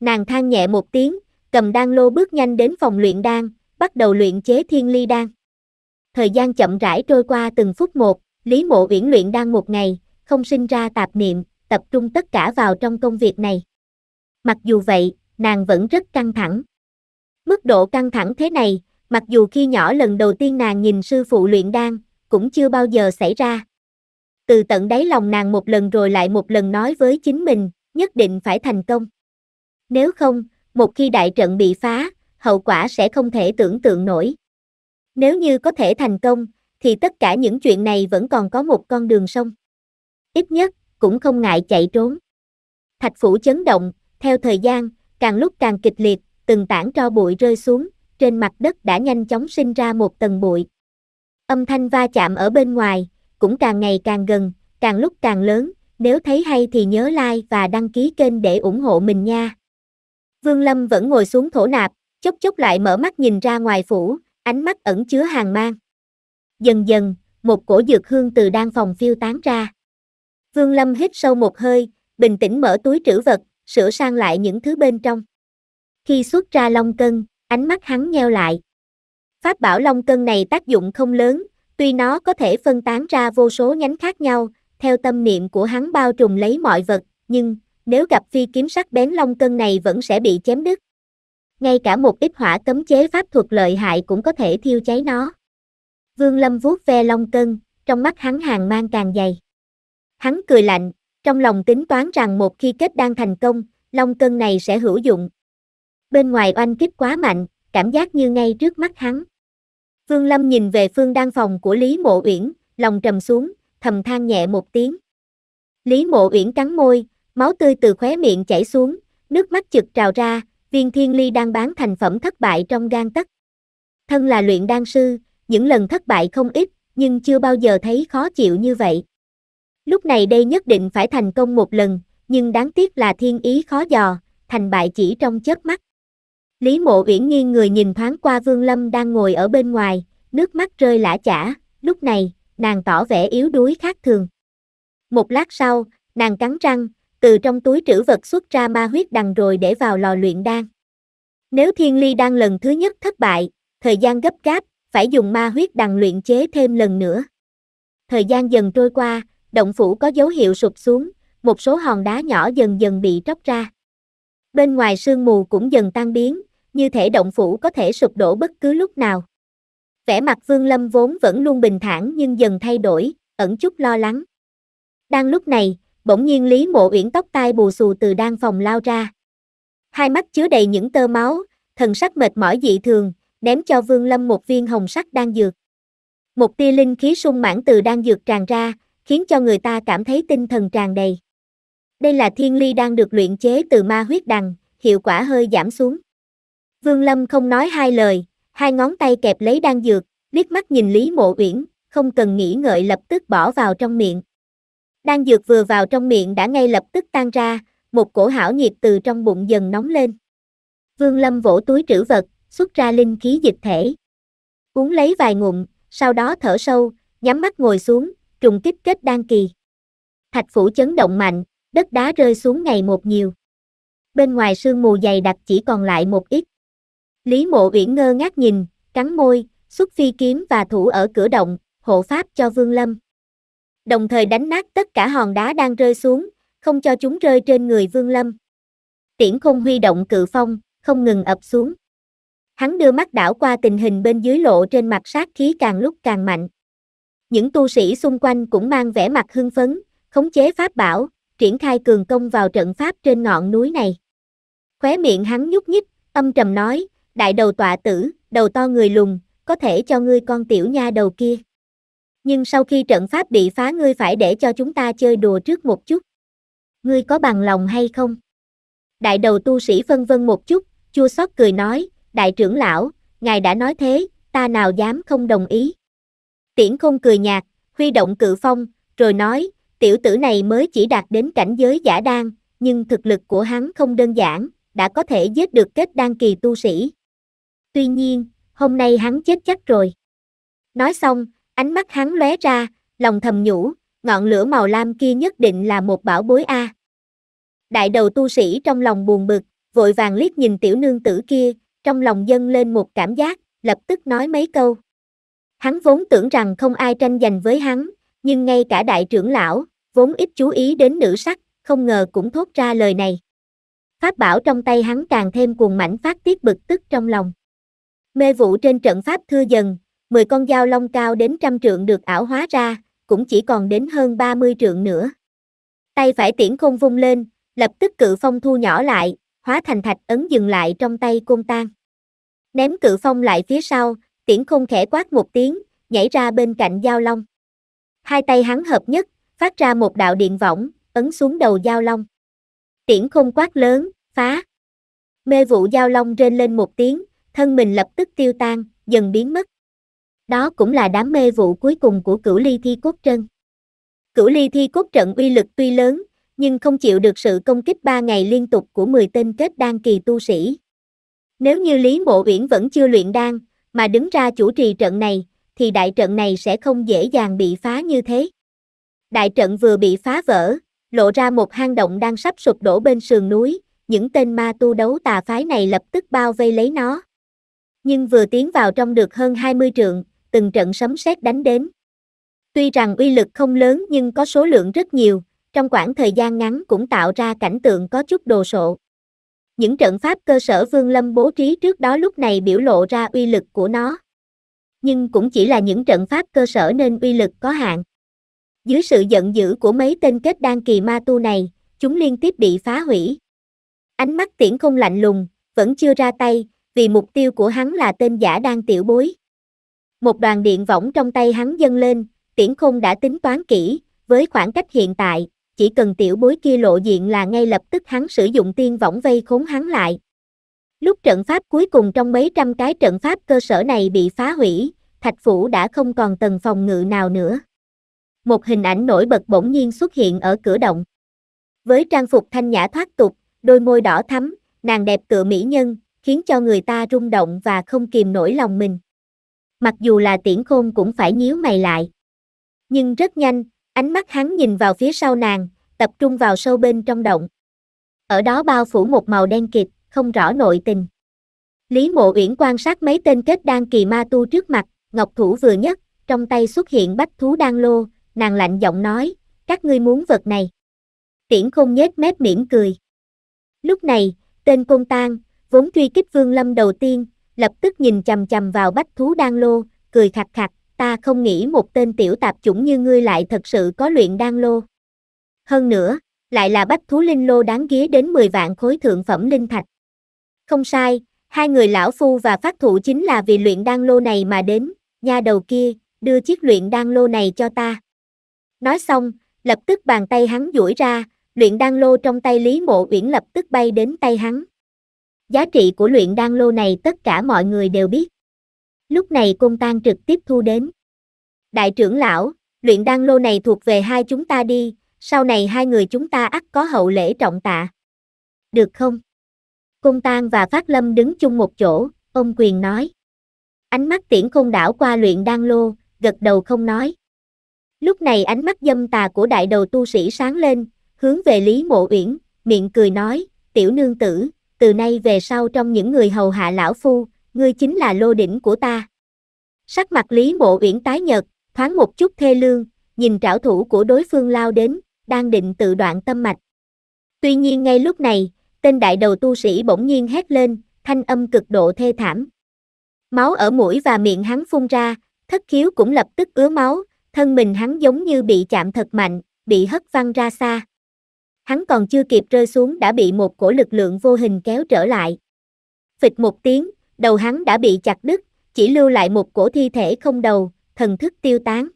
Nàng than nhẹ một tiếng, cầm đan lô bước nhanh đến phòng luyện đan, bắt đầu luyện chế thiên ly đan. Thời gian chậm rãi trôi qua từng phút một, Lý Mộ Uyển luyện đan một ngày, không sinh ra tạp niệm, tập trung tất cả vào trong công việc này. Mặc dù vậy, nàng vẫn rất căng thẳng. Mức độ căng thẳng thế này, mặc dù khi nhỏ lần đầu tiên nàng nhìn sư phụ luyện đan, cũng chưa bao giờ xảy ra. Từ tận đáy lòng nàng một lần rồi lại một lần nói với chính mình, nhất định phải thành công. Nếu không, một khi đại trận bị phá, hậu quả sẽ không thể tưởng tượng nổi. Nếu như có thể thành công, thì tất cả những chuyện này vẫn còn có một con đường sông. Ít nhất, cũng không ngại chạy trốn. Thạch phủ chấn động, theo thời gian, càng lúc càng kịch liệt, từng tảng tro bụi rơi xuống, trên mặt đất đã nhanh chóng sinh ra một tầng bụi. Âm thanh va chạm ở bên ngoài, cũng càng ngày càng gần, càng lúc càng lớn, nếu thấy hay thì nhớ like và đăng ký kênh để ủng hộ mình nha. Vương Lâm vẫn ngồi xuống thổ nạp, chốc chốc lại mở mắt nhìn ra ngoài phủ, ánh mắt ẩn chứa hàng mang. Dần dần, một cổ dược hương từ đan phòng phiêu tán ra. Vương Lâm hít sâu một hơi, bình tĩnh mở túi trữ vật, sửa sang lại những thứ bên trong. Khi xuất ra long cân, ánh mắt hắn nheo lại. Pháp bảo long cân này tác dụng không lớn, tuy nó có thể phân tán ra vô số nhánh khác nhau, theo tâm niệm của hắn bao trùm lấy mọi vật, nhưng nếu gặp phi kiếm sắc bén long cân này vẫn sẽ bị chém đứt. Ngay cả một ít hỏa cấm chế pháp thuật lợi hại cũng có thể thiêu cháy nó. Vương Lâm vuốt ve long cân, trong mắt hắn hàng mang càng dày. Hắn cười lạnh, trong lòng tính toán rằng một khi kết đang thành công, long cân này sẽ hữu dụng. Bên ngoài oanh kích quá mạnh, cảm giác như ngay trước mắt hắn. Phương Lâm nhìn về phương đan phòng của Lý Mộ Uyển, lòng trầm xuống, thầm than nhẹ một tiếng. Lý Mộ Uyển cắn môi, máu tươi từ khóe miệng chảy xuống, nước mắt chực trào ra, viên thiên ly đang bán thành phẩm thất bại trong gan tất. Thân là luyện đan sư, những lần thất bại không ít, nhưng chưa bao giờ thấy khó chịu như vậy. Lúc này đây nhất định phải thành công một lần, nhưng đáng tiếc là thiên ý khó dò, thành bại chỉ trong chớp mắt. Lý Mộ Uyển nghiêng người nhìn thoáng qua Vương Lâm đang ngồi ở bên ngoài, nước mắt rơi lã chả, lúc này, nàng tỏ vẻ yếu đuối khác thường. Một lát sau, nàng cắn răng, từ trong túi trữ vật xuất ra ma huyết đằng rồi để vào lò luyện đan. Nếu thiên ly đang lần thứ nhất thất bại, thời gian gấp gáp, phải dùng ma huyết đằng luyện chế thêm lần nữa. Thời gian dần trôi qua, động phủ có dấu hiệu sụp xuống, một số hòn đá nhỏ dần dần bị tróc ra. Bên ngoài sương mù cũng dần tan biến, như thể động phủ có thể sụp đổ bất cứ lúc nào. Vẻ mặt Vương Lâm vốn vẫn luôn bình thản nhưng dần thay đổi, ẩn chút lo lắng. Đang lúc này, bỗng nhiên Lý Mộ Uyển tóc tai bù xù từ đan phòng lao ra. Hai mắt chứa đầy những tơ máu, thần sắc mệt mỏi dị thường, ném cho Vương Lâm một viên hồng sắc đan dược. Một tia linh khí sung mãn từ đan dược tràn ra, khiến cho người ta cảm thấy tinh thần tràn đầy. Đây là thiên ly đang được luyện chế từ ma huyết đằng, hiệu quả hơi giảm xuống. Vương Lâm không nói hai lời, hai ngón tay kẹp lấy đan dược, liếc mắt nhìn Lý Mộ Uyển, không cần nghĩ ngợi lập tức bỏ vào trong miệng. Đan dược vừa vào trong miệng đã ngay lập tức tan ra, một cổ hảo nhiệt từ trong bụng dần nóng lên. Vương Lâm vỗ túi trữ vật, xuất ra linh khí dịch thể. Uống lấy vài ngụm, sau đó thở sâu, nhắm mắt ngồi xuống, trùng kích kết đan kỳ. Thạch phủ chấn động mạnh, đất đá rơi xuống ngày một nhiều. Bên ngoài sương mù dày đặc chỉ còn lại một ít. Lý mộ uyển ngơ ngác nhìn, cắn môi, xuất phi kiếm và thủ ở cửa động, hộ pháp cho vương lâm. Đồng thời đánh nát tất cả hòn đá đang rơi xuống, không cho chúng rơi trên người vương lâm. Tiễn khôn huy động cự phong, không ngừng ập xuống. Hắn đưa mắt đảo qua tình hình bên dưới lộ trên mặt sát khí càng lúc càng mạnh. Những tu sĩ xung quanh cũng mang vẻ mặt hưng phấn, khống chế pháp bảo, triển khai cường công vào trận pháp trên ngọn núi này. Khóe miệng hắn nhúc nhích, âm trầm nói, đại đầu tọa tử, đầu to người lùng, có thể cho ngươi con tiểu nha đầu kia. Nhưng sau khi trận pháp bị phá ngươi phải để cho chúng ta chơi đùa trước một chút. Ngươi có bằng lòng hay không? Đại đầu tu sĩ phân vân một chút, chua xót cười nói, đại trưởng lão, ngài đã nói thế, ta nào dám không đồng ý. Tiễn không cười nhạt, huy động cự phong, rồi nói, tiểu tử này mới chỉ đạt đến cảnh giới giả đan, nhưng thực lực của hắn không đơn giản, đã có thể giết được kết đan kỳ tu sĩ. Tuy nhiên, hôm nay hắn chết chắc rồi. Nói xong, ánh mắt hắn lóe ra, lòng thầm nhủ, ngọn lửa màu lam kia nhất định là một bảo bối a. Đại đầu tu sĩ trong lòng buồn bực, vội vàng liếc nhìn tiểu nương tử kia, trong lòng dâng lên một cảm giác, lập tức nói mấy câu. Hắn vốn tưởng rằng không ai tranh giành với hắn, nhưng ngay cả đại trưởng lão, vốn ít chú ý đến nữ sắc, không ngờ cũng thốt ra lời này. Pháp bảo trong tay hắn càng thêm cuồng mảnh phát tiết bực tức trong lòng. Mê vụ trên trận pháp thưa dần, 10 con dao long cao đến trăm trượng được ảo hóa ra, cũng chỉ còn đến hơn 30 trượng nữa. Tay phải tiễn không vung lên, lập tức cự phong thu nhỏ lại, hóa thành thạch ấn dừng lại trong tay côn tan. Ném cự phong lại phía sau, Tiễn không khẽ quát một tiếng, nhảy ra bên cạnh Giao Long. Hai tay hắn hợp nhất, phát ra một đạo điện võng, ấn xuống đầu Giao Long. Tiễn không quát lớn, phá. Mê vụ Giao Long rên lên một tiếng, thân mình lập tức tiêu tan, dần biến mất. Đó cũng là đám mê vụ cuối cùng của cửu ly thi cốt trân. Cửu ly thi cốt trận uy lực tuy lớn, nhưng không chịu được sự công kích ba ngày liên tục của 10 tên kết đan kỳ tu sĩ. Nếu như Lý Mộ Uyển vẫn chưa luyện đan, mà đứng ra chủ trì trận này, thì đại trận này sẽ không dễ dàng bị phá như thế. Đại trận vừa bị phá vỡ, lộ ra một hang động đang sắp sụp đổ bên sườn núi, những tên ma tu đấu tà phái này lập tức bao vây lấy nó. Nhưng vừa tiến vào trong được hơn 20 trượng, từng trận sấm sét đánh đến. Tuy rằng uy lực không lớn nhưng có số lượng rất nhiều, trong khoảng thời gian ngắn cũng tạo ra cảnh tượng có chút đồ sộ những trận pháp cơ sở Vương Lâm bố trí trước đó lúc này biểu lộ ra uy lực của nó. Nhưng cũng chỉ là những trận pháp cơ sở nên uy lực có hạn. Dưới sự giận dữ của mấy tên kết đan kỳ ma tu này, chúng liên tiếp bị phá hủy. Ánh mắt tiễn không lạnh lùng, vẫn chưa ra tay, vì mục tiêu của hắn là tên giả Đan tiểu bối. Một đoàn điện võng trong tay hắn dâng lên, tiễn không đã tính toán kỹ, với khoảng cách hiện tại, chỉ cần tiểu bối kia lộ diện là ngay lập tức hắn sử dụng tiên võng vây khốn hắn lại. Lúc trận pháp cuối cùng trong mấy trăm cái trận pháp cơ sở này bị phá hủy, thạch phủ đã không còn tầng phòng ngự nào nữa. Một hình ảnh nổi bật bỗng nhiên xuất hiện ở cửa động. Với trang phục thanh nhã thoát tục, đôi môi đỏ thắm, nàng đẹp tựa mỹ nhân, khiến cho người ta rung động và không kìm nổi lòng mình. Mặc dù là tiễn khôn cũng phải nhíu mày lại. Nhưng rất nhanh, Ánh mắt hắn nhìn vào phía sau nàng, tập trung vào sâu bên trong động. Ở đó bao phủ một màu đen kịt, không rõ nội tình. Lý Mộ Uyển quan sát mấy tên kết đan kỳ ma tu trước mặt, ngọc thủ vừa nhất, trong tay xuất hiện bách thú đan lô, nàng lạnh giọng nói, các ngươi muốn vật này. Tiễn không nhếch mép mỉm cười. Lúc này, tên Côn Tan, vốn truy kích Vương Lâm đầu tiên, lập tức nhìn chầm chầm vào bách thú đan lô, cười khặt khặt, ta không nghĩ một tên tiểu tạp chủng như ngươi lại thật sự có luyện đan lô. Hơn nữa, lại là bách thú linh lô đáng ghía đến 10 vạn khối thượng phẩm linh thạch. Không sai, hai người lão phu và phát thụ chính là vì luyện đan lô này mà đến, nha đầu kia, đưa chiếc luyện đan lô này cho ta. Nói xong, lập tức bàn tay hắn duỗi ra, luyện đan lô trong tay Lý Mộ Uyển lập tức bay đến tay hắn. Giá trị của luyện đan lô này tất cả mọi người đều biết. Lúc này công tan trực tiếp thu đến. Đại trưởng lão, luyện đan lô này thuộc về hai chúng ta đi, sau này hai người chúng ta ắt có hậu lễ trọng tạ. Được không? Công tan và Phát Lâm đứng chung một chỗ, ông quyền nói. Ánh mắt tiễn không đảo qua luyện đan lô, gật đầu không nói. Lúc này ánh mắt dâm tà của đại đầu tu sĩ sáng lên, hướng về Lý Mộ Uyển, miệng cười nói, tiểu nương tử, từ nay về sau trong những người hầu hạ lão phu, ngươi chính là lô đỉnh của ta. Sắc mặt Lý Mộ Uyển tái nhợt, thoáng một chút thê lương, nhìn trảo thủ của đối phương lao đến, đang định tự đoạn tâm mạch. Tuy nhiên ngay lúc này, tên đại đầu tu sĩ bỗng nhiên hét lên, thanh âm cực độ thê thảm. Máu ở mũi và miệng hắn phun ra, thất khiếu cũng lập tức ứa máu, thân mình hắn giống như bị chạm thật mạnh, bị hất văng ra xa. Hắn còn chưa kịp rơi xuống đã bị một cổ lực lượng vô hình kéo trở lại. Phịch một tiếng, đầu hắn đã bị chặt đứt, chỉ lưu lại một cổ thi thể không đầu, thần thức tiêu tán.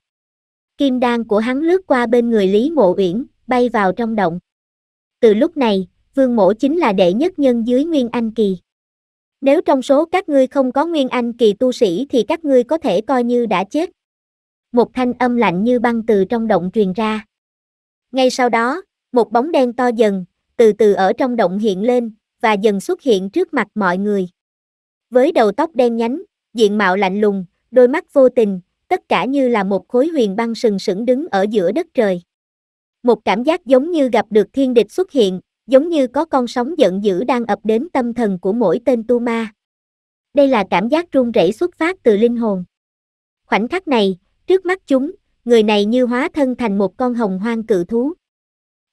Kim đan của hắn lướt qua bên người Lý Mộ Uyển, bay vào trong động. Từ lúc này, Vương Mộ chính là đệ nhất nhân dưới Nguyên Anh Kỳ. Nếu trong số các ngươi không có Nguyên Anh Kỳ tu sĩ thì các ngươi có thể coi như đã chết. Một thanh âm lạnh như băng từ trong động truyền ra. Ngay sau đó, một bóng đen to dần, từ từ ở trong động hiện lên, và dần xuất hiện trước mặt mọi người với đầu tóc đen nhánh, diện mạo lạnh lùng, đôi mắt vô tình, tất cả như là một khối huyền băng sừng sững đứng ở giữa đất trời. Một cảm giác giống như gặp được thiên địch xuất hiện, giống như có con sóng giận dữ đang ập đến tâm thần của mỗi tên tu ma. Đây là cảm giác run rẩy xuất phát từ linh hồn. Khoảnh khắc này, trước mắt chúng, người này như hóa thân thành một con hồng hoang cự thú.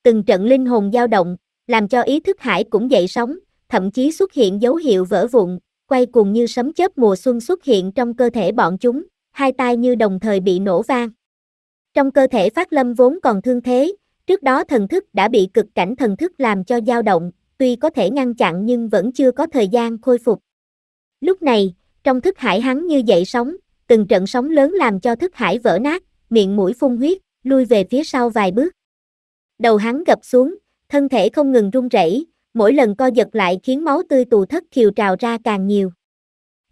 Từng trận linh hồn dao động, làm cho ý thức hải cũng dậy sóng, thậm chí xuất hiện dấu hiệu vỡ vụn, quay cuồng như sấm chớp mùa xuân xuất hiện trong cơ thể bọn chúng, hai tai như đồng thời bị nổ vang. Trong cơ thể Phát Lâm vốn còn thương thế, trước đó thần thức đã bị cực cảnh thần thức làm cho dao động, tuy có thể ngăn chặn nhưng vẫn chưa có thời gian khôi phục. Lúc này, trong thức hải hắn như dậy sóng, từng trận sóng lớn làm cho thức hải vỡ nát, miệng mũi phun huyết, lui về phía sau vài bước. Đầu hắn gập xuống, thân thể không ngừng run rẩy, mỗi lần co giật lại khiến máu tươi tù thất khiều trào ra càng nhiều.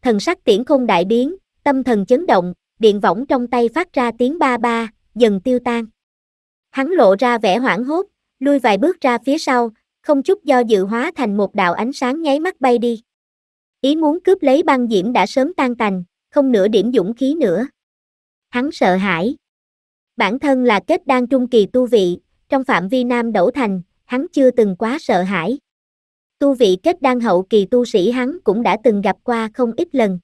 Thần sắc tiễn không đại biến, tâm thần chấn động, điện võng trong tay phát ra tiếng ba ba, dần tiêu tan. Hắn lộ ra vẻ hoảng hốt, lui vài bước ra phía sau, không chút do dự hóa thành một đạo ánh sáng nháy mắt bay đi. Ý muốn cướp lấy băng diễm đã sớm tan tành, không nửa điểm dũng khí nữa. Hắn sợ hãi. Bản thân là kết đan trung kỳ tu vị, trong phạm vi nam đẩu thành, hắn chưa từng quá sợ hãi. Tu vị kết đan hậu kỳ tu sĩ hắn cũng đã từng gặp qua không ít lần.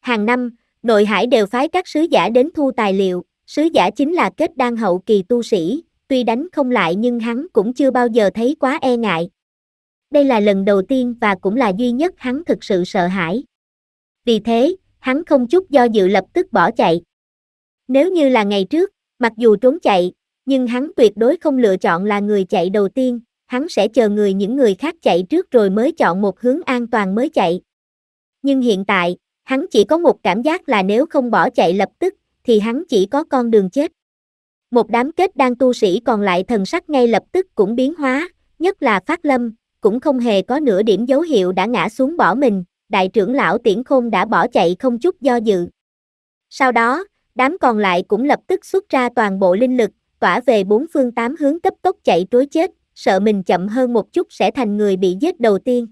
Hàng năm, nội hải đều phái các sứ giả đến thu tài liệu, sứ giả chính là kết đan hậu kỳ tu sĩ, tuy đánh không lại nhưng hắn cũng chưa bao giờ thấy quá e ngại. Đây là lần đầu tiên và cũng là duy nhất hắn thực sự sợ hãi. Vì thế, hắn không chút do dự lập tức bỏ chạy. Nếu như là ngày trước, mặc dù trốn chạy, nhưng hắn tuyệt đối không lựa chọn là người chạy đầu tiên, hắn sẽ chờ người những người khác chạy trước rồi mới chọn một hướng an toàn mới chạy. Nhưng hiện tại, hắn chỉ có một cảm giác là nếu không bỏ chạy lập tức, thì hắn chỉ có con đường chết. Một đám kết đang tu sĩ còn lại thần sắc ngay lập tức cũng biến hóa, nhất là Phát Lâm, cũng không hề có nửa điểm dấu hiệu đã ngã xuống bỏ mình, đại trưởng lão Tiễn Khôn đã bỏ chạy không chút do dự. Sau đó, đám còn lại cũng lập tức xuất ra toàn bộ linh lực, tỏa về bốn phương tám hướng cấp tốc chạy trối chết, sợ mình chậm hơn một chút sẽ thành người bị giết đầu tiên.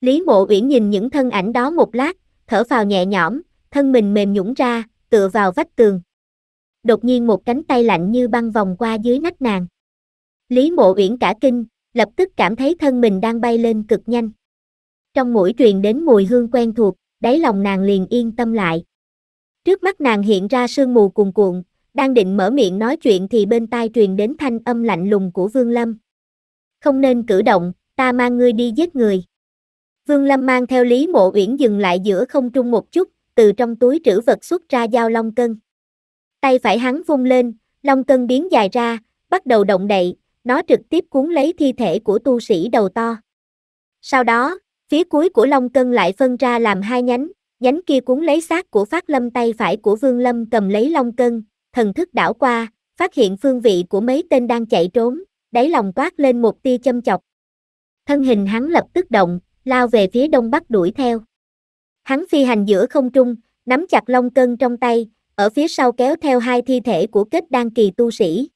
Lý Mộ Uyển nhìn những thân ảnh đó một lát, thở phào nhẹ nhõm, thân mình mềm nhũn ra, tựa vào vách tường. Đột nhiên một cánh tay lạnh như băng vòng qua dưới nách nàng. Lý Mộ Uyển cả kinh, lập tức cảm thấy thân mình đang bay lên cực nhanh. Trong mũi truyền đến mùi hương quen thuộc, đáy lòng nàng liền yên tâm lại. Trước mắt nàng hiện ra sương mù cuồn cuộn, đang định mở miệng nói chuyện thì bên tai truyền đến thanh âm lạnh lùng của Vương Lâm không nên cử động, ta mang ngươi đi giết người. Vương Lâm mang theo Lý Mộ Uyển dừng lại giữa không trung một chút, từ trong túi trữ vật xuất ra dao long cân. Tay phải hắn vung lên, long cân biến dài ra, bắt đầu động đậy, nó trực tiếp cuốn lấy thi thể của tu sĩ đầu to. Sau đó, phía cuối của long cân lại phân ra làm hai nhánh, nhánh kia cuốn lấy xác của Phát Lâm tay phải của Vương Lâm cầm lấy long cân, thần thức đảo qua, phát hiện phương vị của mấy tên đang chạy trốn, đáy lòng toát lên một tia châm chọc. Thân hình hắn lập tức động, lao về phía đông bắc đuổi theo. Hắn phi hành giữa không trung, nắm chặt long cân trong tay, ở phía sau kéo theo hai thi thể của kết đan kỳ tu sĩ.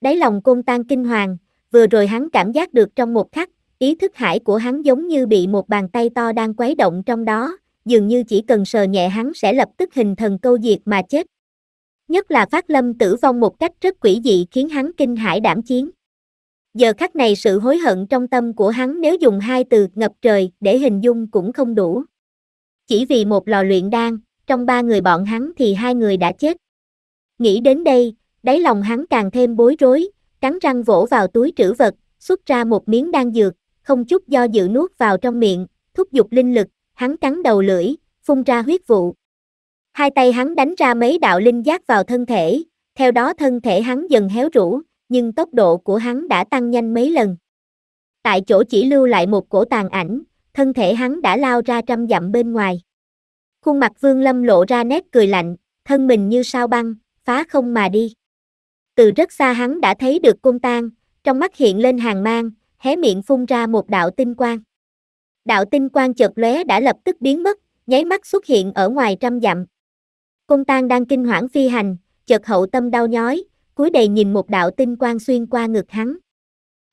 Đáy lòng côn tan kinh hoàng, vừa rồi hắn cảm giác được trong một khắc, ý thức hải của hắn giống như bị một bàn tay to đang quấy động trong đó, dường như chỉ cần sờ nhẹ hắn sẽ lập tức hình thần câu diệt mà chết. Nhất là phát lâm tử vong một cách rất quỷ dị khiến hắn kinh hải đảm chiến. Giờ khắc này sự hối hận trong tâm của hắn nếu dùng hai từ ngập trời để hình dung cũng không đủ. Chỉ vì một lò luyện đan, trong ba người bọn hắn thì hai người đã chết. Nghĩ đến đây, đáy lòng hắn càng thêm bối rối, cắn răng vỗ vào túi trữ vật, xuất ra một miếng đan dược, không chút do dự nuốt vào trong miệng, thúc giục linh lực, hắn cắn đầu lưỡi, phun ra huyết vụ. Hai tay hắn đánh ra mấy đạo linh giác vào thân thể, theo đó thân thể hắn dần héo rũ, nhưng tốc độ của hắn đã tăng nhanh mấy lần. Tại chỗ chỉ lưu lại một cổ tàn ảnh, thân thể hắn đã lao ra trăm dặm bên ngoài. Khuôn mặt Vương Lâm lộ ra nét cười lạnh, thân mình như sao băng, phá không mà đi. Từ rất xa hắn đã thấy được Cung tan, trong mắt hiện lên hàng mang, hé miệng phun ra một đạo tinh quang. Đạo tinh quang chợt lóe đã lập tức biến mất, nháy mắt xuất hiện ở ngoài trăm dặm. Cung tan đang kinh hoảng phi hành, chợt hậu tâm đau nhói, cúi đầy nhìn một đạo tinh quang xuyên qua ngực hắn.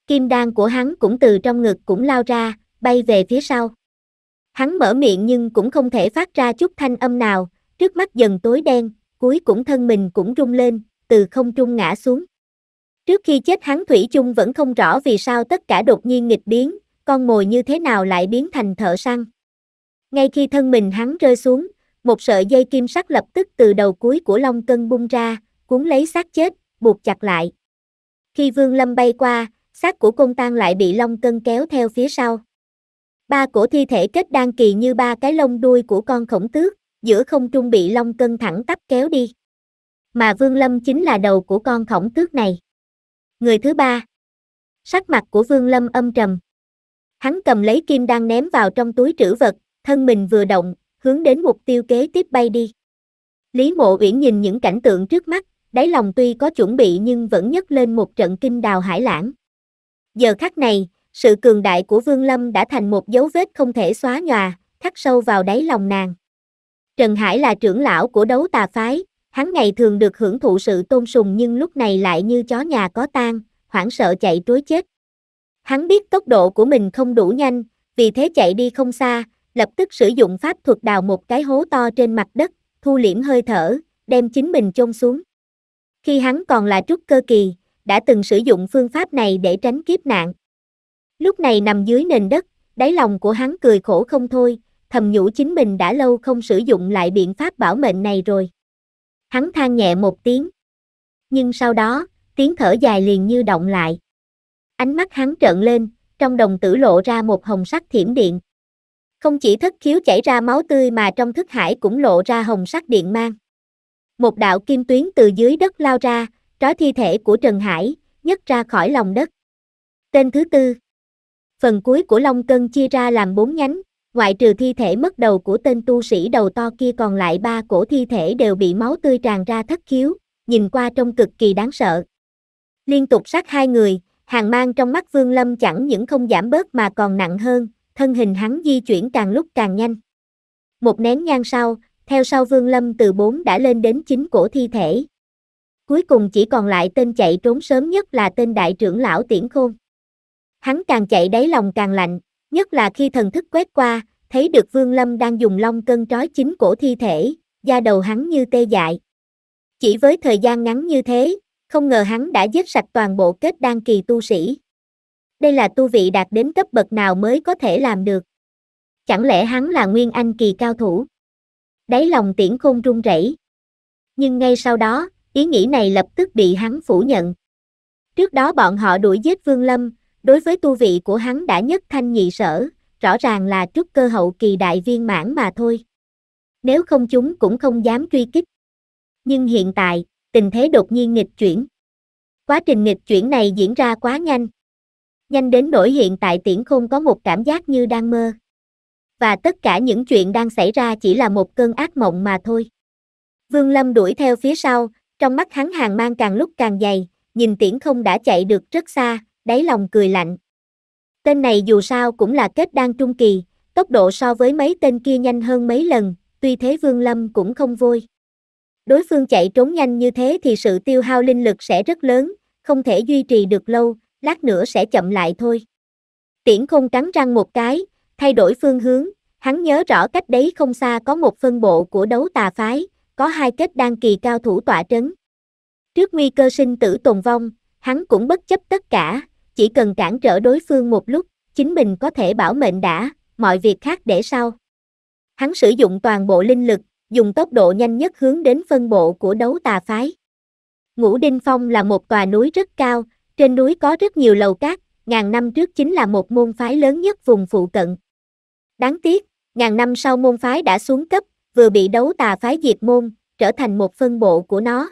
Kim đan của hắn cũng từ trong ngực cũng lao ra, bay về phía sau. Hắn mở miệng nhưng cũng không thể phát ra chút thanh âm nào, trước mắt dần tối đen, cuối cũng thân mình cũng rung lên, từ không trung ngã xuống. Trước khi chết hắn Thủy chung vẫn không rõ vì sao tất cả đột nhiên nghịch biến, con mồi như thế nào lại biến thành thợ săn. Ngay khi thân mình hắn rơi xuống, một sợi dây kim sắc lập tức từ đầu cuối của long cân bung ra, cuốn lấy xác chết, buộc chặt lại. Khi Vương Lâm bay qua, xác của Công Tang lại bị Long Cân kéo theo phía sau. Ba cổ thi thể kết đan kỳ như ba cái lông đuôi của con khổng tước, giữa không trung bị Long Cân thẳng tắp kéo đi. Mà Vương Lâm chính là đầu của con khổng tước này. Người thứ ba. Sắc mặt của Vương Lâm âm trầm. Hắn cầm lấy kim đang ném vào trong túi trữ vật, thân mình vừa động, hướng đến mục tiêu kế tiếp bay đi. Lý Mộ Uyển nhìn những cảnh tượng trước mắt, đáy lòng tuy có chuẩn bị nhưng vẫn nhấc lên một trận kinh đào hải lãng. Giờ khắc này, sự cường đại của Vương Lâm đã thành một dấu vết không thể xóa nhòa, khắc sâu vào đáy lòng nàng. Trần Hải là trưởng lão của đấu tà phái, hắn ngày thường được hưởng thụ sự tôn sùng nhưng lúc này lại như chó nhà có tang, hoảng sợ chạy trối chết. Hắn biết tốc độ của mình không đủ nhanh, vì thế chạy đi không xa, lập tức sử dụng pháp thuật đào một cái hố to trên mặt đất, thu liễm hơi thở, đem chính mình chôn xuống. Khi hắn còn là trúc cơ kỳ, đã từng sử dụng phương pháp này để tránh kiếp nạn. Lúc này nằm dưới nền đất, đáy lòng của hắn cười khổ không thôi, thầm nhủ chính mình đã lâu không sử dụng lại biện pháp bảo mệnh này rồi. Hắn than nhẹ một tiếng. Nhưng sau đó, tiếng thở dài liền như động lại. Ánh mắt hắn trợn lên, trong đồng tử lộ ra một hồng sắc thiểm điện. Không chỉ thất khiếu chảy ra máu tươi mà trong thức hải cũng lộ ra hồng sắc điện mang. Một đạo kim tuyến từ dưới đất lao ra, trói thi thể của Trần Hải, nhấc ra khỏi lòng đất. Tên thứ tư. Phần cuối của Long Cân chia ra làm bốn nhánh, ngoại trừ thi thể mất đầu của tên tu sĩ đầu to kia còn lại ba cổ thi thể đều bị máu tươi tràn ra thất khiếu, nhìn qua trông cực kỳ đáng sợ. Liên tục sát hai người, hàng mang trong mắt Vương Lâm chẳng những không giảm bớt mà còn nặng hơn, thân hình hắn di chuyển càng lúc càng nhanh. Một nén nhang sau, theo sau Vương Lâm từ 4 đã lên đến 9 cổ thi thể. Cuối cùng chỉ còn lại tên chạy trốn sớm nhất là tên đại trưởng lão Tiễn Khôn. Hắn càng chạy đáy lòng càng lạnh, nhất là khi thần thức quét qua, thấy được Vương Lâm đang dùng long cân trói chính cổ thi thể, da đầu hắn như tê dại. Chỉ với thời gian ngắn như thế, không ngờ hắn đã giết sạch toàn bộ kết đan kỳ tu sĩ. Đây là tu vị đạt đến cấp bậc nào mới có thể làm được. Chẳng lẽ hắn là nguyên anh kỳ cao thủ? đáy lòng tiễn khôn run rẩy. Nhưng ngay sau đó, ý nghĩ này lập tức bị hắn phủ nhận. Trước đó bọn họ đuổi giết Vương Lâm, đối với tu vị của hắn đã nhất thanh nhị sở, rõ ràng là trước cơ hậu kỳ đại viên mãn mà thôi. Nếu không chúng cũng không dám truy kích. Nhưng hiện tại, tình thế đột nhiên nghịch chuyển. Quá trình nghịch chuyển này diễn ra quá nhanh. Nhanh đến nỗi hiện tại tiễn không có một cảm giác như đang mơ và tất cả những chuyện đang xảy ra chỉ là một cơn ác mộng mà thôi. Vương Lâm đuổi theo phía sau, trong mắt hắn hàng mang càng lúc càng dày, nhìn tiễn không đã chạy được rất xa, đáy lòng cười lạnh. Tên này dù sao cũng là kết đang trung kỳ, tốc độ so với mấy tên kia nhanh hơn mấy lần, tuy thế Vương Lâm cũng không vui. Đối phương chạy trốn nhanh như thế thì sự tiêu hao linh lực sẽ rất lớn, không thể duy trì được lâu, lát nữa sẽ chậm lại thôi. Tiễn không cắn răng một cái, Thay đổi phương hướng, hắn nhớ rõ cách đấy không xa có một phân bộ của đấu tà phái, có hai kết đan kỳ cao thủ tỏa trấn. Trước nguy cơ sinh tử tồn vong, hắn cũng bất chấp tất cả, chỉ cần cản trở đối phương một lúc, chính mình có thể bảo mệnh đã, mọi việc khác để sau. Hắn sử dụng toàn bộ linh lực, dùng tốc độ nhanh nhất hướng đến phân bộ của đấu tà phái. Ngũ Đinh Phong là một tòa núi rất cao, trên núi có rất nhiều lầu cát, ngàn năm trước chính là một môn phái lớn nhất vùng phụ cận. Đáng tiếc, ngàn năm sau môn phái đã xuống cấp, vừa bị đấu tà phái diệt môn, trở thành một phân bộ của nó.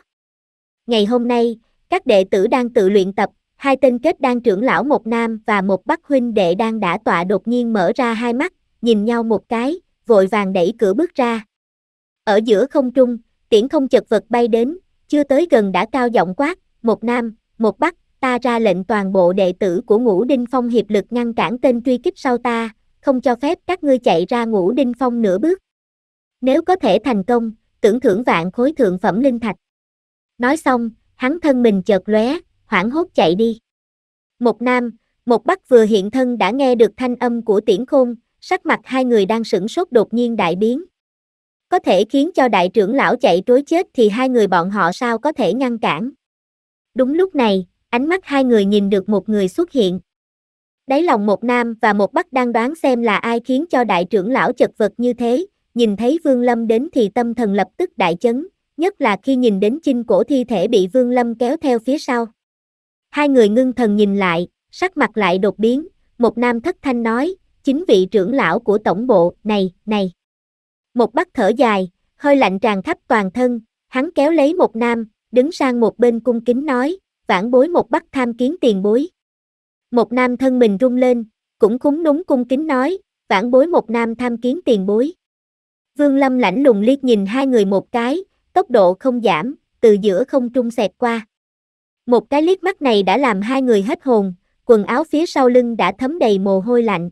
Ngày hôm nay, các đệ tử đang tự luyện tập, hai tên kết đang trưởng lão một nam và một bắc huynh đệ đang đã tọa đột nhiên mở ra hai mắt, nhìn nhau một cái, vội vàng đẩy cửa bước ra. Ở giữa không trung, tiễn không chật vật bay đến, chưa tới gần đã cao giọng quát, một nam, một bắc, ta ra lệnh toàn bộ đệ tử của ngũ đinh phong hiệp lực ngăn cản tên truy kích sau ta, không cho phép các ngươi chạy ra ngũ đinh phong nửa bước. Nếu có thể thành công, tưởng thưởng vạn khối thượng phẩm linh thạch. Nói xong, hắn thân mình chợt lóe, hoảng hốt chạy đi. Một nam, một bắc vừa hiện thân đã nghe được thanh âm của tiễn khôn, sắc mặt hai người đang sửng sốt đột nhiên đại biến. Có thể khiến cho đại trưởng lão chạy trối chết thì hai người bọn họ sao có thể ngăn cản. Đúng lúc này, ánh mắt hai người nhìn được một người xuất hiện. Đáy lòng một nam và một bắc đang đoán xem là ai khiến cho đại trưởng lão chật vật như thế, nhìn thấy Vương Lâm đến thì tâm thần lập tức đại chấn, nhất là khi nhìn đến chinh cổ thi thể bị Vương Lâm kéo theo phía sau. Hai người ngưng thần nhìn lại, sắc mặt lại đột biến, một nam thất thanh nói, chính vị trưởng lão của tổng bộ, này, này. Một bắc thở dài, hơi lạnh tràn khắp toàn thân, hắn kéo lấy một nam, đứng sang một bên cung kính nói, vãn bối một bắc tham kiến tiền bối. Một nam thân mình rung lên, cũng khúng núng cung kính nói, vãn bối một nam tham kiến tiền bối. Vương Lâm lạnh lùng liếc nhìn hai người một cái, tốc độ không giảm, từ giữa không trung xẹt qua. Một cái liếc mắt này đã làm hai người hết hồn, quần áo phía sau lưng đã thấm đầy mồ hôi lạnh.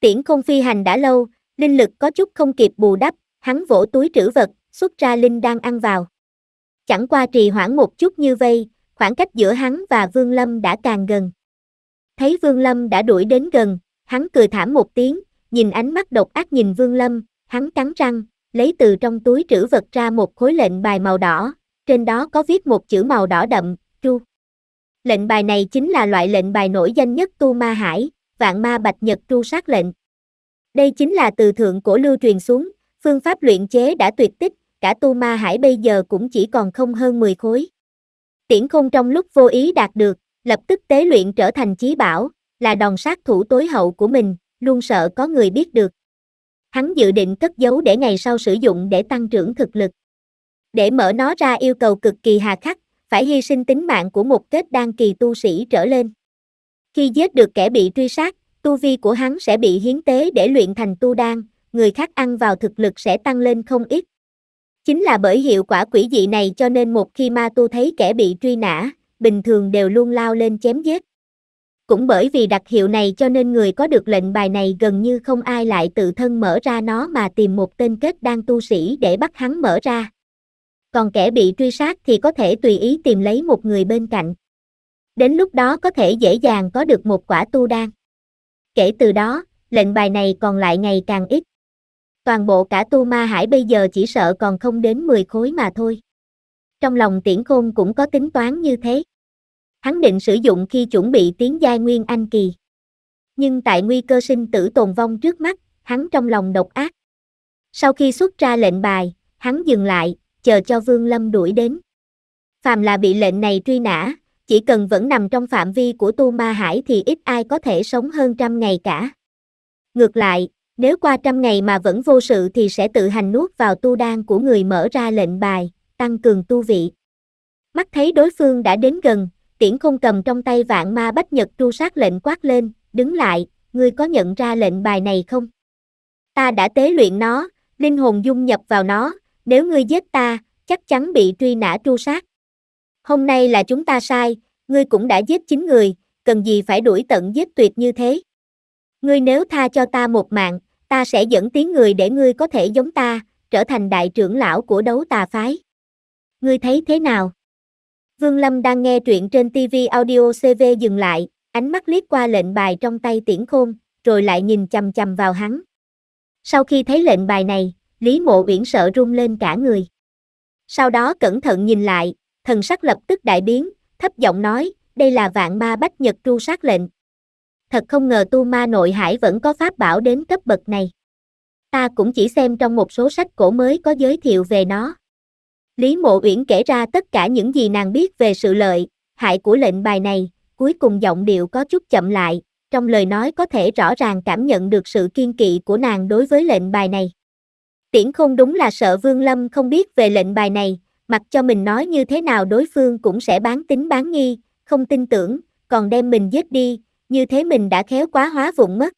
Tiễn không phi hành đã lâu, linh lực có chút không kịp bù đắp, hắn vỗ túi trữ vật, xuất ra linh đang ăn vào. Chẳng qua trì hoãn một chút như vây, khoảng cách giữa hắn và Vương Lâm đã càng gần. Thấy Vương Lâm đã đuổi đến gần, hắn cười thảm một tiếng, nhìn ánh mắt độc ác nhìn Vương Lâm, hắn cắn răng, lấy từ trong túi trữ vật ra một khối lệnh bài màu đỏ, trên đó có viết một chữ màu đỏ đậm, tru. Lệnh bài này chính là loại lệnh bài nổi danh nhất Tu Ma Hải, Vạn Ma Bạch Nhật Tru Sát Lệnh. Đây chính là từ thượng cổ lưu truyền xuống, phương pháp luyện chế đã tuyệt tích, cả Tu Ma Hải bây giờ cũng chỉ còn không hơn 10 khối. Tiễn không trong lúc vô ý đạt được, lập tức tế luyện trở thành chí bảo, là đòn sát thủ tối hậu của mình, luôn sợ có người biết được. Hắn dự định cất giấu để ngày sau sử dụng để tăng trưởng thực lực. Để mở nó ra yêu cầu cực kỳ hà khắc, phải hy sinh tính mạng của một kết đan kỳ tu sĩ trở lên. Khi giết được kẻ bị truy sát, tu vi của hắn sẽ bị hiến tế để luyện thành tu đan, người khác ăn vào thực lực sẽ tăng lên không ít. Chính là bởi hiệu quả quỷ dị này cho nên một khi ma tu thấy kẻ bị truy nã, bình thường đều luôn lao lên chém giết. Cũng bởi vì đặc hiệu này cho nên người có được lệnh bài này gần như không ai lại tự thân mở ra nó mà tìm một tên kết đang tu sĩ để bắt hắn mở ra. Còn kẻ bị truy sát thì có thể tùy ý tìm lấy một người bên cạnh. Đến lúc đó có thể dễ dàng có được một quả tu đan. Kể từ đó, lệnh bài này còn lại ngày càng ít. Toàn bộ cả tu ma hải bây giờ chỉ sợ còn không đến 10 khối mà thôi trong lòng tiễn khôn cũng có tính toán như thế. Hắn định sử dụng khi chuẩn bị tiến giai nguyên anh kỳ. Nhưng tại nguy cơ sinh tử tồn vong trước mắt, hắn trong lòng độc ác. Sau khi xuất ra lệnh bài, hắn dừng lại, chờ cho Vương Lâm đuổi đến. Phàm là bị lệnh này truy nã, chỉ cần vẫn nằm trong phạm vi của tu ma hải thì ít ai có thể sống hơn trăm ngày cả. Ngược lại, nếu qua trăm ngày mà vẫn vô sự thì sẽ tự hành nuốt vào tu đan của người mở ra lệnh bài, tăng cường tu vị. Mắt thấy đối phương đã đến gần, tiễn không cầm trong tay vạn ma bách nhật tru sát lệnh quát lên, đứng lại, ngươi có nhận ra lệnh bài này không? Ta đã tế luyện nó, linh hồn dung nhập vào nó, nếu ngươi giết ta, chắc chắn bị truy nã tru sát. Hôm nay là chúng ta sai, ngươi cũng đã giết chính người, cần gì phải đuổi tận giết tuyệt như thế? Ngươi nếu tha cho ta một mạng, ta sẽ dẫn tiếng người để ngươi có thể giống ta, trở thành đại trưởng lão của đấu tà phái. Ngươi thấy thế nào? Vương Lâm đang nghe truyện trên TV audio CV dừng lại, ánh mắt liếc qua lệnh bài trong tay tiễn khôn, rồi lại nhìn chầm chầm vào hắn. Sau khi thấy lệnh bài này, Lý Mộ Uyển sợ run lên cả người. Sau đó cẩn thận nhìn lại, thần sắc lập tức đại biến, thấp giọng nói, đây là vạn ma bách nhật tru sát lệnh. Thật không ngờ tu ma nội hải vẫn có pháp bảo đến cấp bậc này. Ta cũng chỉ xem trong một số sách cổ mới có giới thiệu về nó. Lý Mộ Uyển kể ra tất cả những gì nàng biết về sự lợi, hại của lệnh bài này, cuối cùng giọng điệu có chút chậm lại, trong lời nói có thể rõ ràng cảm nhận được sự kiên kỵ của nàng đối với lệnh bài này. Tiễn không đúng là sợ Vương Lâm không biết về lệnh bài này, mặc cho mình nói như thế nào đối phương cũng sẽ bán tính bán nghi, không tin tưởng, còn đem mình giết đi, như thế mình đã khéo quá hóa vụng mất.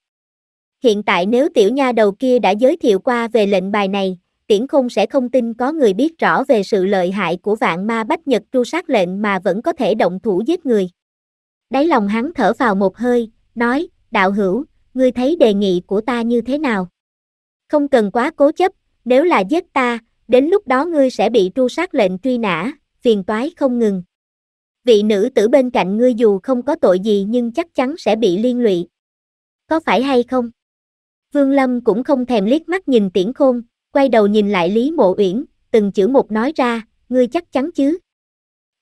Hiện tại nếu tiểu nha đầu kia đã giới thiệu qua về lệnh bài này, Tiễn Khung sẽ không tin có người biết rõ về sự lợi hại của vạn ma bách nhật tru sát lệnh mà vẫn có thể động thủ giết người. Đáy lòng hắn thở vào một hơi, nói, đạo hữu, ngươi thấy đề nghị của ta như thế nào? Không cần quá cố chấp, nếu là giết ta, đến lúc đó ngươi sẽ bị tru sát lệnh truy nã, phiền toái không ngừng. Vị nữ tử bên cạnh ngươi dù không có tội gì nhưng chắc chắn sẽ bị liên lụy. Có phải hay không? Vương Lâm cũng không thèm liếc mắt nhìn tiễn khôn, quay đầu nhìn lại Lý Mộ Uyển, từng chữ một nói ra, ngươi chắc chắn chứ?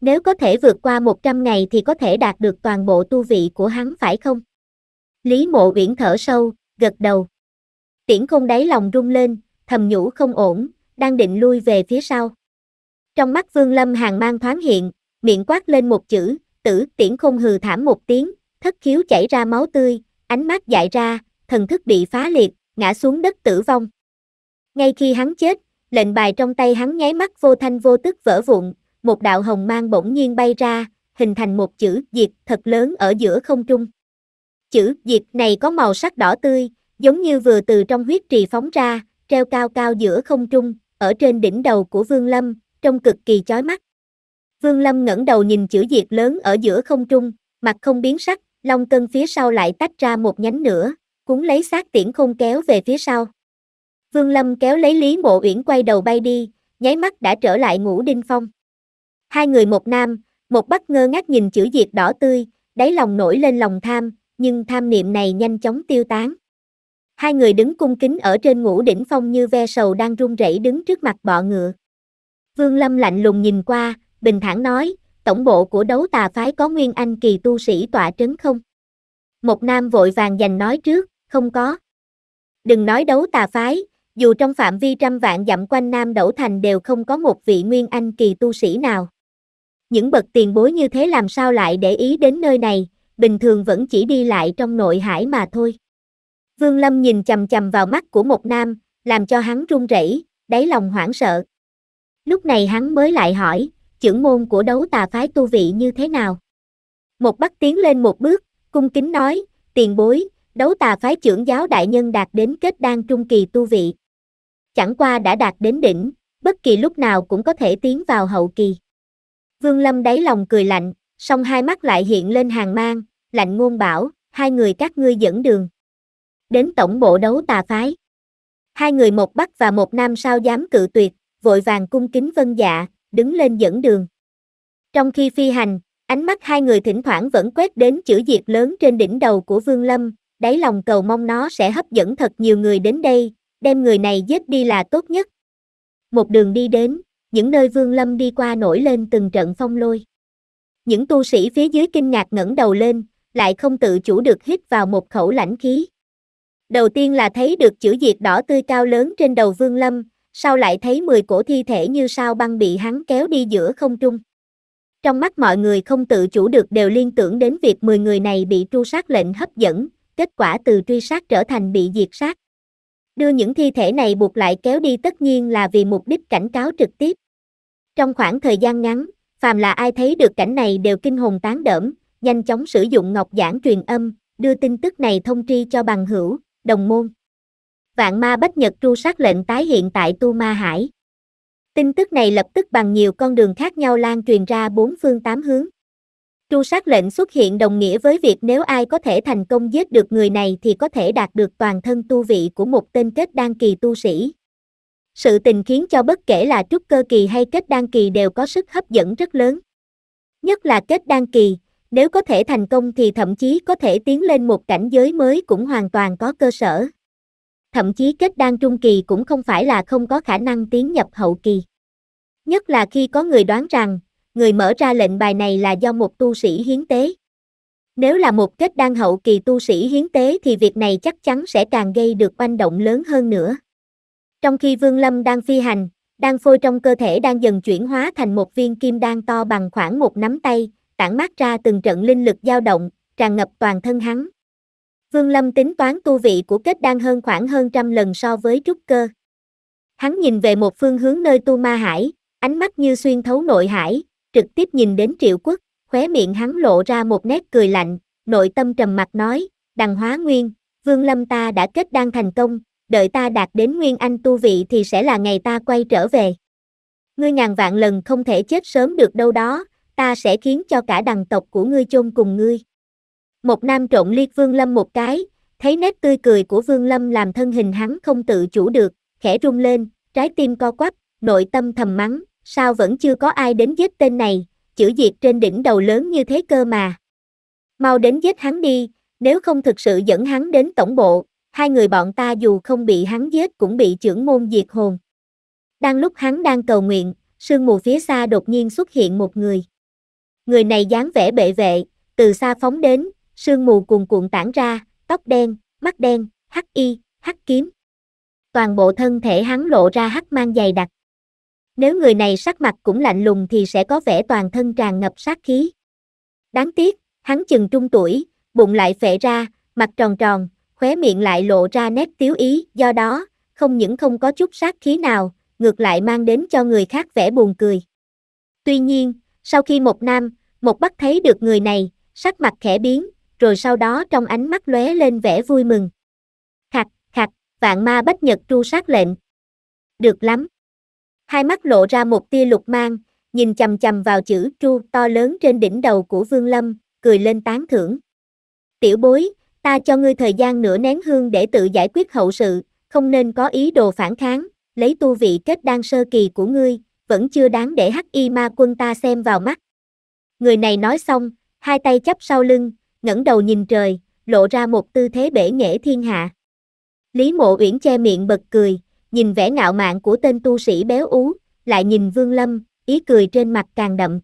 Nếu có thể vượt qua 100 ngày thì có thể đạt được toàn bộ tu vị của hắn phải không? Lý Mộ Uyển thở sâu, gật đầu. Tiễn không đáy lòng rung lên, thầm nhủ không ổn, đang định lui về phía sau. Trong mắt Vương Lâm hàng mang thoáng hiện, miệng quát lên một chữ, tử tiễn không hừ thảm một tiếng, thất khiếu chảy ra máu tươi, ánh mắt dại ra, thần thức bị phá liệt, ngã xuống đất tử vong. Ngay khi hắn chết, lệnh bài trong tay hắn nháy mắt vô thanh vô tức vỡ vụn, một đạo hồng mang bỗng nhiên bay ra, hình thành một chữ diệt thật lớn ở giữa không trung. Chữ diệt này có màu sắc đỏ tươi, giống như vừa từ trong huyết trì phóng ra, treo cao cao giữa không trung, ở trên đỉnh đầu của Vương Lâm, trông cực kỳ chói mắt. Vương Lâm ngẩng đầu nhìn chữ diệt lớn ở giữa không trung, mặt không biến sắc, long cân phía sau lại tách ra một nhánh nữa, cuốn lấy sát tiễn không kéo về phía sau. Vương Lâm kéo lấy Lý Mộ Uyển quay đầu bay đi, nháy mắt đã trở lại ngủ đinh phong. Hai người một nam, một bắc ngơ ngác nhìn chữ diệt đỏ tươi, đáy lòng nổi lên lòng tham, nhưng tham niệm này nhanh chóng tiêu tán. Hai người đứng cung kính ở trên ngũ đỉnh phong như ve sầu đang run rẩy đứng trước mặt bọ ngựa. Vương Lâm lạnh lùng nhìn qua, bình thản nói, tổng bộ của đấu tà phái có nguyên anh kỳ tu sĩ tọa trấn không? Một nam vội vàng giành nói trước, không có. Đừng nói đấu tà phái, dù trong phạm vi trăm vạn dặm quanh Nam Đẩu Thành đều không có một vị Nguyên Anh kỳ tu sĩ nào. Những bậc tiền bối như thế làm sao lại để ý đến nơi này, bình thường vẫn chỉ đi lại trong nội hải mà thôi. Vương Lâm nhìn chầm chầm vào mắt của một nam, làm cho hắn run rẩy, đáy lòng hoảng sợ. Lúc này hắn mới lại hỏi, trưởng môn của đấu tà phái tu vị như thế nào? Một bắt tiến lên một bước, cung kính nói, tiền bối, đấu tà phái trưởng giáo đại nhân đạt đến kết đan trung kỳ tu vị chẳng qua đã đạt đến đỉnh, bất kỳ lúc nào cũng có thể tiến vào hậu kỳ. Vương Lâm đáy lòng cười lạnh, song hai mắt lại hiện lên hàng mang, lạnh ngôn bảo, hai người các ngươi dẫn đường. Đến tổng bộ đấu tà phái. Hai người một bắc và một nam sao dám cự tuyệt, vội vàng cung kính vân dạ, đứng lên dẫn đường. Trong khi phi hành, ánh mắt hai người thỉnh thoảng vẫn quét đến chữ diệt lớn trên đỉnh đầu của Vương Lâm, đáy lòng cầu mong nó sẽ hấp dẫn thật nhiều người đến đây, đem người này giết đi là tốt nhất. Một đường đi đến, những nơi Vương Lâm đi qua nổi lên từng trận phong lôi. Những tu sĩ phía dưới kinh ngạc ngẩng đầu lên, lại không tự chủ được hít vào một khẩu lãnh khí. Đầu tiên là thấy được chữ diệt đỏ tươi cao lớn trên đầu Vương Lâm, sau lại thấy 10 cổ thi thể như sao băng bị hắn kéo đi giữa không trung. Trong mắt mọi người không tự chủ được đều liên tưởng đến việc 10 người này bị tru sát lệnh hấp dẫn, kết quả từ truy sát trở thành bị diệt sát. Đưa những thi thể này buộc lại kéo đi tất nhiên là vì mục đích cảnh cáo trực tiếp. Trong khoảng thời gian ngắn, phàm là ai thấy được cảnh này đều kinh hồn tán đỡm, nhanh chóng sử dụng ngọc giản truyền âm, đưa tin tức này thông tri cho bằng hữu, đồng môn. Vạn ma bất nhật tru sát lệnh tái hiện tại Tu Ma Hải. Tin tức này lập tức bằng nhiều con đường khác nhau lan truyền ra bốn phương tám hướng. Tru sát lệnh xuất hiện đồng nghĩa với việc nếu ai có thể thành công giết được người này thì có thể đạt được toàn thân tu vị của một tên kết đan kỳ tu sĩ. Sự tình khiến cho bất kể là trúc cơ kỳ hay kết đan kỳ đều có sức hấp dẫn rất lớn. Nhất là kết đan kỳ, nếu có thể thành công thì thậm chí có thể tiến lên một cảnh giới mới cũng hoàn toàn có cơ sở. Thậm chí kết đan trung kỳ cũng không phải là không có khả năng tiến nhập hậu kỳ. Nhất là khi có người đoán rằng, người mở ra lệnh bài này là do một tu sĩ hiến tế. Nếu là một kết đan hậu kỳ tu sĩ hiến tế thì việc này chắc chắn sẽ càng gây được oanh động lớn hơn nữa. Trong khi Vương Lâm đang phi hành, đan phôi trong cơ thể đang dần chuyển hóa thành một viên kim đan to bằng khoảng một nắm tay, tản mát ra từng trận linh lực dao động, tràn ngập toàn thân hắn. Vương Lâm tính toán tu vị của kết đan hơn khoảng hơn trăm lần so với trúc cơ. Hắn nhìn về một phương hướng nơi tu ma hải, ánh mắt như xuyên thấu nội hải, trực tiếp nhìn đến triệu quốc, khóe miệng hắn lộ ra một nét cười lạnh, nội tâm trầm mặt nói, đằng hóa nguyên, vương lâm ta đã kết đang thành công, đợi ta đạt đến nguyên anh tu vị thì sẽ là ngày ta quay trở về. Ngươi ngàn vạn lần không thể chết sớm được đâu đó, ta sẽ khiến cho cả đằng tộc của ngươi chôn cùng ngươi. Một nam trộn liệt vương lâm một cái, thấy nét tươi cười của vương lâm làm thân hình hắn không tự chủ được, khẽ rung lên, trái tim co quắp, nội tâm thầm mắng, sao vẫn chưa có ai đến giết tên này, chữ diệt trên đỉnh đầu lớn như thế cơ mà. Mau đến giết hắn đi, nếu không thực sự dẫn hắn đến tổng bộ, hai người bọn ta dù không bị hắn giết cũng bị trưởng môn diệt hồn. Đang lúc hắn đang cầu nguyện, sương mù phía xa đột nhiên xuất hiện một người. Người này dáng vẻ bệ vệ, từ xa phóng đến, sương mù cuồn cuộn tản ra, tóc đen, mắt đen, hắc y, hắc kiếm. Toàn bộ thân thể hắn lộ ra hắc mang dày đặc. Nếu người này sắc mặt cũng lạnh lùng thì sẽ có vẻ toàn thân tràn ngập sát khí. Đáng tiếc, hắn chừng trung tuổi, bụng lại phệ ra, mặt tròn tròn, khóe miệng lại lộ ra nét tiếu ý, do đó, không những không có chút sát khí nào, ngược lại mang đến cho người khác vẻ buồn cười. Tuy nhiên, sau khi một nam, một bắt thấy được người này, sắc mặt khẽ biến, rồi sau đó trong ánh mắt lóe lên vẻ vui mừng. khạch khạch, vạn ma bách nhật tru sát lệnh. Được lắm. Hai mắt lộ ra một tia lục mang, nhìn chầm chầm vào chữ tru to lớn trên đỉnh đầu của Vương Lâm, cười lên tán thưởng. Tiểu bối, ta cho ngươi thời gian nửa nén hương để tự giải quyết hậu sự, không nên có ý đồ phản kháng, lấy tu vị kết đan sơ kỳ của ngươi, vẫn chưa đáng để hắc y ma quân ta xem vào mắt. Người này nói xong, hai tay chắp sau lưng, ngẩng đầu nhìn trời, lộ ra một tư thế bể nghệ thiên hạ. Lý mộ uyển che miệng bật cười, nhìn vẻ ngạo mạn của tên tu sĩ béo ú, lại nhìn Vương Lâm, ý cười trên mặt càng đậm.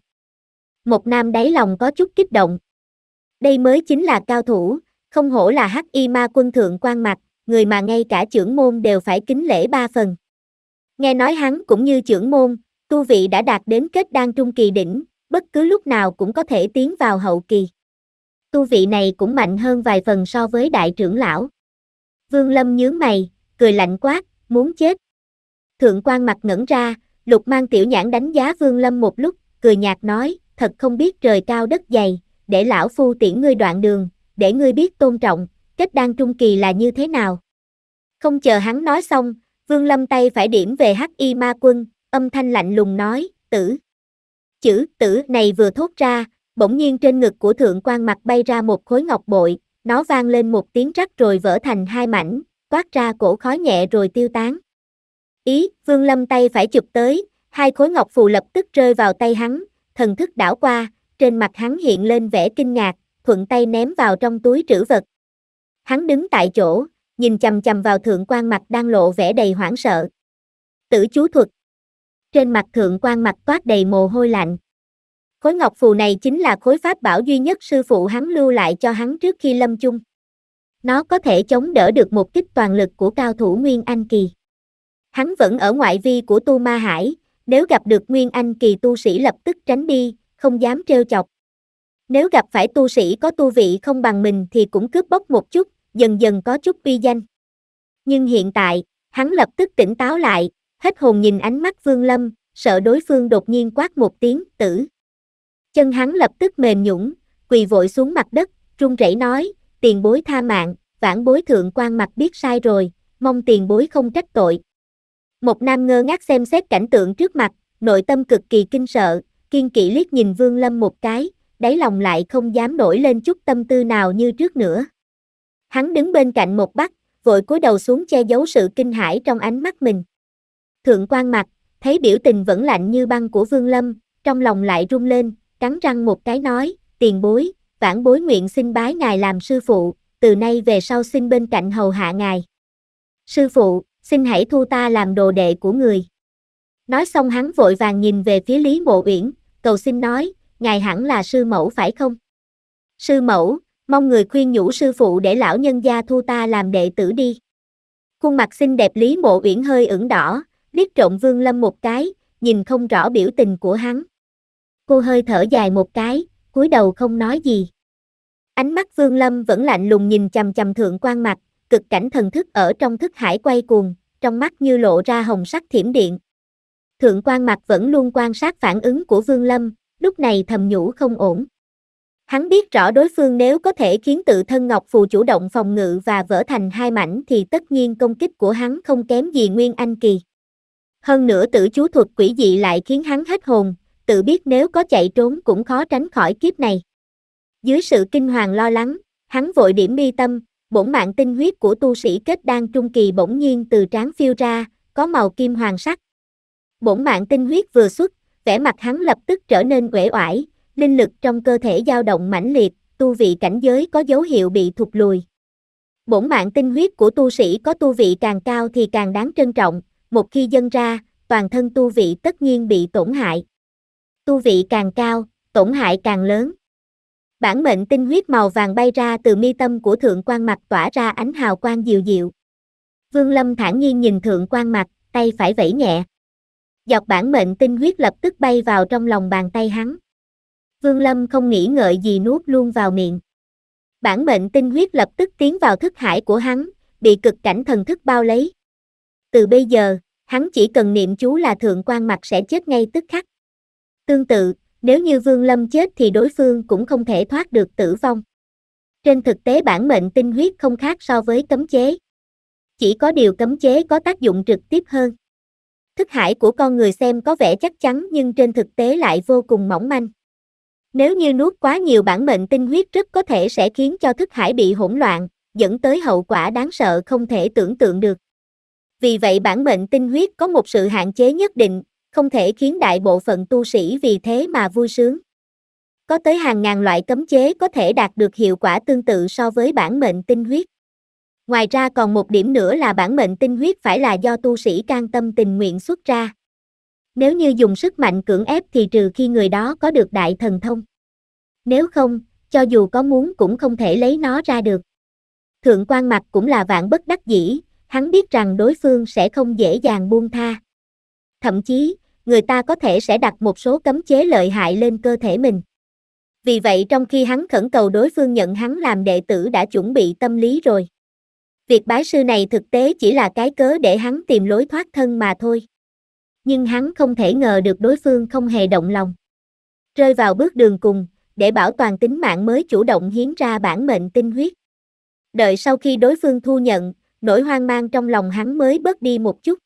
Một nam đáy lòng có chút kích động. Đây mới chính là cao thủ, không hổ là hắc y ma quân thượng quan mặt, người mà ngay cả trưởng môn đều phải kính lễ ba phần. Nghe nói hắn cũng như trưởng môn, tu vị đã đạt đến kết đan trung kỳ đỉnh, bất cứ lúc nào cũng có thể tiến vào hậu kỳ. Tu vị này cũng mạnh hơn vài phần so với đại trưởng lão. Vương Lâm nhướng mày, cười lạnh quát, muốn chết. Thượng quan mặt ngẩn ra, lục mang tiểu nhãn đánh giá vương lâm một lúc, cười nhạt nói, thật không biết trời cao đất dày, để lão phu tiễn ngươi đoạn đường, để ngươi biết tôn trọng, kết đan trung kỳ là như thế nào. Không chờ hắn nói xong, vương lâm tay phải điểm về hắc y ma quân, âm thanh lạnh lùng nói, tử. Chữ tử này vừa thốt ra, bỗng nhiên trên ngực của thượng quan mặt bay ra một khối ngọc bội, nó vang lên một tiếng rắc rồi vỡ thành hai mảnh, toát ra cổ khói nhẹ rồi tiêu tán. Ý, Vương Lâm tay phải chụp tới, hai khối ngọc phù lập tức rơi vào tay hắn, thần thức đảo qua, trên mặt hắn hiện lên vẻ kinh ngạc, thuận tay ném vào trong túi trữ vật. Hắn đứng tại chỗ, nhìn chầm chầm vào thượng quan mặt đang lộ vẻ đầy hoảng sợ. Tử chú thuật. Trên mặt thượng quan mặt toát đầy mồ hôi lạnh. Khối ngọc phù này chính là khối pháp bảo duy nhất sư phụ hắn lưu lại cho hắn trước khi lâm chung nó có thể chống đỡ được một kích toàn lực của cao thủ Nguyên Anh Kỳ. Hắn vẫn ở ngoại vi của Tu Ma Hải, nếu gặp được Nguyên Anh Kỳ tu sĩ lập tức tránh đi, không dám trêu chọc. Nếu gặp phải tu sĩ có tu vị không bằng mình thì cũng cướp bóc một chút, dần dần có chút uy danh. Nhưng hiện tại, hắn lập tức tỉnh táo lại, hết hồn nhìn ánh mắt Vương Lâm, sợ đối phương đột nhiên quát một tiếng tử. Chân hắn lập tức mềm nhũng, quỳ vội xuống mặt đất, run rẩy nói, tiền bối tha mạng, vãn bối thượng quan mặt biết sai rồi, mong tiền bối không trách tội. Một nam ngơ ngác xem xét cảnh tượng trước mặt, nội tâm cực kỳ kinh sợ, kiên kỵ liếc nhìn Vương Lâm một cái, đáy lòng lại không dám nổi lên chút tâm tư nào như trước nữa. Hắn đứng bên cạnh một bắc, vội cúi đầu xuống che giấu sự kinh hãi trong ánh mắt mình. Thượng quan mặt, thấy biểu tình vẫn lạnh như băng của Vương Lâm, trong lòng lại rung lên, cắn răng một cái nói, tiền bối, vãn bối nguyện xin bái ngài làm sư phụ, từ nay về sau xin bên cạnh hầu hạ ngài. Sư phụ, xin hãy thu ta làm đồ đệ của người. Nói xong hắn vội vàng nhìn về phía Lý Mộ Uyển, cầu xin nói, ngài hẳn là sư mẫu phải không? Sư mẫu, mong người khuyên nhủ sư phụ để lão nhân gia thu ta làm đệ tử đi. Khuôn mặt xinh đẹp Lý Mộ Uyển hơi ửng đỏ, liếc trộn Vương Lâm một cái, nhìn không rõ biểu tình của hắn. Cô hơi thở dài một cái, cúi đầu không nói gì. Ánh mắt Vương Lâm vẫn lạnh lùng nhìn chằm chằm thượng quan mặt, cực cảnh thần thức ở trong thức hải quay cuồng, trong mắt như lộ ra hồng sắc thiểm điện. Thượng quan mặt vẫn luôn quan sát phản ứng của Vương Lâm, lúc này thầm nhủ không ổn. Hắn biết rõ đối phương nếu có thể khiến tự thân Ngọc Phù chủ động phòng ngự và vỡ thành hai mảnh thì tất nhiên công kích của hắn không kém gì Nguyên Anh Kỳ. Hơn nữa Tử chú thuật quỷ dị lại khiến hắn hết hồn, tự biết nếu có chạy trốn cũng khó tránh khỏi kiếp này. Dưới sự kinh hoàng lo lắng, hắn vội điểm mi tâm, bổn mạng tinh huyết của tu sĩ kết đan trung kỳ bỗng nhiên từ trán phiêu ra, có màu kim hoàng sắc. Bổn mạng tinh huyết vừa xuất, vẻ mặt hắn lập tức trở nên uể oải, linh lực trong cơ thể dao động mãnh liệt, tu vị cảnh giới có dấu hiệu bị thụt lùi. Bổn mạng tinh huyết của tu sĩ có tu vị càng cao thì càng đáng trân trọng, một khi dâng ra, toàn thân tu vị tất nhiên bị tổn hại. Tu vị càng cao, tổn hại càng lớn. Bản mệnh tinh huyết màu vàng bay ra từ mi tâm của thượng quan mặt tỏa ra ánh hào quang dịu dịu. Vương Lâm thản nhiên nhìn thượng quan mặt, tay phải vẫy nhẹ. Dọc bản mệnh tinh huyết lập tức bay vào trong lòng bàn tay hắn. Vương Lâm không nghĩ ngợi gì nuốt luôn vào miệng. Bản mệnh tinh huyết lập tức tiến vào thức hải của hắn, bị cực cảnh thần thức bao lấy. Từ bây giờ, hắn chỉ cần niệm chú là thượng quan mặt sẽ chết ngay tức khắc. Tương tự, nếu như Vương Lâm chết thì đối phương cũng không thể thoát được tử vong. Trên thực tế bản mệnh tinh huyết không khác so với cấm chế. Chỉ có điều cấm chế có tác dụng trực tiếp hơn. Thức hải của con người xem có vẻ chắc chắn nhưng trên thực tế lại vô cùng mỏng manh. Nếu như nuốt quá nhiều bản mệnh tinh huyết rất có thể sẽ khiến cho thức hải bị hỗn loạn, dẫn tới hậu quả đáng sợ không thể tưởng tượng được. Vì vậy bản mệnh tinh huyết có một sự hạn chế nhất định, không thể khiến đại bộ phận tu sĩ vì thế mà vui sướng. Có tới hàng ngàn loại cấm chế có thể đạt được hiệu quả tương tự so với bản mệnh tinh huyết. Ngoài ra còn một điểm nữa là bản mệnh tinh huyết phải là do tu sĩ can tâm tình nguyện xuất ra. Nếu như dùng sức mạnh cưỡng ép thì trừ khi người đó có được đại thần thông. Nếu không, cho dù có muốn cũng không thể lấy nó ra được. Thượng quan mặt cũng là vạn bất đắc dĩ, hắn biết rằng đối phương sẽ không dễ dàng buông tha. Thậm chí, người ta có thể sẽ đặt một số cấm chế lợi hại lên cơ thể mình. Vì vậy trong khi hắn khẩn cầu đối phương nhận hắn làm đệ tử đã chuẩn bị tâm lý rồi. Việc bái sư này thực tế chỉ là cái cớ để hắn tìm lối thoát thân mà thôi. Nhưng hắn không thể ngờ được đối phương không hề động lòng. Rơi vào bước đường cùng, để bảo toàn tính mạng mới chủ động hiến ra bản mệnh tinh huyết. Đợi sau khi đối phương thu nhận, nỗi hoang mang trong lòng hắn mới bớt đi một chút.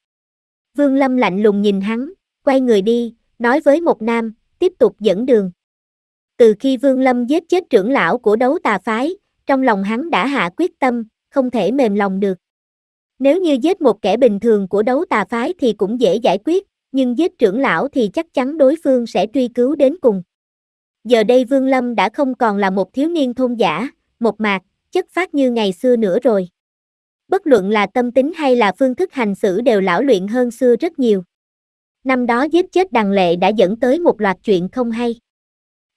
Vương Lâm lạnh lùng nhìn hắn, quay người đi, nói với một nam, tiếp tục dẫn đường. Từ khi Vương Lâm giết chết trưởng lão của đấu tà phái, trong lòng hắn đã hạ quyết tâm, không thể mềm lòng được. Nếu như giết một kẻ bình thường của đấu tà phái thì cũng dễ giải quyết, nhưng giết trưởng lão thì chắc chắn đối phương sẽ truy cứu đến cùng. Giờ đây Vương Lâm đã không còn là một thiếu niên thôn giả, một mạc, chất phát như ngày xưa nữa rồi. Bất luận là tâm tính hay là phương thức hành xử đều lão luyện hơn xưa rất nhiều. Năm đó giết chết đằng lệ đã dẫn tới một loạt chuyện không hay.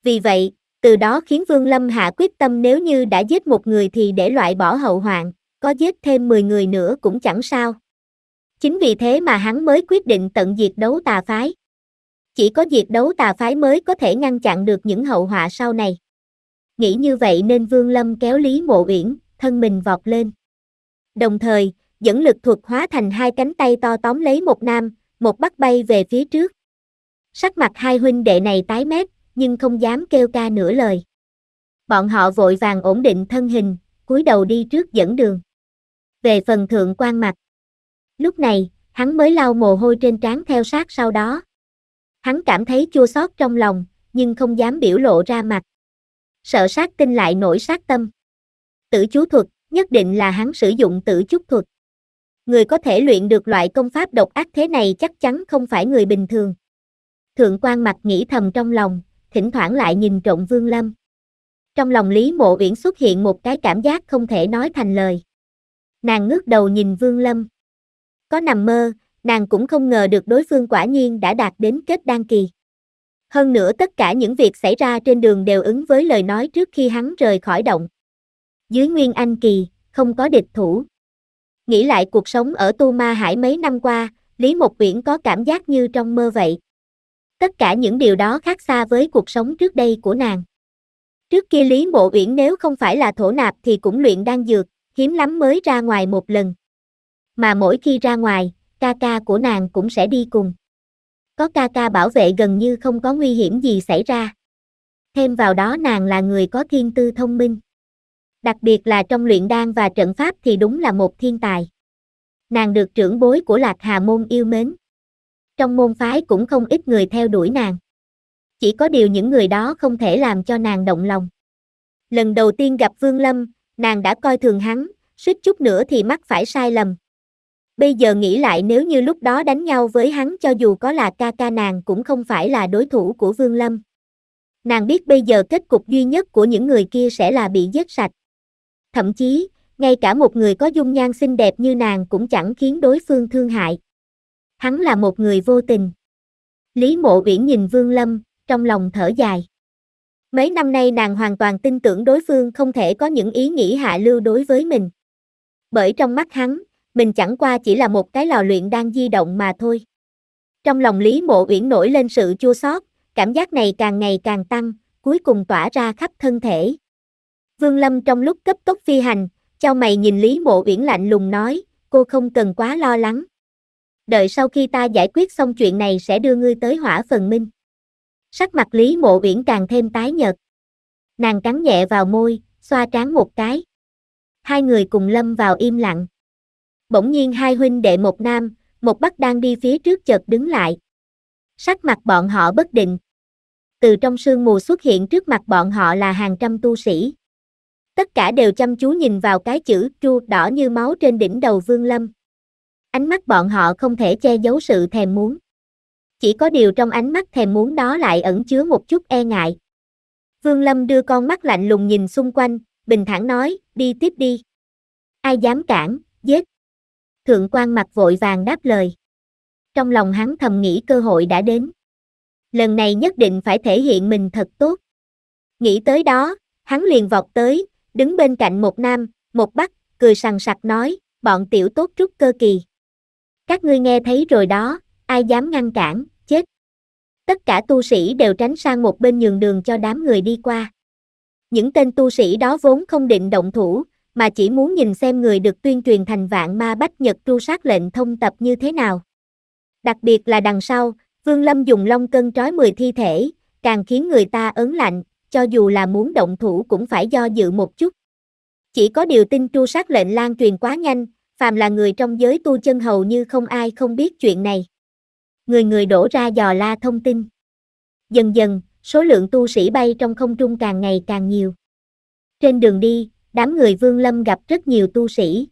Vì vậy, từ đó khiến Vương Lâm hạ quyết tâm nếu như đã giết một người thì để loại bỏ hậu hoạn, có giết thêm 10 người nữa cũng chẳng sao. Chính vì thế mà hắn mới quyết định tận diệt đấu tà phái. Chỉ có diệt đấu tà phái mới có thể ngăn chặn được những hậu họa sau này. Nghĩ như vậy nên Vương Lâm kéo Lý Mộ Uyển, thân mình vọt lên. Đồng thời, dẫn lực thuật hóa thành hai cánh tay to tóm lấy một nam, một bắt bay về phía trước. Sắc mặt hai huynh đệ này tái mét, nhưng không dám kêu ca nửa lời. Bọn họ vội vàng ổn định thân hình, cúi đầu đi trước dẫn đường. Về phần thượng quan mặt. Lúc này, hắn mới lau mồ hôi trên trán theo sát sau đó. Hắn cảm thấy chua xót trong lòng, nhưng không dám biểu lộ ra mặt. Sợ sát tinh lại nổi sát tâm. Tử chú thuật, nhất định là hắn sử dụng tử chúc thuật người có thể luyện được loại công pháp độc ác thế này chắc chắn không phải người bình thường. Thượng quan mặt nghĩ thầm trong lòng, thỉnh thoảng lại nhìn trộn vương lâm. Trong lòng Lý Mộ Uyển xuất hiện một cái cảm giác không thể nói thành lời. Nàng ngước đầu nhìn vương lâm. Có nằm mơ, nàng cũng không ngờ được đối phương quả nhiên đã đạt đến kết đan kỳ. Hơn nữa tất cả những việc xảy ra trên đường đều ứng với lời nói trước khi hắn rời khỏi động. Dưới Nguyên Anh Kỳ, không có địch thủ. Nghĩ lại cuộc sống ở Tu Ma Hải mấy năm qua, Lý Mộc uyển có cảm giác như trong mơ vậy. Tất cả những điều đó khác xa với cuộc sống trước đây của nàng. Trước kia Lý Mộ Uyển nếu không phải là thổ nạp thì cũng luyện đan dược, hiếm lắm mới ra ngoài một lần. Mà mỗi khi ra ngoài, ca ca của nàng cũng sẽ đi cùng. Có ca ca bảo vệ gần như không có nguy hiểm gì xảy ra. Thêm vào đó nàng là người có thiên tư thông minh đặc biệt là trong luyện đan và trận pháp thì đúng là một thiên tài. Nàng được trưởng bối của Lạc Hà Môn yêu mến. Trong môn phái cũng không ít người theo đuổi nàng. Chỉ có điều những người đó không thể làm cho nàng động lòng. Lần đầu tiên gặp Vương Lâm, nàng đã coi thường hắn, suýt chút nữa thì mắc phải sai lầm. Bây giờ nghĩ lại nếu như lúc đó đánh nhau với hắn cho dù có là ca ca nàng cũng không phải là đối thủ của Vương Lâm. Nàng biết bây giờ kết cục duy nhất của những người kia sẽ là bị giết sạch. Thậm chí, ngay cả một người có dung nhan xinh đẹp như nàng cũng chẳng khiến đối phương thương hại. Hắn là một người vô tình. Lý Mộ Uyển nhìn Vương Lâm, trong lòng thở dài. Mấy năm nay nàng hoàn toàn tin tưởng đối phương không thể có những ý nghĩ hạ lưu đối với mình. Bởi trong mắt hắn, mình chẳng qua chỉ là một cái lò luyện đang di động mà thôi. Trong lòng Lý Mộ Uyển nổi lên sự chua xót, cảm giác này càng ngày càng tăng, cuối cùng tỏa ra khắp thân thể, Vương Lâm trong lúc cấp tốc phi hành, cho mày nhìn Lý Mộ Uyển lạnh lùng nói, cô không cần quá lo lắng. Đợi sau khi ta giải quyết xong chuyện này sẽ đưa ngươi tới hỏa phần minh. Sắc mặt Lý Mộ Uyển càng thêm tái nhợt. Nàng cắn nhẹ vào môi, xoa trán một cái. Hai người cùng lâm vào im lặng. Bỗng nhiên hai huynh đệ một nam, một bắc đang đi phía trước chợt đứng lại. Sắc mặt bọn họ bất định. Từ trong sương mù xuất hiện trước mặt bọn họ là hàng trăm tu sĩ tất cả đều chăm chú nhìn vào cái chữ chu đỏ như máu trên đỉnh đầu Vương Lâm. Ánh mắt bọn họ không thể che giấu sự thèm muốn. Chỉ có điều trong ánh mắt thèm muốn đó lại ẩn chứa một chút e ngại. Vương Lâm đưa con mắt lạnh lùng nhìn xung quanh, bình thản nói, đi tiếp đi. Ai dám cản, giết. Thượng quan mặt vội vàng đáp lời. Trong lòng hắn thầm nghĩ cơ hội đã đến. Lần này nhất định phải thể hiện mình thật tốt. Nghĩ tới đó, hắn liền vọt tới, đứng bên cạnh một nam, một bắc, cười sằng sặc nói, bọn tiểu tốt rút cơ kỳ. Các ngươi nghe thấy rồi đó, ai dám ngăn cản, chết. Tất cả tu sĩ đều tránh sang một bên nhường đường cho đám người đi qua. Những tên tu sĩ đó vốn không định động thủ, mà chỉ muốn nhìn xem người được tuyên truyền thành vạn ma bách nhật tru sát lệnh thông tập như thế nào. Đặc biệt là đằng sau, Vương Lâm dùng long cân trói 10 thi thể, càng khiến người ta ớn lạnh, cho dù là muốn động thủ cũng phải do dự một chút. Chỉ có điều tin tru sát lệnh lan truyền quá nhanh, phàm là người trong giới tu chân hầu như không ai không biết chuyện này. Người người đổ ra dò la thông tin. Dần dần, số lượng tu sĩ bay trong không trung càng ngày càng nhiều. Trên đường đi, đám người Vương Lâm gặp rất nhiều tu sĩ.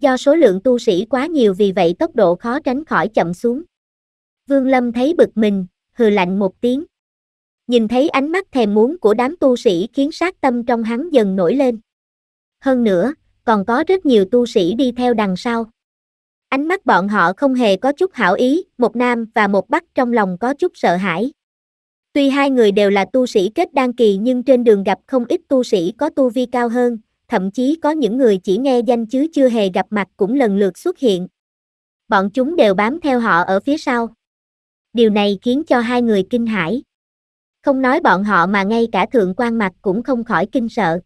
Do số lượng tu sĩ quá nhiều vì vậy tốc độ khó tránh khỏi chậm xuống. Vương Lâm thấy bực mình, hừ lạnh một tiếng nhìn thấy ánh mắt thèm muốn của đám tu sĩ khiến sát tâm trong hắn dần nổi lên. Hơn nữa, còn có rất nhiều tu sĩ đi theo đằng sau. Ánh mắt bọn họ không hề có chút hảo ý, một nam và một bắc trong lòng có chút sợ hãi. Tuy hai người đều là tu sĩ kết đan kỳ nhưng trên đường gặp không ít tu sĩ có tu vi cao hơn, thậm chí có những người chỉ nghe danh chứ chưa hề gặp mặt cũng lần lượt xuất hiện. Bọn chúng đều bám theo họ ở phía sau. Điều này khiến cho hai người kinh hãi. Không nói bọn họ mà ngay cả thượng quan mặt cũng không khỏi kinh sợ.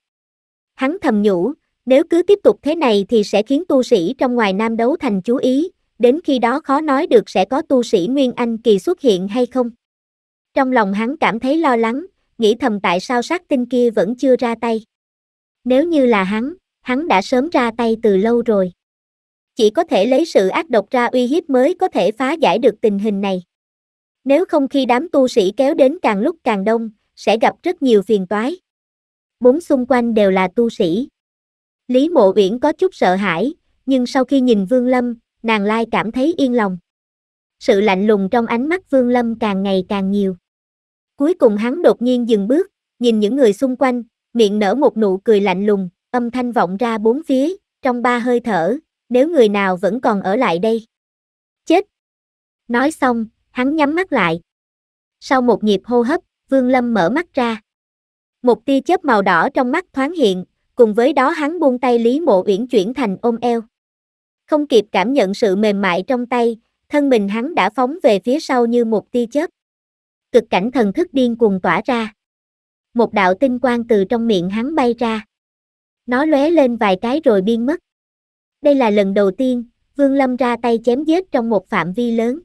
Hắn thầm nhủ, nếu cứ tiếp tục thế này thì sẽ khiến tu sĩ trong ngoài nam đấu thành chú ý, đến khi đó khó nói được sẽ có tu sĩ Nguyên Anh kỳ xuất hiện hay không. Trong lòng hắn cảm thấy lo lắng, nghĩ thầm tại sao sát tinh kia vẫn chưa ra tay. Nếu như là hắn, hắn đã sớm ra tay từ lâu rồi. Chỉ có thể lấy sự ác độc ra uy hiếp mới có thể phá giải được tình hình này. Nếu không khi đám tu sĩ kéo đến càng lúc càng đông, sẽ gặp rất nhiều phiền toái. Bốn xung quanh đều là tu sĩ. Lý Mộ Uyển có chút sợ hãi, nhưng sau khi nhìn Vương Lâm, nàng lai cảm thấy yên lòng. Sự lạnh lùng trong ánh mắt Vương Lâm càng ngày càng nhiều. Cuối cùng hắn đột nhiên dừng bước, nhìn những người xung quanh, miệng nở một nụ cười lạnh lùng, âm thanh vọng ra bốn phía, trong ba hơi thở, nếu người nào vẫn còn ở lại đây. Chết! Nói xong, hắn nhắm mắt lại. Sau một nhịp hô hấp, Vương Lâm mở mắt ra. Một tia chớp màu đỏ trong mắt thoáng hiện, cùng với đó hắn buông tay Lý Mộ Uyển chuyển thành ôm eo. Không kịp cảm nhận sự mềm mại trong tay, thân mình hắn đã phóng về phía sau như một tia chớp. Cực cảnh thần thức điên cuồng tỏa ra. Một đạo tinh quang từ trong miệng hắn bay ra. Nó lóe lên vài cái rồi biên mất. Đây là lần đầu tiên, Vương Lâm ra tay chém giết trong một phạm vi lớn.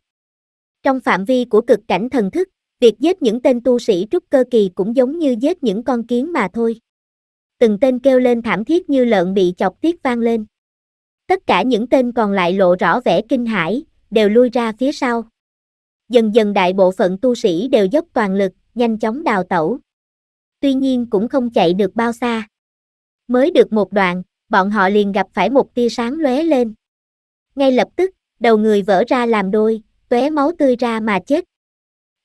Trong phạm vi của cực cảnh thần thức, việc giết những tên tu sĩ trúc cơ kỳ cũng giống như giết những con kiến mà thôi. Từng tên kêu lên thảm thiết như lợn bị chọc tiết vang lên. Tất cả những tên còn lại lộ rõ vẻ kinh hãi, đều lui ra phía sau. Dần dần đại bộ phận tu sĩ đều dốc toàn lực, nhanh chóng đào tẩu. Tuy nhiên cũng không chạy được bao xa. Mới được một đoạn, bọn họ liền gặp phải một tia sáng lóe lên. Ngay lập tức, đầu người vỡ ra làm đôi, tuế máu tươi ra mà chết.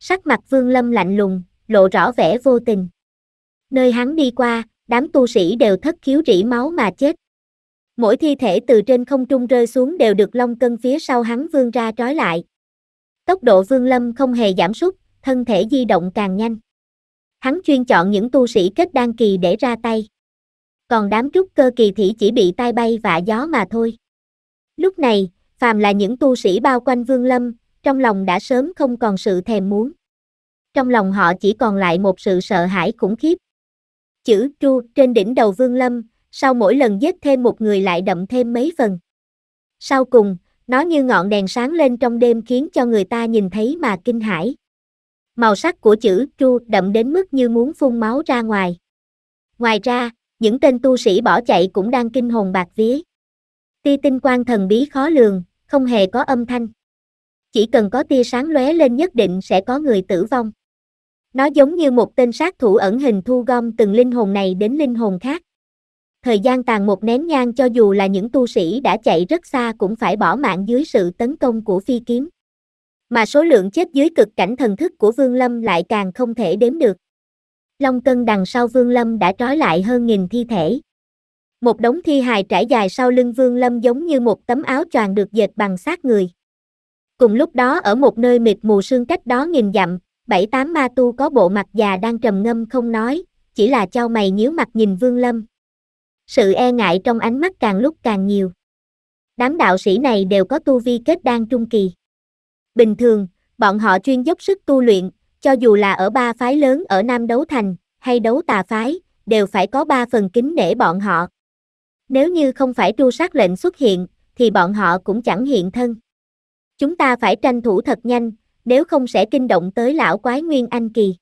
Sắc mặt Vương Lâm lạnh lùng, lộ rõ vẻ vô tình. Nơi hắn đi qua, đám tu sĩ đều thất khiếu rỉ máu mà chết. Mỗi thi thể từ trên không trung rơi xuống đều được long cân phía sau hắn vương ra trói lại. Tốc độ vương lâm không hề giảm sút, thân thể di động càng nhanh. Hắn chuyên chọn những tu sĩ kết đan kỳ để ra tay. Còn đám trúc cơ kỳ thì chỉ bị tai bay vạ gió mà thôi. Lúc này, phàm là những tu sĩ bao quanh vương lâm, trong lòng đã sớm không còn sự thèm muốn. Trong lòng họ chỉ còn lại một sự sợ hãi khủng khiếp. Chữ tru trên đỉnh đầu Vương Lâm, sau mỗi lần giết thêm một người lại đậm thêm mấy phần. Sau cùng, nó như ngọn đèn sáng lên trong đêm khiến cho người ta nhìn thấy mà kinh hãi. Màu sắc của chữ tru đậm đến mức như muốn phun máu ra ngoài. Ngoài ra, những tên tu sĩ bỏ chạy cũng đang kinh hồn bạc vía. Ti tinh quan thần bí khó lường, không hề có âm thanh chỉ cần có tia sáng lóe lên nhất định sẽ có người tử vong. Nó giống như một tên sát thủ ẩn hình thu gom từng linh hồn này đến linh hồn khác. Thời gian tàn một nén nhang cho dù là những tu sĩ đã chạy rất xa cũng phải bỏ mạng dưới sự tấn công của phi kiếm. Mà số lượng chết dưới cực cảnh thần thức của Vương Lâm lại càng không thể đếm được. Long cân đằng sau Vương Lâm đã trói lại hơn nghìn thi thể. Một đống thi hài trải dài sau lưng Vương Lâm giống như một tấm áo choàng được dệt bằng xác người. Cùng lúc đó ở một nơi mịt mù sương cách đó nghìn dặm, bảy tám ma tu có bộ mặt già đang trầm ngâm không nói, chỉ là cho mày nhíu mặt nhìn Vương Lâm. Sự e ngại trong ánh mắt càng lúc càng nhiều. Đám đạo sĩ này đều có tu vi kết đan trung kỳ. Bình thường, bọn họ chuyên dốc sức tu luyện, cho dù là ở ba phái lớn ở Nam Đấu Thành, hay Đấu Tà Phái, đều phải có ba phần kính nể bọn họ. Nếu như không phải tru sát lệnh xuất hiện, thì bọn họ cũng chẳng hiện thân. Chúng ta phải tranh thủ thật nhanh, nếu không sẽ kinh động tới lão quái Nguyên Anh kỳ.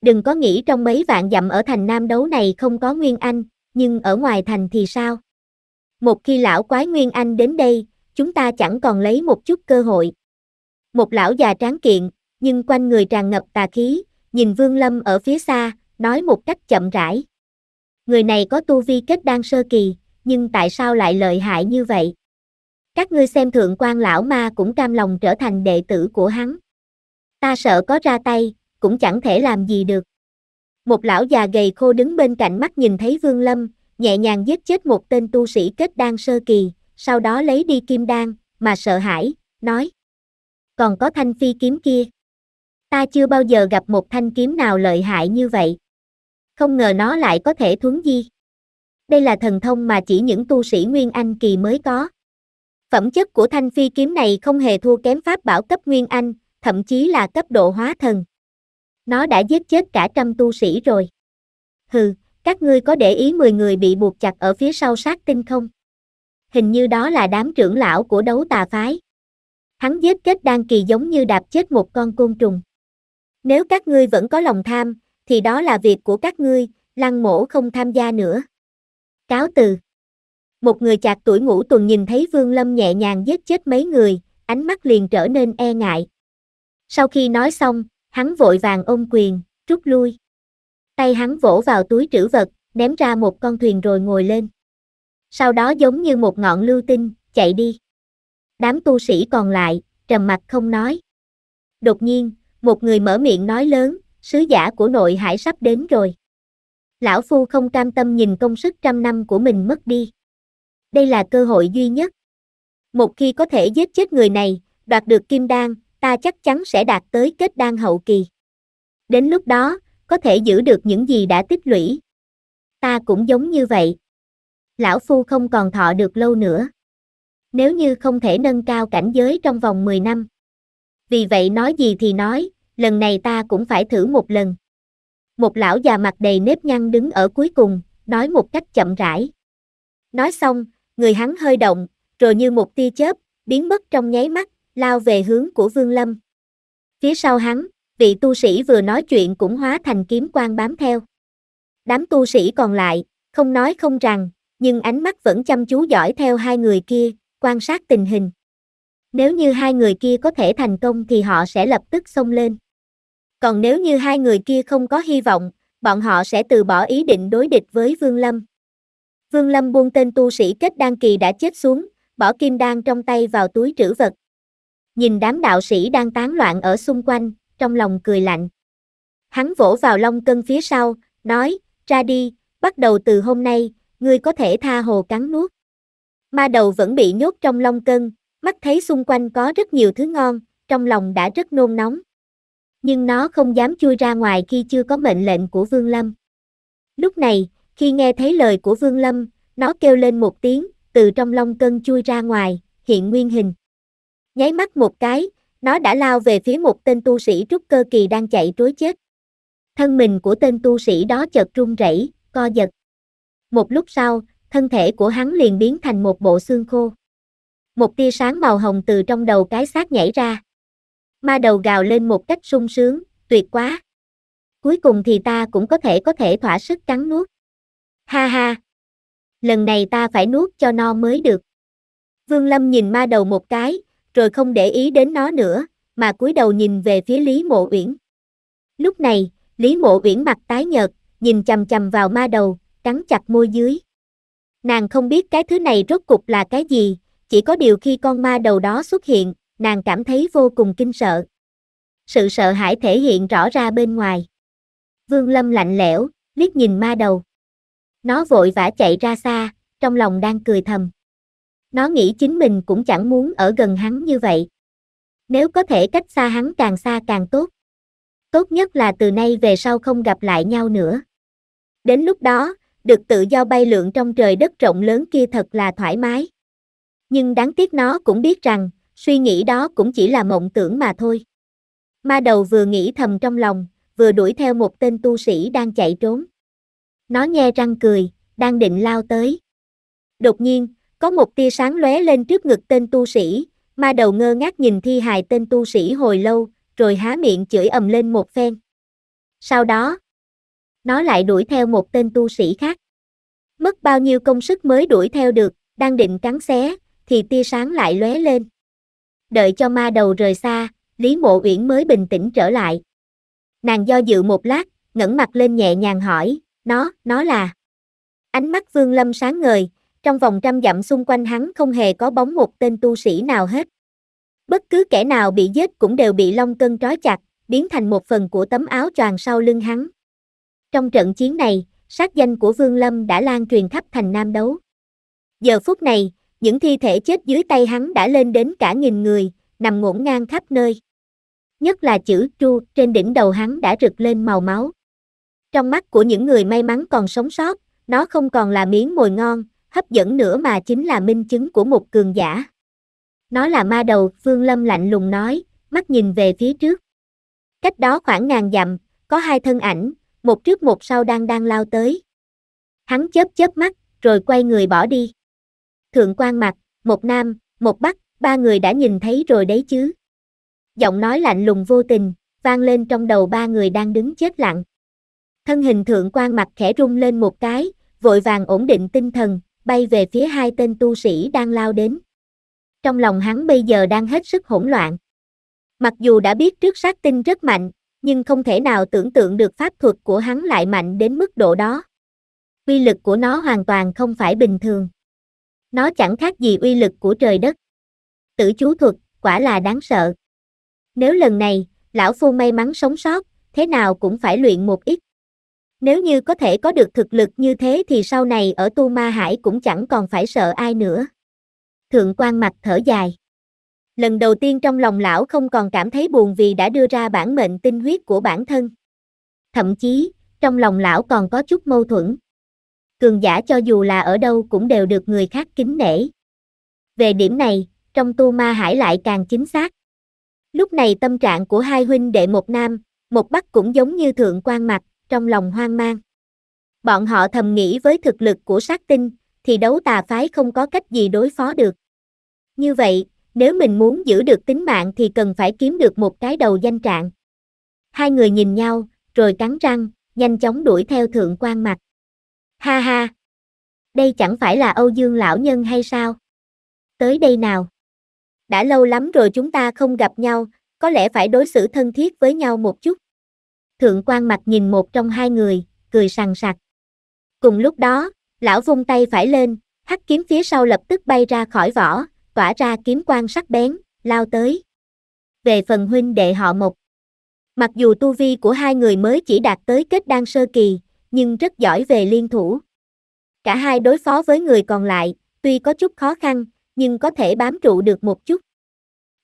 Đừng có nghĩ trong mấy vạn dặm ở thành Nam đấu này không có Nguyên Anh, nhưng ở ngoài thành thì sao? Một khi lão quái Nguyên Anh đến đây, chúng ta chẳng còn lấy một chút cơ hội. Một lão già tráng kiện, nhưng quanh người tràn ngập tà khí, nhìn Vương Lâm ở phía xa, nói một cách chậm rãi. Người này có tu vi kết đan sơ kỳ, nhưng tại sao lại lợi hại như vậy? các ngươi xem thượng quan lão ma cũng cam lòng trở thành đệ tử của hắn. Ta sợ có ra tay, cũng chẳng thể làm gì được. Một lão già gầy khô đứng bên cạnh mắt nhìn thấy Vương Lâm, nhẹ nhàng giết chết một tên tu sĩ kết đan sơ kỳ, sau đó lấy đi kim đan, mà sợ hãi, nói. Còn có thanh phi kiếm kia. Ta chưa bao giờ gặp một thanh kiếm nào lợi hại như vậy. Không ngờ nó lại có thể thuấn di. Đây là thần thông mà chỉ những tu sĩ Nguyên Anh kỳ mới có. Phẩm chất của thanh phi kiếm này không hề thua kém pháp bảo cấp Nguyên Anh, thậm chí là cấp độ hóa thần. Nó đã giết chết cả trăm tu sĩ rồi. Hừ, các ngươi có để ý 10 người bị buộc chặt ở phía sau sát tinh không? Hình như đó là đám trưởng lão của đấu tà phái. Hắn giết chết đan kỳ giống như đạp chết một con côn trùng. Nếu các ngươi vẫn có lòng tham, thì đó là việc của các ngươi, lăng mổ không tham gia nữa. Cáo từ một người chạc tuổi ngũ tuần nhìn thấy Vương Lâm nhẹ nhàng giết chết mấy người, ánh mắt liền trở nên e ngại. Sau khi nói xong, hắn vội vàng ôm quyền, rút lui. Tay hắn vỗ vào túi trữ vật, ném ra một con thuyền rồi ngồi lên. Sau đó giống như một ngọn lưu tinh, chạy đi. Đám tu sĩ còn lại, trầm mặt không nói. Đột nhiên, một người mở miệng nói lớn, sứ giả của nội hải sắp đến rồi. Lão Phu không cam tâm nhìn công sức trăm năm của mình mất đi đây là cơ hội duy nhất. Một khi có thể giết chết người này, đoạt được kim đan, ta chắc chắn sẽ đạt tới kết đan hậu kỳ. Đến lúc đó, có thể giữ được những gì đã tích lũy. Ta cũng giống như vậy. Lão Phu không còn thọ được lâu nữa. Nếu như không thể nâng cao cảnh giới trong vòng 10 năm. Vì vậy nói gì thì nói, lần này ta cũng phải thử một lần. Một lão già mặt đầy nếp nhăn đứng ở cuối cùng, nói một cách chậm rãi. Nói xong, người hắn hơi động, rồi như một tia chớp, biến mất trong nháy mắt, lao về hướng của Vương Lâm. Phía sau hắn, vị tu sĩ vừa nói chuyện cũng hóa thành kiếm quang bám theo. Đám tu sĩ còn lại, không nói không rằng, nhưng ánh mắt vẫn chăm chú dõi theo hai người kia, quan sát tình hình. Nếu như hai người kia có thể thành công thì họ sẽ lập tức xông lên. Còn nếu như hai người kia không có hy vọng, bọn họ sẽ từ bỏ ý định đối địch với Vương Lâm. Vương Lâm buông tên tu sĩ kết đan kỳ đã chết xuống, bỏ kim đan trong tay vào túi trữ vật. Nhìn đám đạo sĩ đang tán loạn ở xung quanh, trong lòng cười lạnh. Hắn vỗ vào long cân phía sau, nói, ra đi, bắt đầu từ hôm nay, ngươi có thể tha hồ cắn nuốt. Ma đầu vẫn bị nhốt trong long cân, mắt thấy xung quanh có rất nhiều thứ ngon, trong lòng đã rất nôn nóng. Nhưng nó không dám chui ra ngoài khi chưa có mệnh lệnh của Vương Lâm. Lúc này, khi nghe thấy lời của Vương Lâm, nó kêu lên một tiếng, từ trong long cân chui ra ngoài, hiện nguyên hình. Nháy mắt một cái, nó đã lao về phía một tên tu sĩ trúc cơ kỳ đang chạy trối chết. Thân mình của tên tu sĩ đó chợt run rẩy, co giật. Một lúc sau, thân thể của hắn liền biến thành một bộ xương khô. Một tia sáng màu hồng từ trong đầu cái xác nhảy ra. Ma đầu gào lên một cách sung sướng, tuyệt quá. Cuối cùng thì ta cũng có thể có thể thỏa sức cắn nuốt ha ha. Lần này ta phải nuốt cho no mới được. Vương Lâm nhìn ma đầu một cái, rồi không để ý đến nó nữa, mà cúi đầu nhìn về phía Lý Mộ Uyển. Lúc này, Lý Mộ Uyển mặt tái nhợt, nhìn chầm chầm vào ma đầu, cắn chặt môi dưới. Nàng không biết cái thứ này rốt cục là cái gì, chỉ có điều khi con ma đầu đó xuất hiện, nàng cảm thấy vô cùng kinh sợ. Sự sợ hãi thể hiện rõ ra bên ngoài. Vương Lâm lạnh lẽo, liếc nhìn ma đầu. Nó vội vã chạy ra xa, trong lòng đang cười thầm. Nó nghĩ chính mình cũng chẳng muốn ở gần hắn như vậy. Nếu có thể cách xa hắn càng xa càng tốt. Tốt nhất là từ nay về sau không gặp lại nhau nữa. Đến lúc đó, được tự do bay lượn trong trời đất rộng lớn kia thật là thoải mái. Nhưng đáng tiếc nó cũng biết rằng, suy nghĩ đó cũng chỉ là mộng tưởng mà thôi. Ma đầu vừa nghĩ thầm trong lòng, vừa đuổi theo một tên tu sĩ đang chạy trốn. Nó nghe răng cười, đang định lao tới. Đột nhiên, có một tia sáng lóe lên trước ngực tên tu sĩ, ma đầu ngơ ngác nhìn thi hài tên tu sĩ hồi lâu, rồi há miệng chửi ầm lên một phen. Sau đó, nó lại đuổi theo một tên tu sĩ khác. Mất bao nhiêu công sức mới đuổi theo được, đang định cắn xé, thì tia sáng lại lóe lên. Đợi cho ma đầu rời xa, Lý Mộ Uyển mới bình tĩnh trở lại. Nàng do dự một lát, ngẩng mặt lên nhẹ nhàng hỏi, nó, nó là. Ánh mắt Vương Lâm sáng ngời, trong vòng trăm dặm xung quanh hắn không hề có bóng một tên tu sĩ nào hết. Bất cứ kẻ nào bị giết cũng đều bị long cân trói chặt, biến thành một phần của tấm áo choàng sau lưng hắn. Trong trận chiến này, sát danh của Vương Lâm đã lan truyền khắp thành Nam Đấu. Giờ phút này, những thi thể chết dưới tay hắn đã lên đến cả nghìn người, nằm ngổn ngang khắp nơi. Nhất là chữ tru trên đỉnh đầu hắn đã rực lên màu máu. Trong mắt của những người may mắn còn sống sót, nó không còn là miếng mồi ngon, hấp dẫn nữa mà chính là minh chứng của một cường giả. Nó là ma đầu, Phương Lâm lạnh lùng nói, mắt nhìn về phía trước. Cách đó khoảng ngàn dặm, có hai thân ảnh, một trước một sau đang đang lao tới. Hắn chớp chớp mắt, rồi quay người bỏ đi. Thượng quan mặt, một nam, một bắc, ba người đã nhìn thấy rồi đấy chứ. Giọng nói lạnh lùng vô tình, vang lên trong đầu ba người đang đứng chết lặng. Thân hình thượng quan mặt khẽ rung lên một cái, vội vàng ổn định tinh thần, bay về phía hai tên tu sĩ đang lao đến. Trong lòng hắn bây giờ đang hết sức hỗn loạn. Mặc dù đã biết trước sát tinh rất mạnh, nhưng không thể nào tưởng tượng được pháp thuật của hắn lại mạnh đến mức độ đó. Uy lực của nó hoàn toàn không phải bình thường. Nó chẳng khác gì uy lực của trời đất. Tử chú thuật, quả là đáng sợ. Nếu lần này, lão phu may mắn sống sót, thế nào cũng phải luyện một ít. Nếu như có thể có được thực lực như thế thì sau này ở tu ma hải cũng chẳng còn phải sợ ai nữa. Thượng quan mặt thở dài. Lần đầu tiên trong lòng lão không còn cảm thấy buồn vì đã đưa ra bản mệnh tinh huyết của bản thân. Thậm chí, trong lòng lão còn có chút mâu thuẫn. Cường giả cho dù là ở đâu cũng đều được người khác kính nể. Về điểm này, trong tu ma hải lại càng chính xác. Lúc này tâm trạng của hai huynh đệ một nam, một bắc cũng giống như thượng quan mặt, trong lòng hoang mang. Bọn họ thầm nghĩ với thực lực của sát tinh, thì đấu tà phái không có cách gì đối phó được. Như vậy, nếu mình muốn giữ được tính mạng thì cần phải kiếm được một cái đầu danh trạng. Hai người nhìn nhau, rồi cắn răng, nhanh chóng đuổi theo thượng quan mặt. Ha ha! Đây chẳng phải là Âu Dương lão nhân hay sao? Tới đây nào! Đã lâu lắm rồi chúng ta không gặp nhau, có lẽ phải đối xử thân thiết với nhau một chút thượng quan mặt nhìn một trong hai người, cười sằng sặc. Cùng lúc đó, lão vung tay phải lên, hắc kiếm phía sau lập tức bay ra khỏi vỏ, tỏa ra kiếm quan sắc bén, lao tới. Về phần huynh đệ họ một, mặc dù tu vi của hai người mới chỉ đạt tới kết đan sơ kỳ, nhưng rất giỏi về liên thủ. Cả hai đối phó với người còn lại, tuy có chút khó khăn, nhưng có thể bám trụ được một chút.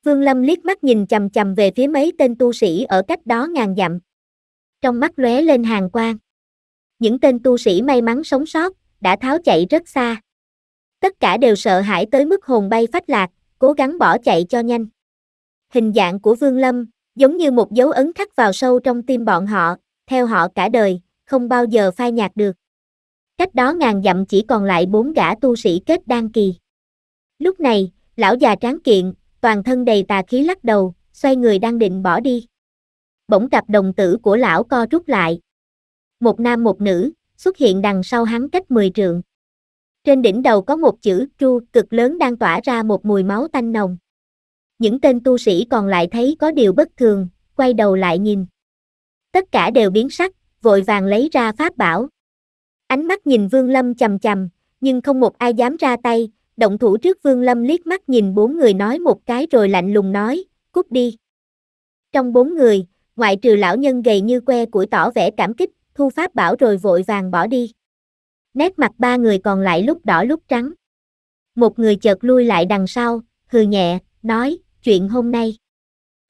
Vương Lâm liếc mắt nhìn chầm chầm về phía mấy tên tu sĩ ở cách đó ngàn dặm trong mắt lóe lên hàng quang. Những tên tu sĩ may mắn sống sót, đã tháo chạy rất xa. Tất cả đều sợ hãi tới mức hồn bay phách lạc, cố gắng bỏ chạy cho nhanh. Hình dạng của Vương Lâm, giống như một dấu ấn khắc vào sâu trong tim bọn họ, theo họ cả đời, không bao giờ phai nhạt được. Cách đó ngàn dặm chỉ còn lại bốn gã tu sĩ kết đan kỳ. Lúc này, lão già tráng kiện, toàn thân đầy tà khí lắc đầu, xoay người đang định bỏ đi bỗng cặp đồng tử của lão co rút lại. Một nam một nữ, xuất hiện đằng sau hắn cách 10 trượng. Trên đỉnh đầu có một chữ tru cực lớn đang tỏa ra một mùi máu tanh nồng. Những tên tu sĩ còn lại thấy có điều bất thường, quay đầu lại nhìn. Tất cả đều biến sắc, vội vàng lấy ra pháp bảo. Ánh mắt nhìn Vương Lâm chầm chầm, nhưng không một ai dám ra tay, động thủ trước Vương Lâm liếc mắt nhìn bốn người nói một cái rồi lạnh lùng nói, cút đi. Trong bốn người, ngoại trừ lão nhân gầy như que củi tỏ vẻ cảm kích, thu pháp bảo rồi vội vàng bỏ đi. Nét mặt ba người còn lại lúc đỏ lúc trắng. Một người chợt lui lại đằng sau, hừ nhẹ, nói, chuyện hôm nay.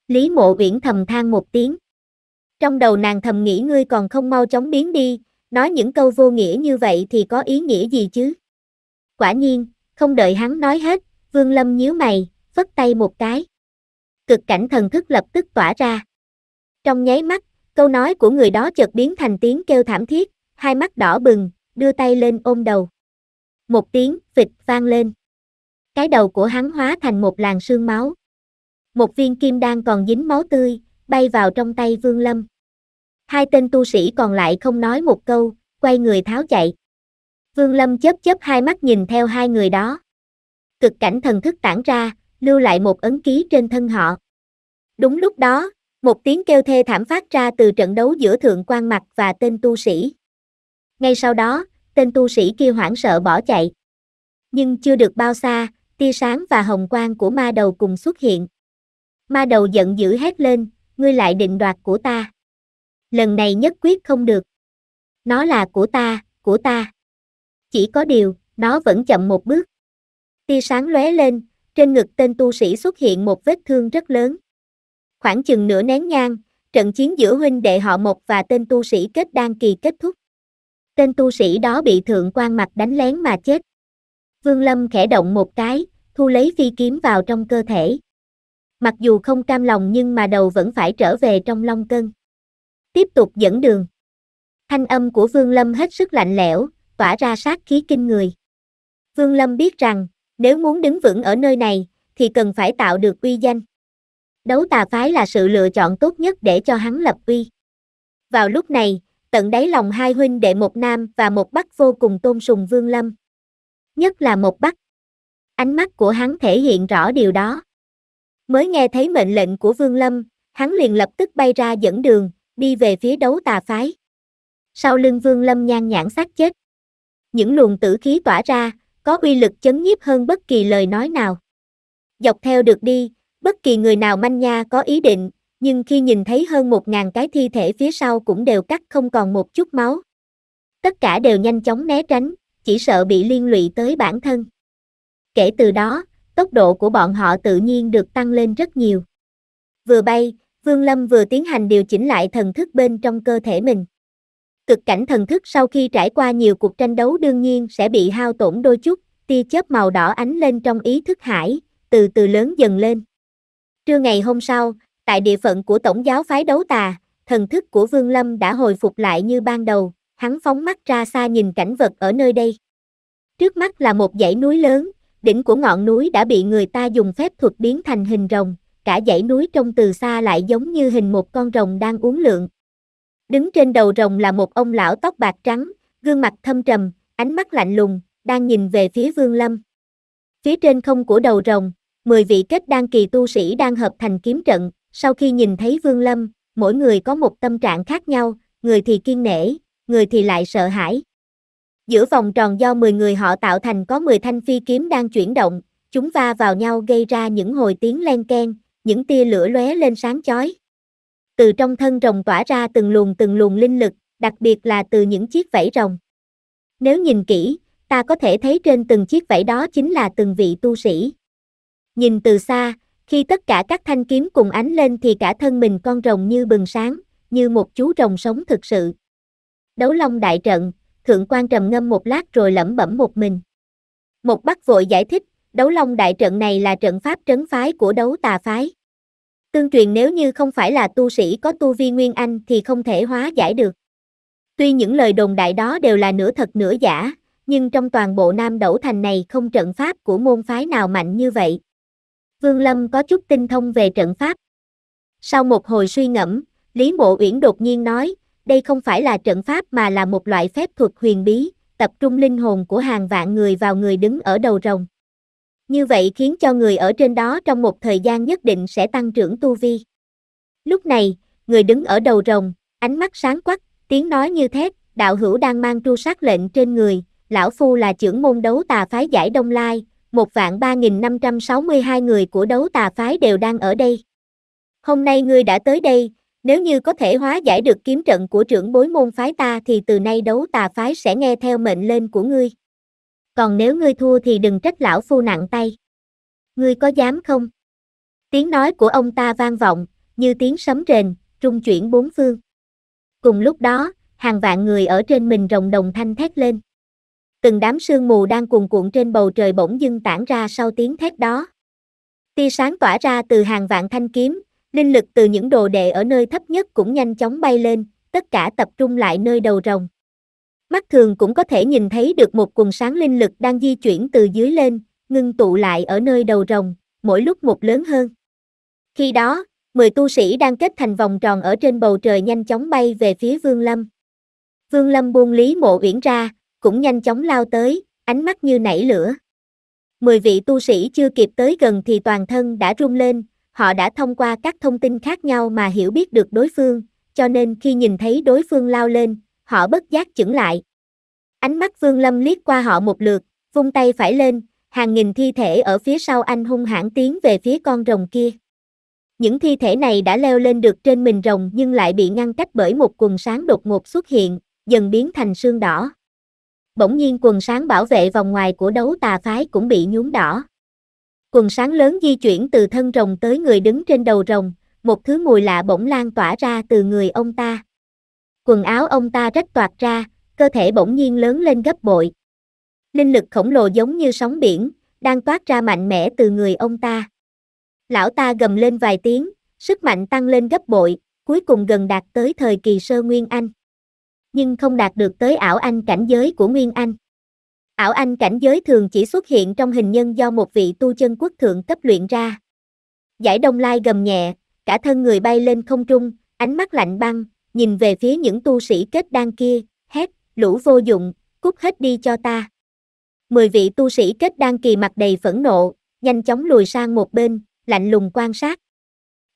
Lý mộ uyển thầm than một tiếng. Trong đầu nàng thầm nghĩ ngươi còn không mau chóng biến đi, nói những câu vô nghĩa như vậy thì có ý nghĩa gì chứ? Quả nhiên, không đợi hắn nói hết, Vương Lâm nhíu mày, vất tay một cái. Cực cảnh thần thức lập tức tỏa ra. Trong nháy mắt, câu nói của người đó chợt biến thành tiếng kêu thảm thiết, hai mắt đỏ bừng, đưa tay lên ôm đầu. Một tiếng phịch vang lên. Cái đầu của hắn hóa thành một làn sương máu. Một viên kim đan còn dính máu tươi, bay vào trong tay Vương Lâm. Hai tên tu sĩ còn lại không nói một câu, quay người tháo chạy. Vương Lâm chớp chớp hai mắt nhìn theo hai người đó. Cực cảnh thần thức tản ra, lưu lại một ấn ký trên thân họ. Đúng lúc đó, một tiếng kêu thê thảm phát ra từ trận đấu giữa thượng quan mặt và tên tu sĩ. Ngay sau đó, tên tu sĩ kia hoảng sợ bỏ chạy. Nhưng chưa được bao xa, tia sáng và hồng quang của ma đầu cùng xuất hiện. Ma đầu giận dữ hét lên, ngươi lại định đoạt của ta. Lần này nhất quyết không được. Nó là của ta, của ta. Chỉ có điều, nó vẫn chậm một bước. Tia sáng lóe lên, trên ngực tên tu sĩ xuất hiện một vết thương rất lớn. Khoảng chừng nửa nén nhang, trận chiến giữa huynh đệ họ Mộc và tên tu sĩ kết đan kỳ kết thúc. Tên tu sĩ đó bị thượng quan mặt đánh lén mà chết. Vương Lâm khẽ động một cái, thu lấy phi kiếm vào trong cơ thể. Mặc dù không cam lòng nhưng mà đầu vẫn phải trở về trong long cân. Tiếp tục dẫn đường. Thanh âm của Vương Lâm hết sức lạnh lẽo, tỏa ra sát khí kinh người. Vương Lâm biết rằng, nếu muốn đứng vững ở nơi này, thì cần phải tạo được uy danh đấu tà phái là sự lựa chọn tốt nhất để cho hắn lập uy. Vào lúc này, tận đáy lòng hai huynh đệ một nam và một bắc vô cùng tôn sùng Vương Lâm. Nhất là một bắc. Ánh mắt của hắn thể hiện rõ điều đó. Mới nghe thấy mệnh lệnh của Vương Lâm, hắn liền lập tức bay ra dẫn đường, đi về phía đấu tà phái. Sau lưng Vương Lâm nhan nhãn sát chết. Những luồng tử khí tỏa ra, có uy lực chấn nhiếp hơn bất kỳ lời nói nào. Dọc theo được đi, Bất kỳ người nào manh nha có ý định, nhưng khi nhìn thấy hơn một ngàn cái thi thể phía sau cũng đều cắt không còn một chút máu. Tất cả đều nhanh chóng né tránh, chỉ sợ bị liên lụy tới bản thân. Kể từ đó, tốc độ của bọn họ tự nhiên được tăng lên rất nhiều. Vừa bay, Vương Lâm vừa tiến hành điều chỉnh lại thần thức bên trong cơ thể mình. Cực cảnh thần thức sau khi trải qua nhiều cuộc tranh đấu đương nhiên sẽ bị hao tổn đôi chút, tia chớp màu đỏ ánh lên trong ý thức hải, từ từ lớn dần lên. Trưa ngày hôm sau, tại địa phận của Tổng giáo phái đấu tà, thần thức của Vương Lâm đã hồi phục lại như ban đầu, hắn phóng mắt ra xa nhìn cảnh vật ở nơi đây. Trước mắt là một dãy núi lớn, đỉnh của ngọn núi đã bị người ta dùng phép thuật biến thành hình rồng, cả dãy núi trông từ xa lại giống như hình một con rồng đang uống lượng. Đứng trên đầu rồng là một ông lão tóc bạc trắng, gương mặt thâm trầm, ánh mắt lạnh lùng, đang nhìn về phía Vương Lâm. Phía trên không của đầu rồng, 10 vị kết đan kỳ tu sĩ đang hợp thành kiếm trận, sau khi nhìn thấy Vương Lâm, mỗi người có một tâm trạng khác nhau, người thì kiên nể, người thì lại sợ hãi. Giữa vòng tròn do 10 người họ tạo thành có 10 thanh phi kiếm đang chuyển động, chúng va vào nhau gây ra những hồi tiếng len keng, những tia lửa lóe lên sáng chói. Từ trong thân rồng tỏa ra từng luồng từng luồng linh lực, đặc biệt là từ những chiếc vảy rồng. Nếu nhìn kỹ, ta có thể thấy trên từng chiếc vảy đó chính là từng vị tu sĩ. Nhìn từ xa, khi tất cả các thanh kiếm cùng ánh lên thì cả thân mình con rồng như bừng sáng, như một chú rồng sống thực sự. Đấu long đại trận, thượng quan trầm ngâm một lát rồi lẩm bẩm một mình. Một bắc vội giải thích, đấu long đại trận này là trận pháp trấn phái của đấu tà phái. Tương truyền nếu như không phải là tu sĩ có tu vi nguyên anh thì không thể hóa giải được. Tuy những lời đồn đại đó đều là nửa thật nửa giả, nhưng trong toàn bộ Nam Đẩu Thành này không trận pháp của môn phái nào mạnh như vậy. Vương Lâm có chút tinh thông về trận pháp. Sau một hồi suy ngẫm, Lý Mộ Uyển đột nhiên nói, đây không phải là trận pháp mà là một loại phép thuật huyền bí, tập trung linh hồn của hàng vạn người vào người đứng ở đầu rồng. Như vậy khiến cho người ở trên đó trong một thời gian nhất định sẽ tăng trưởng tu vi. Lúc này, người đứng ở đầu rồng, ánh mắt sáng quắc, tiếng nói như thế: đạo hữu đang mang tru sát lệnh trên người, lão phu là trưởng môn đấu tà phái giải Đông Lai, một vạn ba nghìn năm trăm sáu mươi hai người của đấu tà phái đều đang ở đây. Hôm nay ngươi đã tới đây, nếu như có thể hóa giải được kiếm trận của trưởng bối môn phái ta thì từ nay đấu tà phái sẽ nghe theo mệnh lệnh của ngươi. Còn nếu ngươi thua thì đừng trách lão phu nặng tay. Ngươi có dám không? Tiếng nói của ông ta vang vọng, như tiếng sấm rền, trung chuyển bốn phương. Cùng lúc đó, hàng vạn người ở trên mình rồng đồng thanh thét lên từng đám sương mù đang cuồn cuộn trên bầu trời bỗng dưng tản ra sau tiếng thét đó. Tia sáng tỏa ra từ hàng vạn thanh kiếm, linh lực từ những đồ đệ ở nơi thấp nhất cũng nhanh chóng bay lên, tất cả tập trung lại nơi đầu rồng. Mắt thường cũng có thể nhìn thấy được một quần sáng linh lực đang di chuyển từ dưới lên, ngưng tụ lại ở nơi đầu rồng, mỗi lúc một lớn hơn. Khi đó, 10 tu sĩ đang kết thành vòng tròn ở trên bầu trời nhanh chóng bay về phía Vương Lâm. Vương Lâm buông Lý Mộ Uyển ra, cũng nhanh chóng lao tới, ánh mắt như nảy lửa. Mười vị tu sĩ chưa kịp tới gần thì toàn thân đã rung lên, họ đã thông qua các thông tin khác nhau mà hiểu biết được đối phương, cho nên khi nhìn thấy đối phương lao lên, họ bất giác chững lại. Ánh mắt Vương Lâm liếc qua họ một lượt, vung tay phải lên, hàng nghìn thi thể ở phía sau anh hung hãn tiến về phía con rồng kia. Những thi thể này đã leo lên được trên mình rồng nhưng lại bị ngăn cách bởi một quần sáng đột ngột xuất hiện, dần biến thành sương đỏ bỗng nhiên quần sáng bảo vệ vòng ngoài của đấu tà phái cũng bị nhuốm đỏ. Quần sáng lớn di chuyển từ thân rồng tới người đứng trên đầu rồng, một thứ mùi lạ bỗng lan tỏa ra từ người ông ta. Quần áo ông ta rách toạc ra, cơ thể bỗng nhiên lớn lên gấp bội. Linh lực khổng lồ giống như sóng biển, đang toát ra mạnh mẽ từ người ông ta. Lão ta gầm lên vài tiếng, sức mạnh tăng lên gấp bội, cuối cùng gần đạt tới thời kỳ sơ nguyên anh nhưng không đạt được tới ảo anh cảnh giới của Nguyên Anh. Ảo anh cảnh giới thường chỉ xuất hiện trong hình nhân do một vị tu chân quốc thượng cấp luyện ra. Giải đông lai gầm nhẹ, cả thân người bay lên không trung, ánh mắt lạnh băng, nhìn về phía những tu sĩ kết đan kia, hét, lũ vô dụng, cút hết đi cho ta. Mười vị tu sĩ kết đan kỳ mặt đầy phẫn nộ, nhanh chóng lùi sang một bên, lạnh lùng quan sát.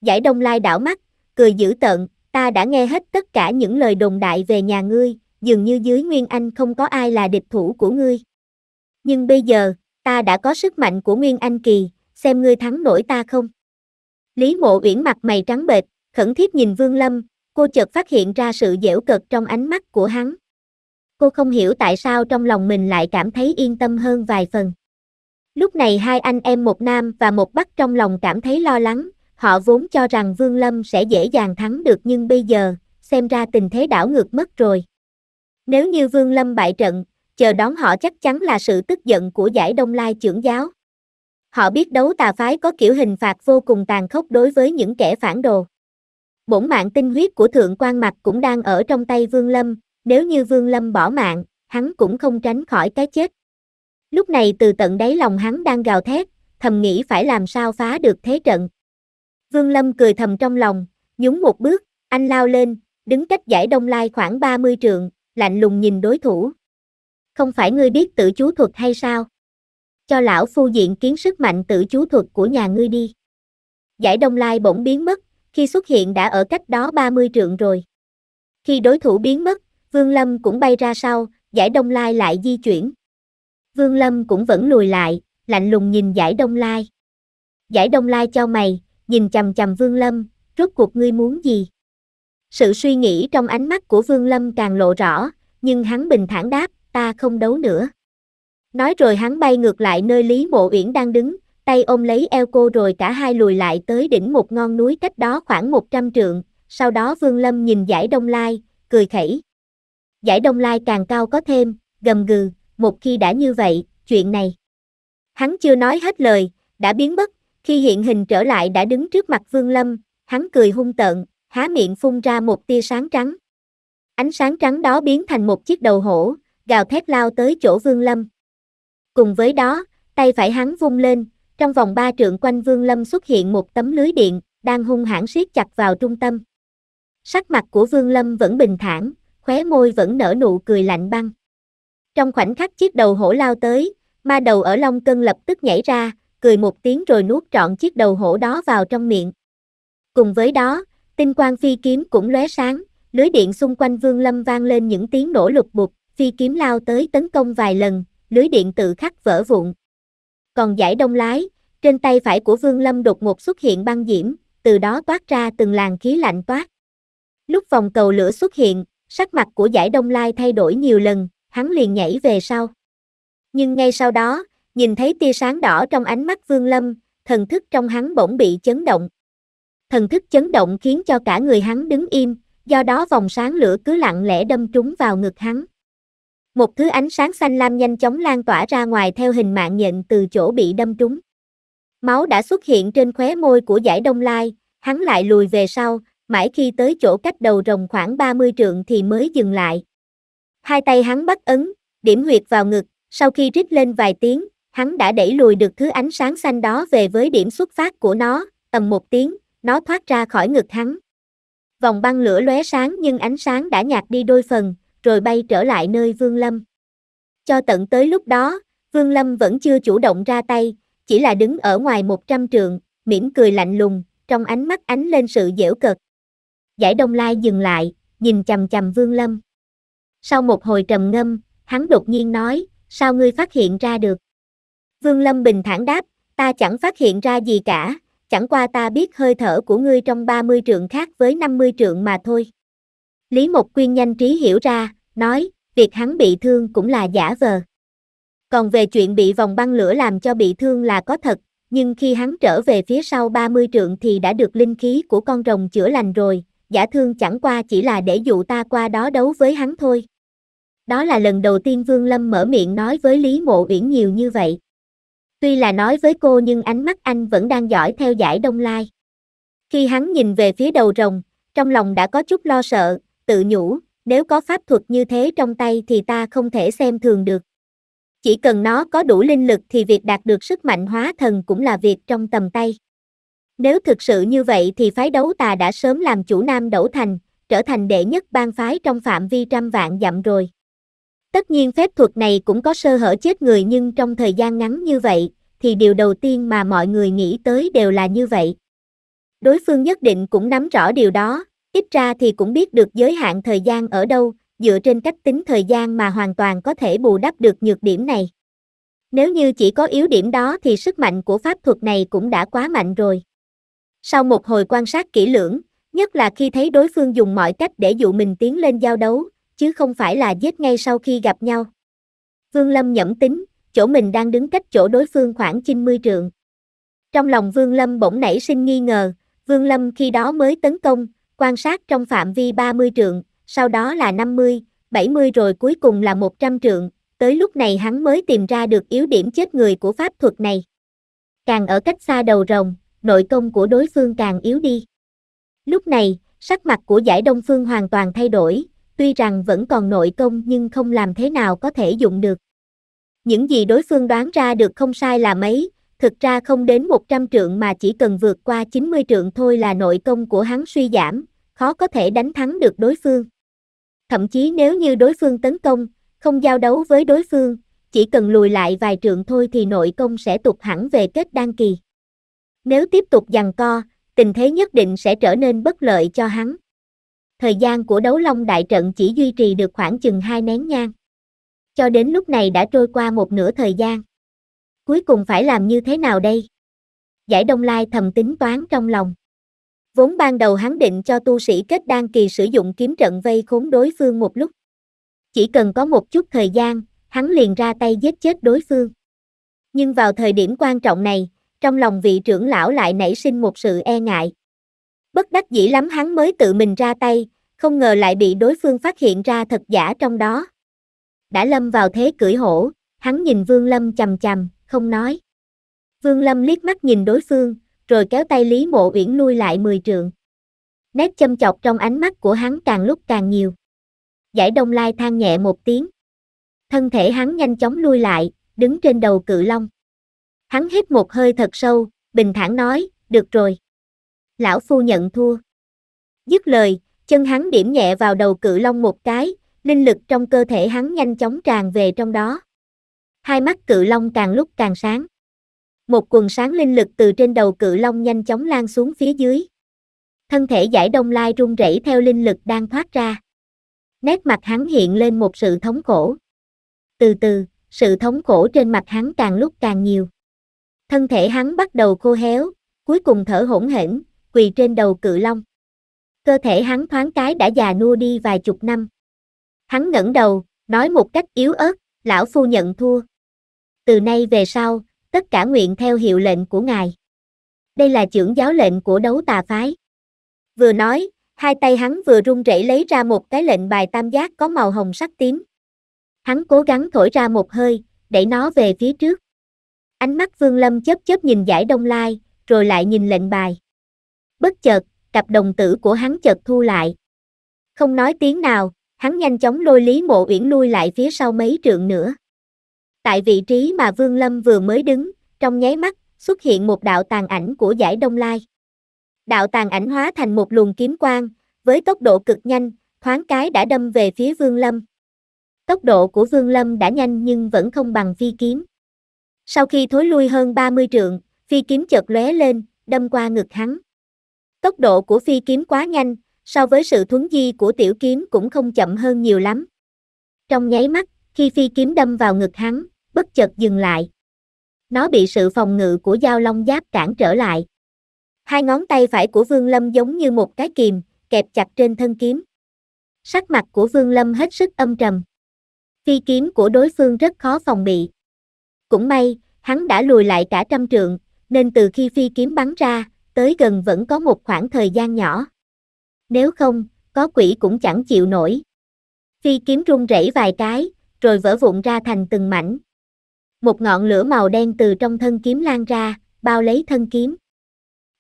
Giải đông lai đảo mắt, cười dữ tợn, ta đã nghe hết tất cả những lời đồn đại về nhà ngươi, dường như dưới Nguyên Anh không có ai là địch thủ của ngươi. Nhưng bây giờ, ta đã có sức mạnh của Nguyên Anh kỳ, xem ngươi thắng nổi ta không. Lý Mộ Uyển mặt mày trắng bệch, khẩn thiết nhìn Vương Lâm, cô chợt phát hiện ra sự dẻo cợt trong ánh mắt của hắn. Cô không hiểu tại sao trong lòng mình lại cảm thấy yên tâm hơn vài phần. Lúc này hai anh em một nam và một bắc trong lòng cảm thấy lo lắng, Họ vốn cho rằng Vương Lâm sẽ dễ dàng thắng được nhưng bây giờ, xem ra tình thế đảo ngược mất rồi. Nếu như Vương Lâm bại trận, chờ đón họ chắc chắn là sự tức giận của giải Đông Lai trưởng giáo. Họ biết đấu tà phái có kiểu hình phạt vô cùng tàn khốc đối với những kẻ phản đồ. Bổn mạng tinh huyết của Thượng quan Mặc cũng đang ở trong tay Vương Lâm, nếu như Vương Lâm bỏ mạng, hắn cũng không tránh khỏi cái chết. Lúc này từ tận đáy lòng hắn đang gào thét, thầm nghĩ phải làm sao phá được thế trận. Vương Lâm cười thầm trong lòng, nhúng một bước, anh lao lên, đứng cách giải đông lai khoảng 30 trượng, lạnh lùng nhìn đối thủ. Không phải ngươi biết tự chú thuật hay sao? Cho lão phu diện kiến sức mạnh tự chú thuật của nhà ngươi đi. Giải đông lai bỗng biến mất, khi xuất hiện đã ở cách đó 30 trượng rồi. Khi đối thủ biến mất, Vương Lâm cũng bay ra sau, giải đông lai lại di chuyển. Vương Lâm cũng vẫn lùi lại, lạnh lùng nhìn giải đông lai. Giải đông lai cho mày, nhìn chầm chầm Vương Lâm, rốt cuộc ngươi muốn gì? Sự suy nghĩ trong ánh mắt của Vương Lâm càng lộ rõ, nhưng hắn bình thản đáp, ta không đấu nữa. Nói rồi hắn bay ngược lại nơi Lý Mộ Uyển đang đứng, tay ôm lấy eo cô rồi cả hai lùi lại tới đỉnh một ngọn núi cách đó khoảng 100 trượng, sau đó Vương Lâm nhìn giải đông lai, cười khẩy. Giải đông lai càng cao có thêm, gầm gừ, một khi đã như vậy, chuyện này. Hắn chưa nói hết lời, đã biến mất khi hiện hình trở lại đã đứng trước mặt Vương Lâm, hắn cười hung tợn, há miệng phun ra một tia sáng trắng. Ánh sáng trắng đó biến thành một chiếc đầu hổ, gào thét lao tới chỗ Vương Lâm. Cùng với đó, tay phải hắn vung lên, trong vòng ba trượng quanh Vương Lâm xuất hiện một tấm lưới điện, đang hung hãn siết chặt vào trung tâm. Sắc mặt của Vương Lâm vẫn bình thản, khóe môi vẫn nở nụ cười lạnh băng. Trong khoảnh khắc chiếc đầu hổ lao tới, ma đầu ở long cân lập tức nhảy ra, cười một tiếng rồi nuốt trọn chiếc đầu hổ đó vào trong miệng. Cùng với đó, tinh quang phi kiếm cũng lóe sáng, lưới điện xung quanh Vương Lâm vang lên những tiếng nổ lục bục, phi kiếm lao tới tấn công vài lần, lưới điện tự khắc vỡ vụn. Còn giải đông lái, trên tay phải của Vương Lâm đột ngột xuất hiện băng diễm, từ đó toát ra từng làn khí lạnh toát. Lúc vòng cầu lửa xuất hiện, sắc mặt của giải đông lai thay đổi nhiều lần, hắn liền nhảy về sau. Nhưng ngay sau đó, Nhìn thấy tia sáng đỏ trong ánh mắt Vương Lâm, thần thức trong hắn bỗng bị chấn động. Thần thức chấn động khiến cho cả người hắn đứng im, do đó vòng sáng lửa cứ lặng lẽ đâm trúng vào ngực hắn. Một thứ ánh sáng xanh lam nhanh chóng lan tỏa ra ngoài theo hình mạng nhện từ chỗ bị đâm trúng. Máu đã xuất hiện trên khóe môi của giải đông lai, hắn lại lùi về sau, mãi khi tới chỗ cách đầu rồng khoảng 30 trượng thì mới dừng lại. Hai tay hắn bắt ấn, điểm huyệt vào ngực, sau khi rít lên vài tiếng, hắn đã đẩy lùi được thứ ánh sáng xanh đó về với điểm xuất phát của nó, ầm một tiếng, nó thoát ra khỏi ngực hắn. Vòng băng lửa lóe sáng nhưng ánh sáng đã nhạt đi đôi phần, rồi bay trở lại nơi Vương Lâm. Cho tận tới lúc đó, Vương Lâm vẫn chưa chủ động ra tay, chỉ là đứng ở ngoài 100 trượng, mỉm cười lạnh lùng, trong ánh mắt ánh lên sự dễu cợt. Giải Đông Lai dừng lại, nhìn chằm chằm Vương Lâm. Sau một hồi trầm ngâm, hắn đột nhiên nói, sao ngươi phát hiện ra được? Vương Lâm bình thản đáp, ta chẳng phát hiện ra gì cả, chẳng qua ta biết hơi thở của ngươi trong 30 trượng khác với 50 trượng mà thôi. Lý Mộc Quyên nhanh trí hiểu ra, nói, việc hắn bị thương cũng là giả vờ. Còn về chuyện bị vòng băng lửa làm cho bị thương là có thật, nhưng khi hắn trở về phía sau 30 trượng thì đã được linh khí của con rồng chữa lành rồi, giả thương chẳng qua chỉ là để dụ ta qua đó đấu với hắn thôi. Đó là lần đầu tiên Vương Lâm mở miệng nói với Lý Mộ Uyển nhiều như vậy. Tuy là nói với cô nhưng ánh mắt anh vẫn đang dõi theo giải đông lai. Khi hắn nhìn về phía đầu rồng, trong lòng đã có chút lo sợ, tự nhủ, nếu có pháp thuật như thế trong tay thì ta không thể xem thường được. Chỉ cần nó có đủ linh lực thì việc đạt được sức mạnh hóa thần cũng là việc trong tầm tay. Nếu thực sự như vậy thì phái đấu tà đã sớm làm chủ Nam Đẩu Thành, trở thành đệ nhất bang phái trong phạm vi trăm vạn dặm rồi. Tất nhiên phép thuật này cũng có sơ hở chết người nhưng trong thời gian ngắn như vậy, thì điều đầu tiên mà mọi người nghĩ tới đều là như vậy. Đối phương nhất định cũng nắm rõ điều đó, ít ra thì cũng biết được giới hạn thời gian ở đâu, dựa trên cách tính thời gian mà hoàn toàn có thể bù đắp được nhược điểm này. Nếu như chỉ có yếu điểm đó thì sức mạnh của pháp thuật này cũng đã quá mạnh rồi. Sau một hồi quan sát kỹ lưỡng, nhất là khi thấy đối phương dùng mọi cách để dụ mình tiến lên giao đấu, chứ không phải là giết ngay sau khi gặp nhau. Vương Lâm nhẩm tính, chỗ mình đang đứng cách chỗ đối phương khoảng 90 trượng. Trong lòng Vương Lâm bỗng nảy sinh nghi ngờ, Vương Lâm khi đó mới tấn công, quan sát trong phạm vi 30 trượng, sau đó là 50, 70 rồi cuối cùng là 100 trượng, tới lúc này hắn mới tìm ra được yếu điểm chết người của pháp thuật này. Càng ở cách xa đầu rồng, nội công của đối phương càng yếu đi. Lúc này, sắc mặt của giải đông phương hoàn toàn thay đổi, tuy rằng vẫn còn nội công nhưng không làm thế nào có thể dụng được. Những gì đối phương đoán ra được không sai là mấy, thực ra không đến 100 trượng mà chỉ cần vượt qua 90 trượng thôi là nội công của hắn suy giảm, khó có thể đánh thắng được đối phương. Thậm chí nếu như đối phương tấn công, không giao đấu với đối phương, chỉ cần lùi lại vài trượng thôi thì nội công sẽ tụt hẳn về kết đan kỳ. Nếu tiếp tục giằng co, tình thế nhất định sẽ trở nên bất lợi cho hắn thời gian của đấu long đại trận chỉ duy trì được khoảng chừng hai nén nhang. Cho đến lúc này đã trôi qua một nửa thời gian. Cuối cùng phải làm như thế nào đây? Giải Đông Lai thầm tính toán trong lòng. Vốn ban đầu hắn định cho tu sĩ kết đan kỳ sử dụng kiếm trận vây khốn đối phương một lúc. Chỉ cần có một chút thời gian, hắn liền ra tay giết chết đối phương. Nhưng vào thời điểm quan trọng này, trong lòng vị trưởng lão lại nảy sinh một sự e ngại. Bất đắc dĩ lắm hắn mới tự mình ra tay, không ngờ lại bị đối phương phát hiện ra thật giả trong đó. Đã lâm vào thế cưỡi hổ, hắn nhìn Vương Lâm chầm chầm, không nói. Vương Lâm liếc mắt nhìn đối phương, rồi kéo tay Lý Mộ Uyển lui lại mười trượng. Nét châm chọc trong ánh mắt của hắn càng lúc càng nhiều. Giải Đông Lai than nhẹ một tiếng. Thân thể hắn nhanh chóng lui lại, đứng trên đầu cự long. Hắn hít một hơi thật sâu, bình thản nói, được rồi lão phu nhận thua. Dứt lời, chân hắn điểm nhẹ vào đầu cự long một cái, linh lực trong cơ thể hắn nhanh chóng tràn về trong đó. Hai mắt cự long càng lúc càng sáng. Một quần sáng linh lực từ trên đầu cự long nhanh chóng lan xuống phía dưới. Thân thể giải đông lai run rẩy theo linh lực đang thoát ra. Nét mặt hắn hiện lên một sự thống khổ. Từ từ, sự thống khổ trên mặt hắn càng lúc càng nhiều. Thân thể hắn bắt đầu khô héo, cuối cùng thở hổn hển, quỳ trên đầu cự long. Cơ thể hắn thoáng cái đã già nua đi vài chục năm. Hắn ngẩng đầu, nói một cách yếu ớt, lão phu nhận thua. Từ nay về sau, tất cả nguyện theo hiệu lệnh của ngài. Đây là trưởng giáo lệnh của đấu tà phái. Vừa nói, hai tay hắn vừa run rẩy lấy ra một cái lệnh bài tam giác có màu hồng sắc tím. Hắn cố gắng thổi ra một hơi, đẩy nó về phía trước. Ánh mắt Vương Lâm chớp chớp nhìn giải Đông Lai, rồi lại nhìn lệnh bài bất chợt, cặp đồng tử của hắn chợt thu lại. Không nói tiếng nào, hắn nhanh chóng lôi Lý Mộ Uyển lui lại phía sau mấy trượng nữa. Tại vị trí mà Vương Lâm vừa mới đứng, trong nháy mắt, xuất hiện một đạo tàn ảnh của giải Đông Lai. Đạo tàn ảnh hóa thành một luồng kiếm quang, với tốc độ cực nhanh, thoáng cái đã đâm về phía Vương Lâm. Tốc độ của Vương Lâm đã nhanh nhưng vẫn không bằng phi kiếm. Sau khi thối lui hơn 30 trượng, phi kiếm chợt lóe lên, đâm qua ngực hắn. Tốc độ của phi kiếm quá nhanh, so với sự thuấn di của tiểu kiếm cũng không chậm hơn nhiều lắm. Trong nháy mắt, khi phi kiếm đâm vào ngực hắn, bất chợt dừng lại. Nó bị sự phòng ngự của dao long giáp cản trở lại. Hai ngón tay phải của Vương Lâm giống như một cái kìm, kẹp chặt trên thân kiếm. Sắc mặt của Vương Lâm hết sức âm trầm. Phi kiếm của đối phương rất khó phòng bị. Cũng may, hắn đã lùi lại cả trăm trượng, nên từ khi phi kiếm bắn ra, tới gần vẫn có một khoảng thời gian nhỏ. Nếu không, có quỷ cũng chẳng chịu nổi. Phi kiếm rung rẩy vài cái, rồi vỡ vụn ra thành từng mảnh. Một ngọn lửa màu đen từ trong thân kiếm lan ra, bao lấy thân kiếm.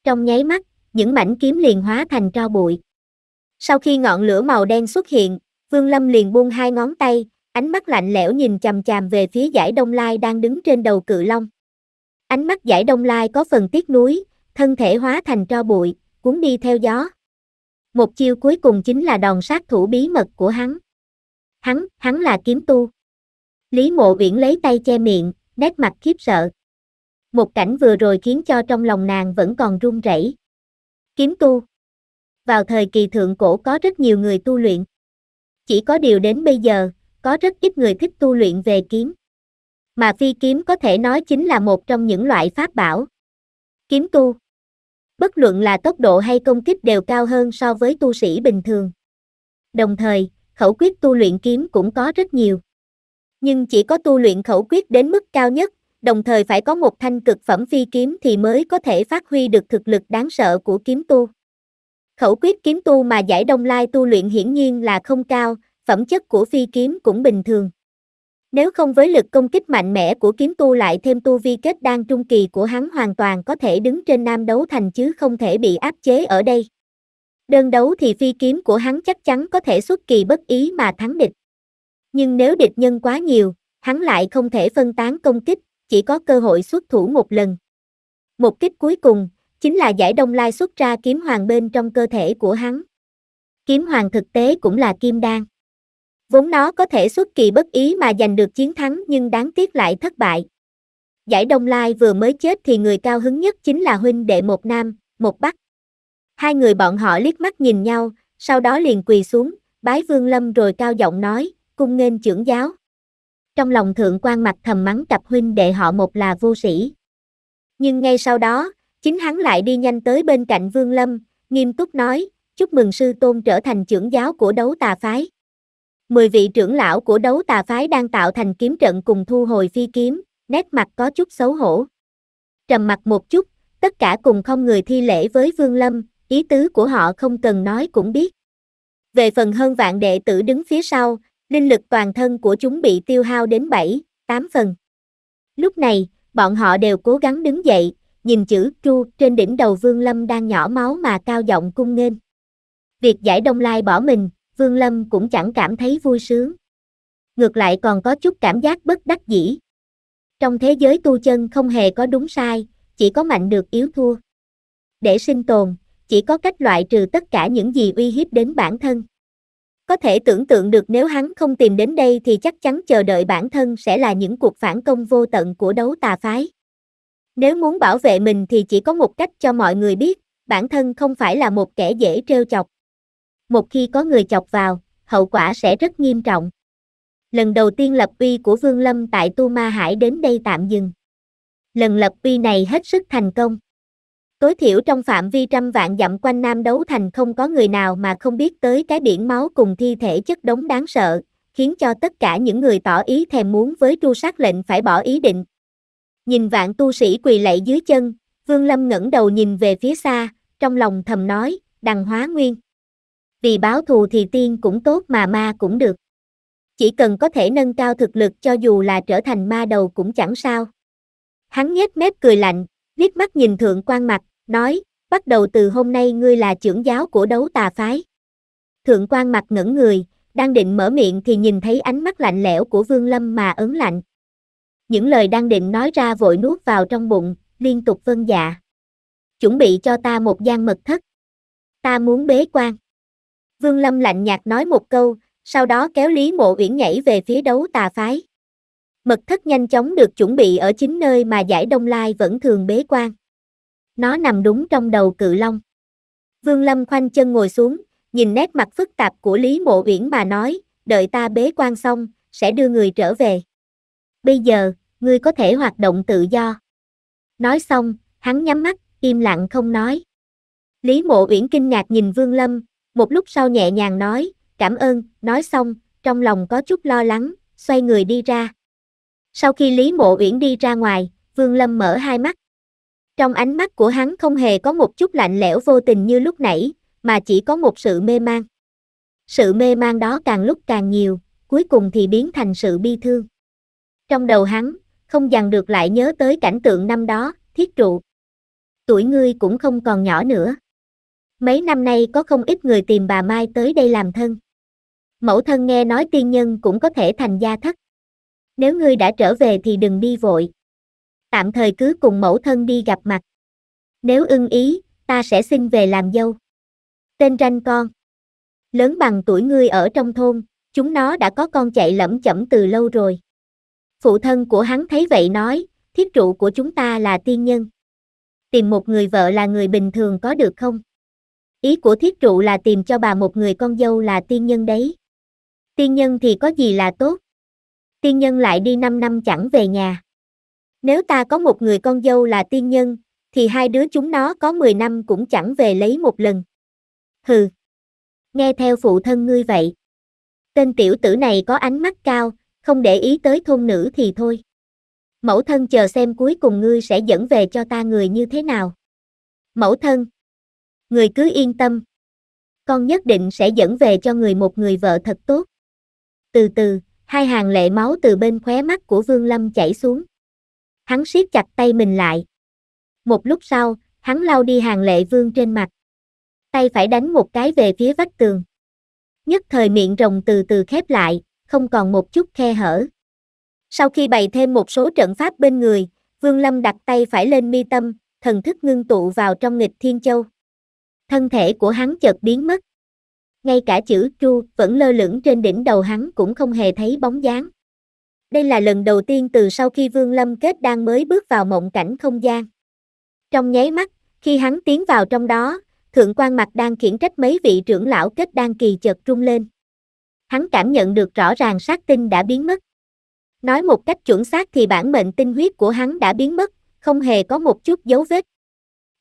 Trong nháy mắt, những mảnh kiếm liền hóa thành tro bụi. Sau khi ngọn lửa màu đen xuất hiện, Vương Lâm liền buông hai ngón tay, ánh mắt lạnh lẽo nhìn chằm chằm về phía giải Đông Lai đang đứng trên đầu cự long. Ánh mắt giải Đông Lai có phần tiếc nuối, thân thể hóa thành tro bụi, cuốn đi theo gió. Một chiêu cuối cùng chính là đòn sát thủ bí mật của hắn. Hắn, hắn là kiếm tu. Lý Mộ viễn lấy tay che miệng, nét mặt khiếp sợ. Một cảnh vừa rồi khiến cho trong lòng nàng vẫn còn run rẩy. Kiếm tu. Vào thời kỳ thượng cổ có rất nhiều người tu luyện. Chỉ có điều đến bây giờ, có rất ít người thích tu luyện về kiếm. Mà phi kiếm có thể nói chính là một trong những loại pháp bảo. Kiếm tu bất luận là tốc độ hay công kích đều cao hơn so với tu sĩ bình thường. Đồng thời, khẩu quyết tu luyện kiếm cũng có rất nhiều. Nhưng chỉ có tu luyện khẩu quyết đến mức cao nhất, đồng thời phải có một thanh cực phẩm phi kiếm thì mới có thể phát huy được thực lực đáng sợ của kiếm tu. Khẩu quyết kiếm tu mà giải đông lai tu luyện hiển nhiên là không cao, phẩm chất của phi kiếm cũng bình thường. Nếu không với lực công kích mạnh mẽ của kiếm tu lại thêm tu vi kết đan trung kỳ của hắn hoàn toàn có thể đứng trên nam đấu thành chứ không thể bị áp chế ở đây. Đơn đấu thì phi kiếm của hắn chắc chắn có thể xuất kỳ bất ý mà thắng địch. Nhưng nếu địch nhân quá nhiều, hắn lại không thể phân tán công kích, chỉ có cơ hội xuất thủ một lần. Một kích cuối cùng, chính là giải đông lai xuất ra kiếm hoàng bên trong cơ thể của hắn. Kiếm hoàng thực tế cũng là kim đan. Vốn nó có thể xuất kỳ bất ý mà giành được chiến thắng nhưng đáng tiếc lại thất bại. Giải Đông Lai vừa mới chết thì người cao hứng nhất chính là huynh đệ một nam, một bắc. Hai người bọn họ liếc mắt nhìn nhau, sau đó liền quỳ xuống, bái vương lâm rồi cao giọng nói, cung nghênh trưởng giáo. Trong lòng thượng quan mặt thầm mắng cặp huynh đệ họ một là vô sĩ. Nhưng ngay sau đó, chính hắn lại đi nhanh tới bên cạnh vương lâm, nghiêm túc nói, chúc mừng sư tôn trở thành trưởng giáo của đấu tà phái. Mười vị trưởng lão của đấu tà phái đang tạo thành kiếm trận cùng thu hồi phi kiếm, nét mặt có chút xấu hổ. Trầm mặt một chút, tất cả cùng không người thi lễ với Vương Lâm, ý tứ của họ không cần nói cũng biết. Về phần hơn vạn đệ tử đứng phía sau, linh lực toàn thân của chúng bị tiêu hao đến 7, 8 phần. Lúc này, bọn họ đều cố gắng đứng dậy, nhìn chữ tru trên đỉnh đầu Vương Lâm đang nhỏ máu mà cao giọng cung nghênh. Việc giải Đông Lai bỏ mình, Vương Lâm cũng chẳng cảm thấy vui sướng. Ngược lại còn có chút cảm giác bất đắc dĩ. Trong thế giới tu chân không hề có đúng sai, chỉ có mạnh được yếu thua. Để sinh tồn, chỉ có cách loại trừ tất cả những gì uy hiếp đến bản thân. Có thể tưởng tượng được nếu hắn không tìm đến đây thì chắc chắn chờ đợi bản thân sẽ là những cuộc phản công vô tận của đấu tà phái. Nếu muốn bảo vệ mình thì chỉ có một cách cho mọi người biết, bản thân không phải là một kẻ dễ trêu chọc một khi có người chọc vào, hậu quả sẽ rất nghiêm trọng. Lần đầu tiên lập uy của Vương Lâm tại Tu Ma Hải đến đây tạm dừng. Lần lập uy này hết sức thành công. Tối thiểu trong phạm vi trăm vạn dặm quanh Nam Đấu Thành không có người nào mà không biết tới cái biển máu cùng thi thể chất đống đáng sợ, khiến cho tất cả những người tỏ ý thèm muốn với tru sát lệnh phải bỏ ý định. Nhìn vạn tu sĩ quỳ lạy dưới chân, Vương Lâm ngẩng đầu nhìn về phía xa, trong lòng thầm nói, đằng hóa nguyên vì báo thù thì tiên cũng tốt mà ma cũng được. Chỉ cần có thể nâng cao thực lực cho dù là trở thành ma đầu cũng chẳng sao. Hắn nhếch mép cười lạnh, liếc mắt nhìn thượng quan mặt, nói, bắt đầu từ hôm nay ngươi là trưởng giáo của đấu tà phái. Thượng quan mặt ngẩn người, đang định mở miệng thì nhìn thấy ánh mắt lạnh lẽo của Vương Lâm mà ớn lạnh. Những lời đang định nói ra vội nuốt vào trong bụng, liên tục vân dạ. Chuẩn bị cho ta một gian mật thất. Ta muốn bế quan. Vương Lâm lạnh nhạt nói một câu, sau đó kéo Lý Mộ Uyển nhảy về phía đấu tà phái. Mật thất nhanh chóng được chuẩn bị ở chính nơi mà giải Đông Lai vẫn thường bế quan. Nó nằm đúng trong đầu cự long. Vương Lâm khoanh chân ngồi xuống, nhìn nét mặt phức tạp của Lý Mộ Uyển mà nói, đợi ta bế quan xong, sẽ đưa người trở về. Bây giờ, ngươi có thể hoạt động tự do. Nói xong, hắn nhắm mắt, im lặng không nói. Lý Mộ Uyển kinh ngạc nhìn Vương Lâm, một lúc sau nhẹ nhàng nói, cảm ơn, nói xong, trong lòng có chút lo lắng, xoay người đi ra. Sau khi Lý Mộ Uyển đi ra ngoài, Vương Lâm mở hai mắt. Trong ánh mắt của hắn không hề có một chút lạnh lẽo vô tình như lúc nãy, mà chỉ có một sự mê man Sự mê man đó càng lúc càng nhiều, cuối cùng thì biến thành sự bi thương. Trong đầu hắn, không dằn được lại nhớ tới cảnh tượng năm đó, thiết trụ. Tuổi ngươi cũng không còn nhỏ nữa. Mấy năm nay có không ít người tìm bà Mai tới đây làm thân. Mẫu thân nghe nói tiên nhân cũng có thể thành gia thất. Nếu ngươi đã trở về thì đừng đi vội. Tạm thời cứ cùng mẫu thân đi gặp mặt. Nếu ưng ý, ta sẽ xin về làm dâu. Tên ranh con. Lớn bằng tuổi ngươi ở trong thôn, chúng nó đã có con chạy lẫm chậm từ lâu rồi. Phụ thân của hắn thấy vậy nói, thiết trụ của chúng ta là tiên nhân. Tìm một người vợ là người bình thường có được không? Ý của thiết trụ là tìm cho bà một người con dâu là tiên nhân đấy. Tiên nhân thì có gì là tốt. Tiên nhân lại đi 5 năm chẳng về nhà. Nếu ta có một người con dâu là tiên nhân, thì hai đứa chúng nó có 10 năm cũng chẳng về lấy một lần. Hừ. Nghe theo phụ thân ngươi vậy. Tên tiểu tử này có ánh mắt cao, không để ý tới thôn nữ thì thôi. Mẫu thân chờ xem cuối cùng ngươi sẽ dẫn về cho ta người như thế nào. Mẫu thân người cứ yên tâm. Con nhất định sẽ dẫn về cho người một người vợ thật tốt. Từ từ, hai hàng lệ máu từ bên khóe mắt của Vương Lâm chảy xuống. Hắn siết chặt tay mình lại. Một lúc sau, hắn lau đi hàng lệ vương trên mặt. Tay phải đánh một cái về phía vách tường. Nhất thời miệng rồng từ từ khép lại, không còn một chút khe hở. Sau khi bày thêm một số trận pháp bên người, Vương Lâm đặt tay phải lên mi tâm, thần thức ngưng tụ vào trong nghịch thiên châu thân thể của hắn chợt biến mất. Ngay cả chữ chu vẫn lơ lửng trên đỉnh đầu hắn cũng không hề thấy bóng dáng. Đây là lần đầu tiên từ sau khi Vương Lâm kết đang mới bước vào mộng cảnh không gian. Trong nháy mắt, khi hắn tiến vào trong đó, Thượng quan mặt đang khiển trách mấy vị trưởng lão kết đang kỳ chợt trung lên. Hắn cảm nhận được rõ ràng sát tinh đã biến mất. Nói một cách chuẩn xác thì bản mệnh tinh huyết của hắn đã biến mất, không hề có một chút dấu vết.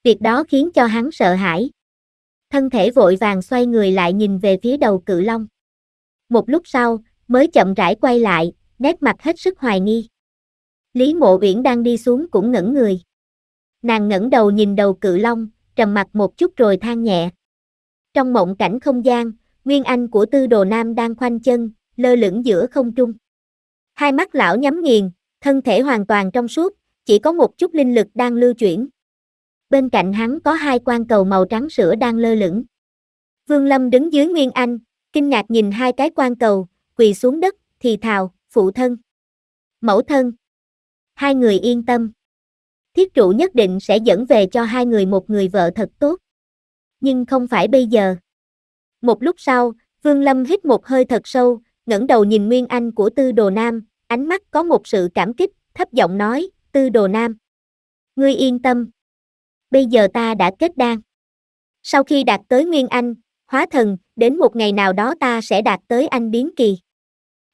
Việc đó khiến cho hắn sợ hãi thân thể vội vàng xoay người lại nhìn về phía đầu cự long. Một lúc sau, mới chậm rãi quay lại, nét mặt hết sức hoài nghi. Lý Mộ Uyển đang đi xuống cũng ngẩn người. Nàng ngẩng đầu nhìn đầu cự long, trầm mặc một chút rồi than nhẹ. Trong mộng cảnh không gian, Nguyên Anh của Tư Đồ Nam đang khoanh chân, lơ lửng giữa không trung. Hai mắt lão nhắm nghiền, thân thể hoàn toàn trong suốt, chỉ có một chút linh lực đang lưu chuyển bên cạnh hắn có hai quan cầu màu trắng sữa đang lơ lửng. Vương Lâm đứng dưới Nguyên Anh, kinh ngạc nhìn hai cái quan cầu, quỳ xuống đất, thì thào, phụ thân. Mẫu thân. Hai người yên tâm. Thiết trụ nhất định sẽ dẫn về cho hai người một người vợ thật tốt. Nhưng không phải bây giờ. Một lúc sau, Vương Lâm hít một hơi thật sâu, ngẩng đầu nhìn Nguyên Anh của Tư Đồ Nam, ánh mắt có một sự cảm kích, thấp giọng nói, Tư Đồ Nam. Ngươi yên tâm bây giờ ta đã kết đan. Sau khi đạt tới Nguyên Anh, hóa thần, đến một ngày nào đó ta sẽ đạt tới anh biến kỳ.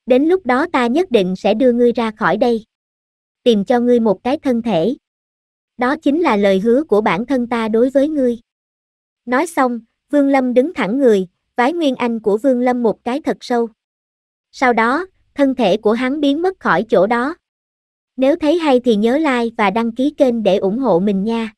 Đến lúc đó ta nhất định sẽ đưa ngươi ra khỏi đây. Tìm cho ngươi một cái thân thể. Đó chính là lời hứa của bản thân ta đối với ngươi. Nói xong, Vương Lâm đứng thẳng người, vái Nguyên Anh của Vương Lâm một cái thật sâu. Sau đó, thân thể của hắn biến mất khỏi chỗ đó. Nếu thấy hay thì nhớ like và đăng ký kênh để ủng hộ mình nha.